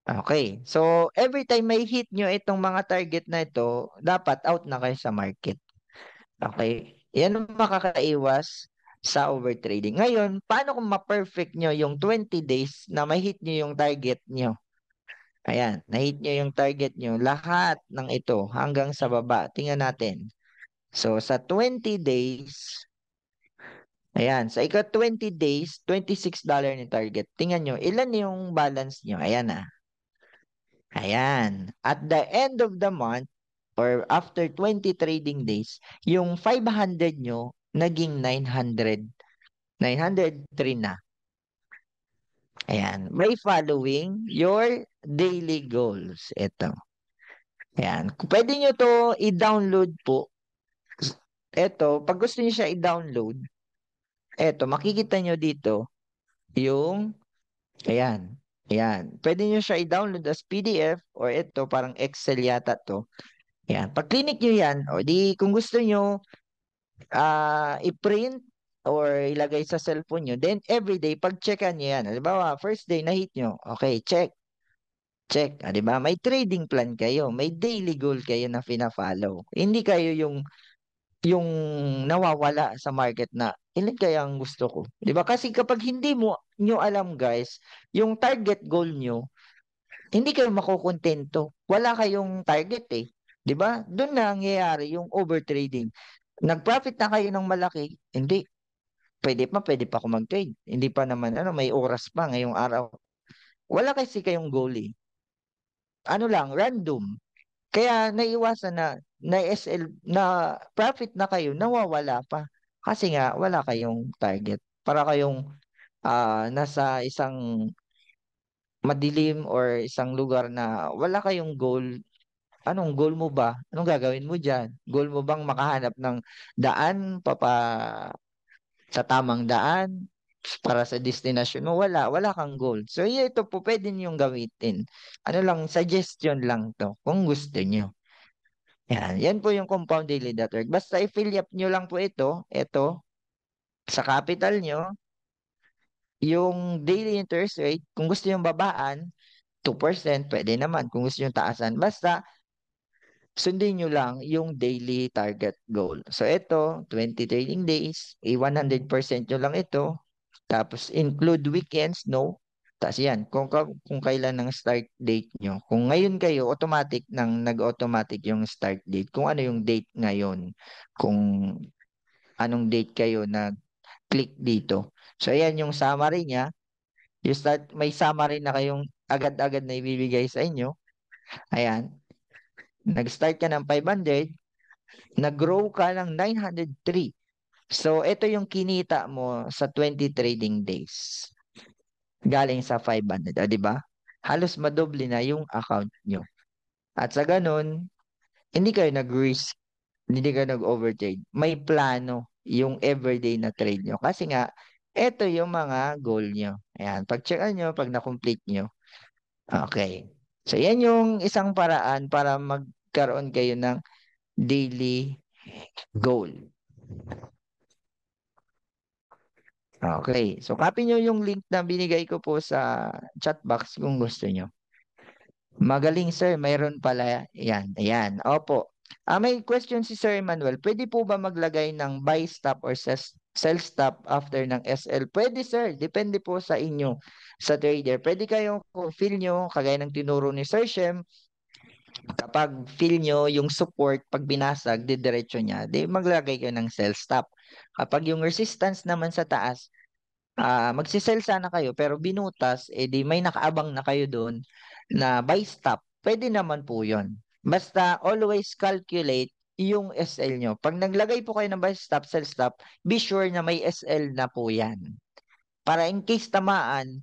S3: Okay. So, every time may hit nyo itong mga target na ito, dapat out na kayo sa market. Okay. Yan ang makakaiwas sa overtrading. Ngayon, paano kung ma-perfect nyo yung 20 days na may hit nyo yung target nyo? Ayan, na-hit nyo yung target nyo. Lahat ng ito hanggang sa baba. Tingnan natin. So, sa 20 days, Ayan, sa ika 20 days, $26 ni target. Tingnan nyo, ilan yung balance nyo? Ayan na, Ayan. At the end of the month, or after 20 trading days, yung 500 nyo naging 900. 903 na. Ayan. May following your daily goals. Ito. Ayan. Pwede nyo to i-download po. Ito, pag gusto nyo siya i-download, ito, makikita nyo dito yung, ayan, yan. Pwede nyo siya i-download as PDF or ito, parang Excel yata to. Yan. Pag clinic nyo yan, o di kung gusto nyo uh, i-print or ilagay sa cellphone nyo, then everyday, pag-checkan nyo yan. Halimbawa, first day, na-hit nyo. Okay, check. Check. Ah, di ba? May trading plan kayo. May daily goal kayo na fina-follow. Hindi kayo yung yung nawawala sa market na Ilan kaya ang gusto ko? 'Di ba? Kasi kapag hindi mo nyo alam, guys, yung target goal nyo, hindi kayo makukontento. Wala kayong target eh. 'Di ba? Doon na nangyayari yung overtrading. Nag-profit na kayo ng malaki, hindi pwede pa, pwede pa ako mag-trade. Hindi pa naman, ano, may oras pa ngayong araw. Wala kasi kayong goal eh. Ano lang, random. Kaya naiwasan na, na SL, na profit na kayo, nawawala pa. Kasi nga, wala kayong target. Para kayong ah, nasa isang madilim or isang lugar na wala kayong goal. Anong goal mo ba? Anong gagawin mo dyan? Goal mo bang makahanap ng daan papa sa tamang daan para sa destination mo? Wala. Wala kang goal. So, ito po pwede niyong gamitin. Ano lang, suggestion lang to kung gusto niyo. Yan. Yan po yung compound daily.org. Basta i-fill up nyo lang po ito, ito, sa capital nyo, yung daily interest rate, kung gusto yung babaan, 2%, pwede naman. Kung gusto yung taasan, basta sundin nyo lang yung daily target goal. So ito, 20 trading days, i-100% nyo lang ito. Tapos include weekends, no. Tapos yan, kung, kung kailan ng start date nyo. Kung ngayon kayo, automatic nang nag-automatic yung start date. Kung ano yung date ngayon. Kung anong date kayo nag-click dito. So ayan yung summary niya. You start, may summary na kayong agad-agad na ibibigay sa inyo. Ayan. Nag-start ka ng 500. Nag-grow ka ng 903. So ito yung kinita mo sa 20 trading days galing sa 500. O, ah, di ba? Halos madoble na yung account nyo. At sa ganun, hindi kayo nag-risk, hindi kayo nag-overtrade. May plano yung everyday na trade nyo. Kasi nga, ito yung mga goal nyo. Ayan, pag-checkan nyo, pag na-complete nyo. Okay. So, yan yung isang paraan para magkaroon kayo ng daily goal. Okay. So, copy nyo yung link na binigay ko po sa chat box kung gusto nyo. Magaling, sir. Mayroon pala. Yan. Ayan. Opo. Ah, may question si Sir Emmanuel. Pwede po ba maglagay ng buy stop or sell stop after ng SL? Pwede, sir. Depende po sa inyo sa trader. Pwede kayong kung feel nyo, kagaya ng tinuro ni Sir Shem, kapag feel nyo yung support, pag binasag, didiretso niya, di maglagay kayo ng sell stop. Kapag yung resistance naman sa taas, uh, magsisell sana kayo pero binutas, edi may nakaabang na kayo doon na buy stop. Pwede naman po yon Basta always calculate yung SL nyo. Pag naglagay po kayo ng buy stop, sell stop, be sure na may SL na po yan. Para in case tamaan,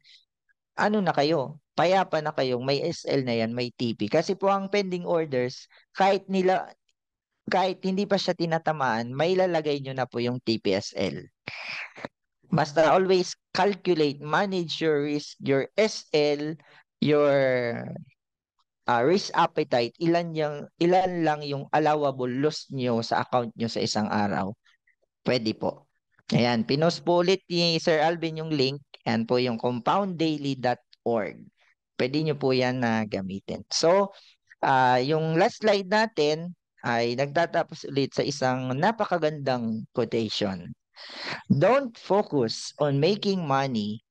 S3: ano na kayo? Payapa na kayo, may SL na yan, may TP. Kasi po ang pending orders, kahit nila kahit hindi pa siya tinatamaan, may lalagay nyo na po yung TPSL. Basta always calculate, manage your risk, your SL, your uh, risk appetite, ilan, yung, ilan lang yung allowable loss nyo sa account nyo sa isang araw. Pwede po. Ayan, pinost po ulit ni Sir Alvin yung link. Ayan po yung compounddaily.org. Pwede nyo po yan na gamitin. So, uh, yung last slide natin ay nagtatapos ulit sa isang napakagandang quotation. Don't focus on making money.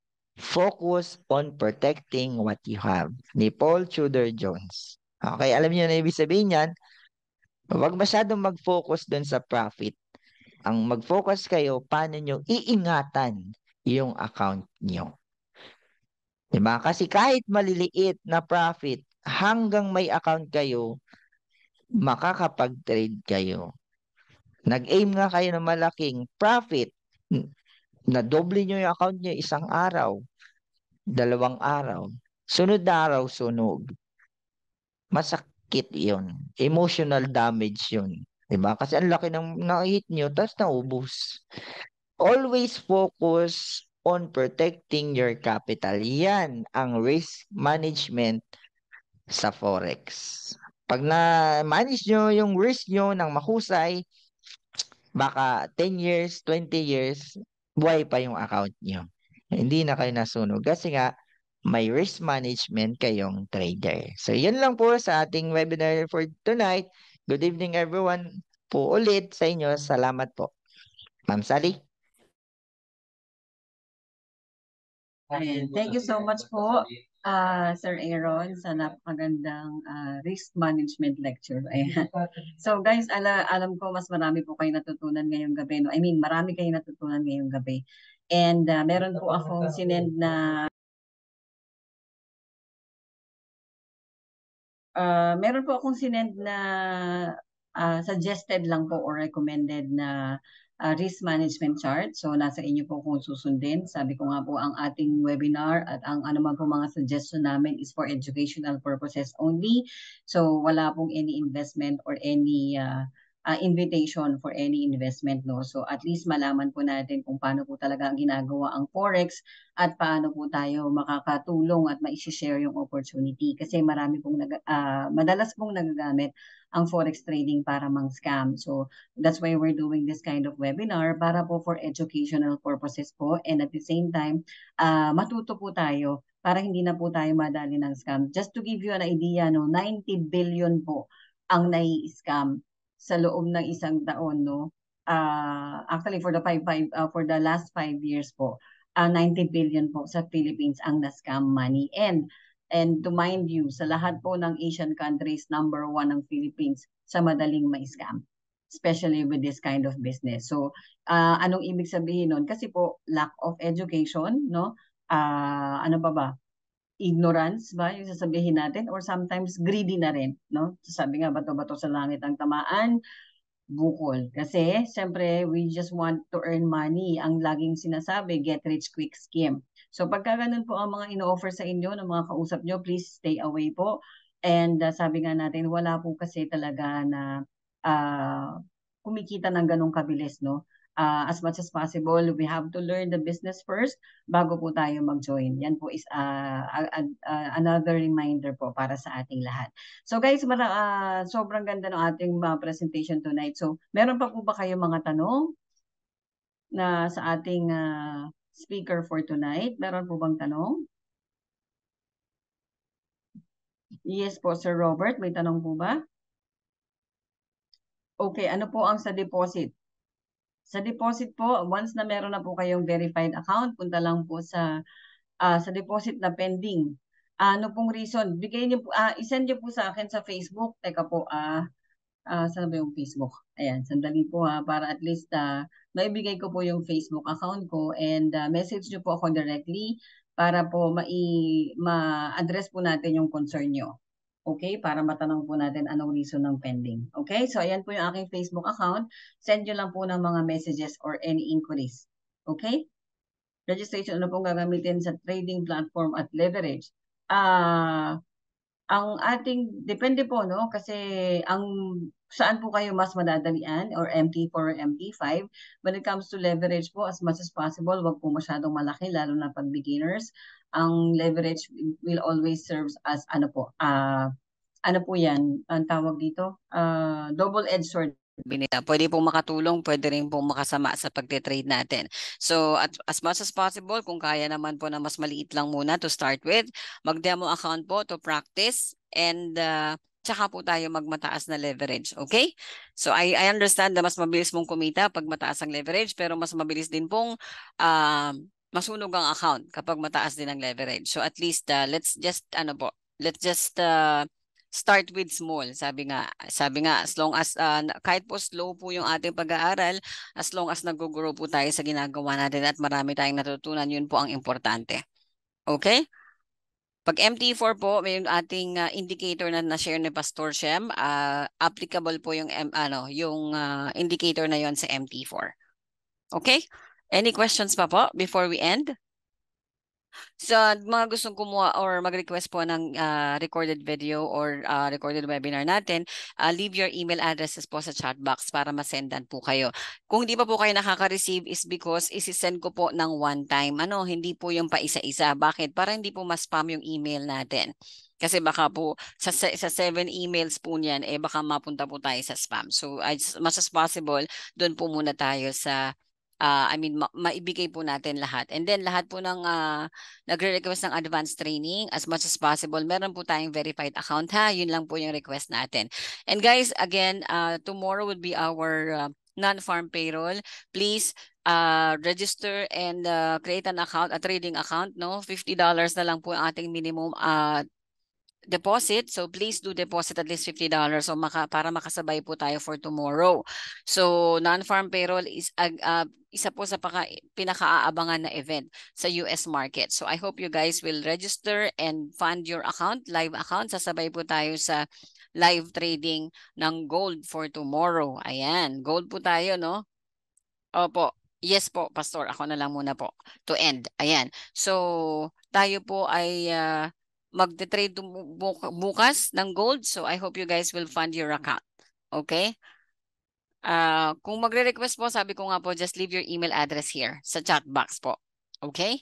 S3: Focus on protecting what you have. Ni Paul Tudor Jones. Okay, alam niyo na ibig sabihin niyan, huwag masyadong mag-focus dun sa profit. Ang mag-focus kayo, paano nyo iingatan yung account nyo. Diba? Kasi kahit maliliit na profit, hanggang may account kayo, makakapag-trade kayo. Nag-aim nga kayo ng malaking profit. Hmm. Na doble nyo yung account nyo isang araw, dalawang araw. Sunod na araw, sunog. Masakit yun. Emotional damage yun. Diba? Kasi ang laki ng nakahit nyo, tapos naubos. Always focus on protecting your capital. Yan ang risk management sa Forex. Pag na-manage nyo yung risk nyo ng makusay, baka 10 years, 20 years, buhay pa yung account nyo. Hindi na kayo nasunog. Kasi nga, may risk management kayong trader. So, yun lang po sa ating webinar for tonight. Good evening everyone po ulit sa inyo. Salamat po.
S1: Ma'am Sally? Thank you so much po uh, Sir Aaron sa napakagandang uh, risk management lecture. Ayan. So guys, ala, alam ko mas marami po kayo natutunan ngayong gabi. No? I mean, marami kayo natutunan ngayong gabi. And uh, meron po akong sinend na Uh, meron po akong sinend na uh, suggested lang po or recommended na uh, risk management chart. So nasa inyo po kung susundin. Sabi ko nga po ang ating webinar at ang ano man po mga suggestion namin is for educational purposes only. So wala pong any investment or any uh, uh, invitation for any investment no so at least malaman po natin kung paano po talaga ginagawa ang forex at paano po tayo makakatulong at mai-share yung opportunity kasi marami pong nag, uh, ah, madalas pong nagagamit ang forex trading para mang scam so that's why we're doing this kind of webinar para po for educational purposes po and at the same time uh, matuto po tayo para hindi na po tayo madali ng scam. Just to give you an idea, no, 90 billion po ang nai-scam sa loob ng isang taon no uh, actually for the five, five uh, for the last five years po uh, ah, 90 billion po sa Philippines ang na-scam money and and to mind you sa lahat po ng Asian countries number one ang Philippines sa madaling ma-scam especially with this kind of business so uh, anong ibig sabihin nun kasi po lack of education no uh, ano ba ba ignorance ba yung sasabihin natin or sometimes greedy na rin no sabi nga bato-bato sa langit ang tamaan bukol kasi syempre we just want to earn money ang laging sinasabi get rich quick scheme so pagka ganun po ang mga ino-offer sa inyo ng mga kausap nyo please stay away po and uh, sabi nga natin wala po kasi talaga na uh, kumikita ng ganong kabilis no uh, as much as possible, we have to learn the business first bago po tayo mag-join. Yan po is uh, uh, uh, another reminder po para sa ating lahat. So guys, mara, uh, sobrang ganda ng ating uh, presentation tonight. So meron pa po ba kayong mga tanong na sa ating uh, speaker for tonight? Meron po bang tanong? Yes po, Sir Robert. May tanong po ba? Okay, ano po ang sa deposit? Sa deposit po, once na meron na po kayong verified account, punta lang po sa uh, sa deposit na pending. Ah, ano pong reason? Bigay niyo po, uh, isend niyo po sa akin sa Facebook. Teka po, ah, uh, uh, saan ba yung Facebook? Ayan, sandali po ha, para at least uh, maibigay ko po yung Facebook account ko and uh, message niyo po ako directly para po ma-address ma po natin yung concern niyo. Okay, para matanong po natin anong reason ng pending. Okay, so ayan po yung aking Facebook account. Send nyo lang po ng mga messages or any inquiries. Okay? Registration ano pong gagamitin sa trading platform at leverage? Ah, uh, ang ating, depende po, no? Kasi ang saan po kayo mas madadalian or MT4 or MT5. When it comes to leverage po, as much as possible, wag po masyadong malaki, lalo na pag beginners ang leverage will always serves as ano po, uh, ano po yan, ang tawag dito, uh, ah, double-edged sword binita. Pwede pong makatulong, pwede rin pong makasama sa pagte-trade natin. So at, as much as possible, kung kaya naman po na mas maliit lang muna to start with, mag-demo account po to practice and uh, tsaka po tayo magmataas na leverage, okay? So I, I understand na mas mabilis mong kumita pag mataas ang leverage, pero mas mabilis din pong uh, masunog ang account kapag mataas din ang leverage. So at least uh, let's just ano po, let's just uh, start with small. Sabi nga, sabi nga as long as uh, kahit po slow po yung ating pag-aaral, as long as nag-grow po tayo sa ginagawa natin at marami tayong natutunan, yun po ang importante. Okay? Pag MT4 po, may ating uh, indicator na na-share ni Pastor Shem, uh, applicable po yung M ano, yung uh, indicator na yon sa MT4. Okay? Any questions pa po before we end? So, mga gustong kumuha or mag-request po ng uh, recorded video or uh, recorded webinar natin, uh, leave your email addresses po sa chat box para masendan po kayo. Kung di pa po kayo nakaka-receive is because isi-send ko po ng one time. Ano, hindi po yung pa isa-isa. Bakit? Para hindi po ma-spam yung email natin. Kasi baka po sa sa seven emails po niyan eh baka mapunta po tayo sa spam. So as much as possible, doon po muna tayo sa uh, I mean, ma- maibigay po natin lahat. And then lahat po ng uh, nagre-request ng advanced training as much as possible, meron po tayong verified account ha. Yun lang po yung request natin. And guys, again, uh, tomorrow would be our uh, non-farm payroll, please uh, register and uh, create an account, a trading account, no? $50 na lang po ang ating minimum uh, deposit. So please do deposit at least $50 so maka, para makasabay po tayo for tomorrow. So non-farm payroll is uh, isa po sa paka, pinakaabangan na event sa US market. So I hope you guys will register and fund your account, live account. Sasabay po tayo sa live trading ng gold for tomorrow. Ayan, gold po tayo, no? Opo. Yes po, Pastor. Ako na lang muna po to end. Ayan. So, tayo po ay uh, magde trade bukas ng gold. So I hope you guys will fund your account. Okay? Uh, kung magre-request po, sabi ko nga po, just leave your email address here sa chat box po. Okay?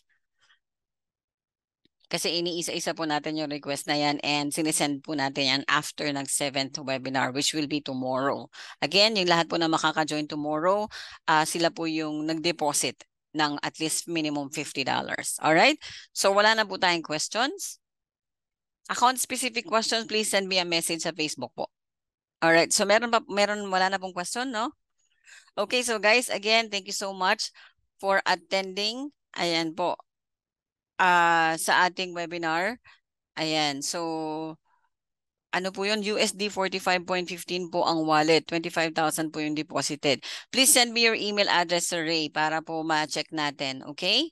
S1: Kasi iniisa-isa po natin yung request na yan and sinisend po natin yan after ng 7th webinar which will be tomorrow. Again, yung lahat po na makaka-join tomorrow, uh, sila po yung nag-deposit ng at least minimum $50. Alright? So wala na po tayong questions. Account-specific questions, please send me a message sa Facebook po. Alright, so meron, pa, meron wala na pong question, no? Okay, so guys, again, thank you so much for attending. Ayan po. Uh, sa ating webinar. Ayan, so ano po yun, USD 45.15 po ang wallet, 25,000 po yung deposited. Please send me your email address, Sir Ray, para po ma-check natin, okay?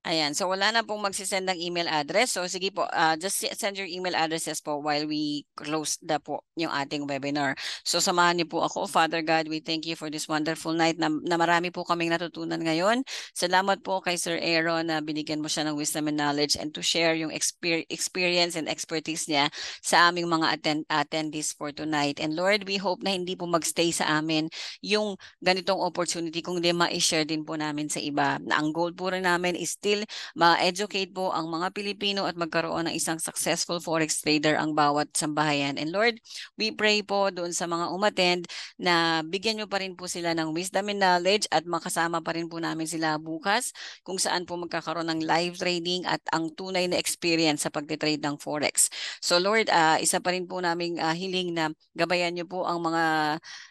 S1: Ayan, so wala na pong magsisend ng email address. So sige po, uh, just send your email addresses po while we close na po yung ating webinar. So samahan niyo po ako, Father God, we thank you for this wonderful night na, na marami po kaming natutunan ngayon. Salamat po kay Sir Aaron na binigyan mo siya ng wisdom and knowledge and to share yung exper experience and expertise niya sa aming mga attend attendees for tonight. And Lord, we hope na hindi po magstay sa amin yung ganitong opportunity kung kundi ma-share din po namin sa iba na ang goal po rin namin is still until ma-educate po ang mga Pilipino at magkaroon ng isang successful forex trader ang bawat sambahayan. And Lord, we pray po doon sa mga umattend na bigyan nyo pa rin po sila ng wisdom and knowledge at makasama pa rin po namin sila bukas kung saan po magkakaroon ng live trading at ang tunay na experience sa pagtitrade ng forex. So Lord, uh, isa pa rin po naming uh, hiling na gabayan nyo po ang mga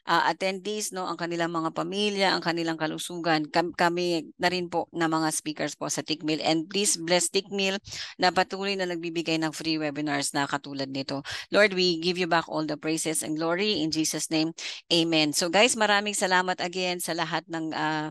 S1: uh, attendees, no, ang kanilang mga pamilya, ang kanilang kalusugan. kami na rin po na mga speakers po sa Tikmil. And please bless Tikmil na patuloy na nagbibigay ng free webinars na katulad nito. Lord, we give you back all the praises and glory in Jesus' name. Amen. So guys, maraming salamat again sa lahat ng uh,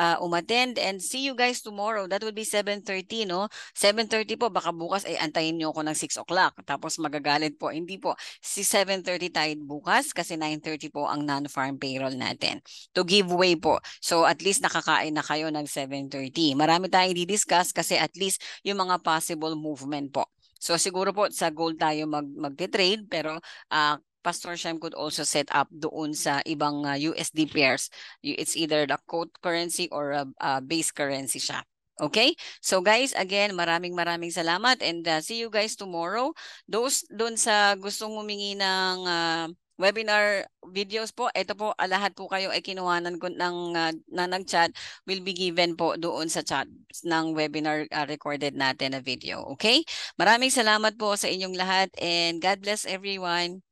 S1: uh, umattend and see you guys tomorrow. That would be 7.30, no? 7.30 po, baka bukas ay eh, antayin niyo ako ng 6 o'clock. Tapos magagalit po. Hindi po. Si 7.30 tayo bukas kasi 9.30 po ang non-farm payroll natin. To give way po. So at least nakakain na kayo ng 7.30. Marami tayong didi discuss kasi at least yung mga possible movement po. So siguro po sa gold tayo mag magte-trade pero uh, Pastor Shem could also set up doon sa ibang uh, ah, USD pairs. It's either the quote currency or a, a base currency siya. Okay? So guys, again, maraming maraming salamat and uh, see you guys tomorrow. Those doon sa gustong humingi ng uh, webinar videos po. Ito po, ah, lahat po kayo ay kinuhanan ko ng, uh, na nag-chat will be given po doon sa chat ng webinar uh, recorded natin na video. Okay? Maraming salamat po sa inyong lahat and God bless everyone.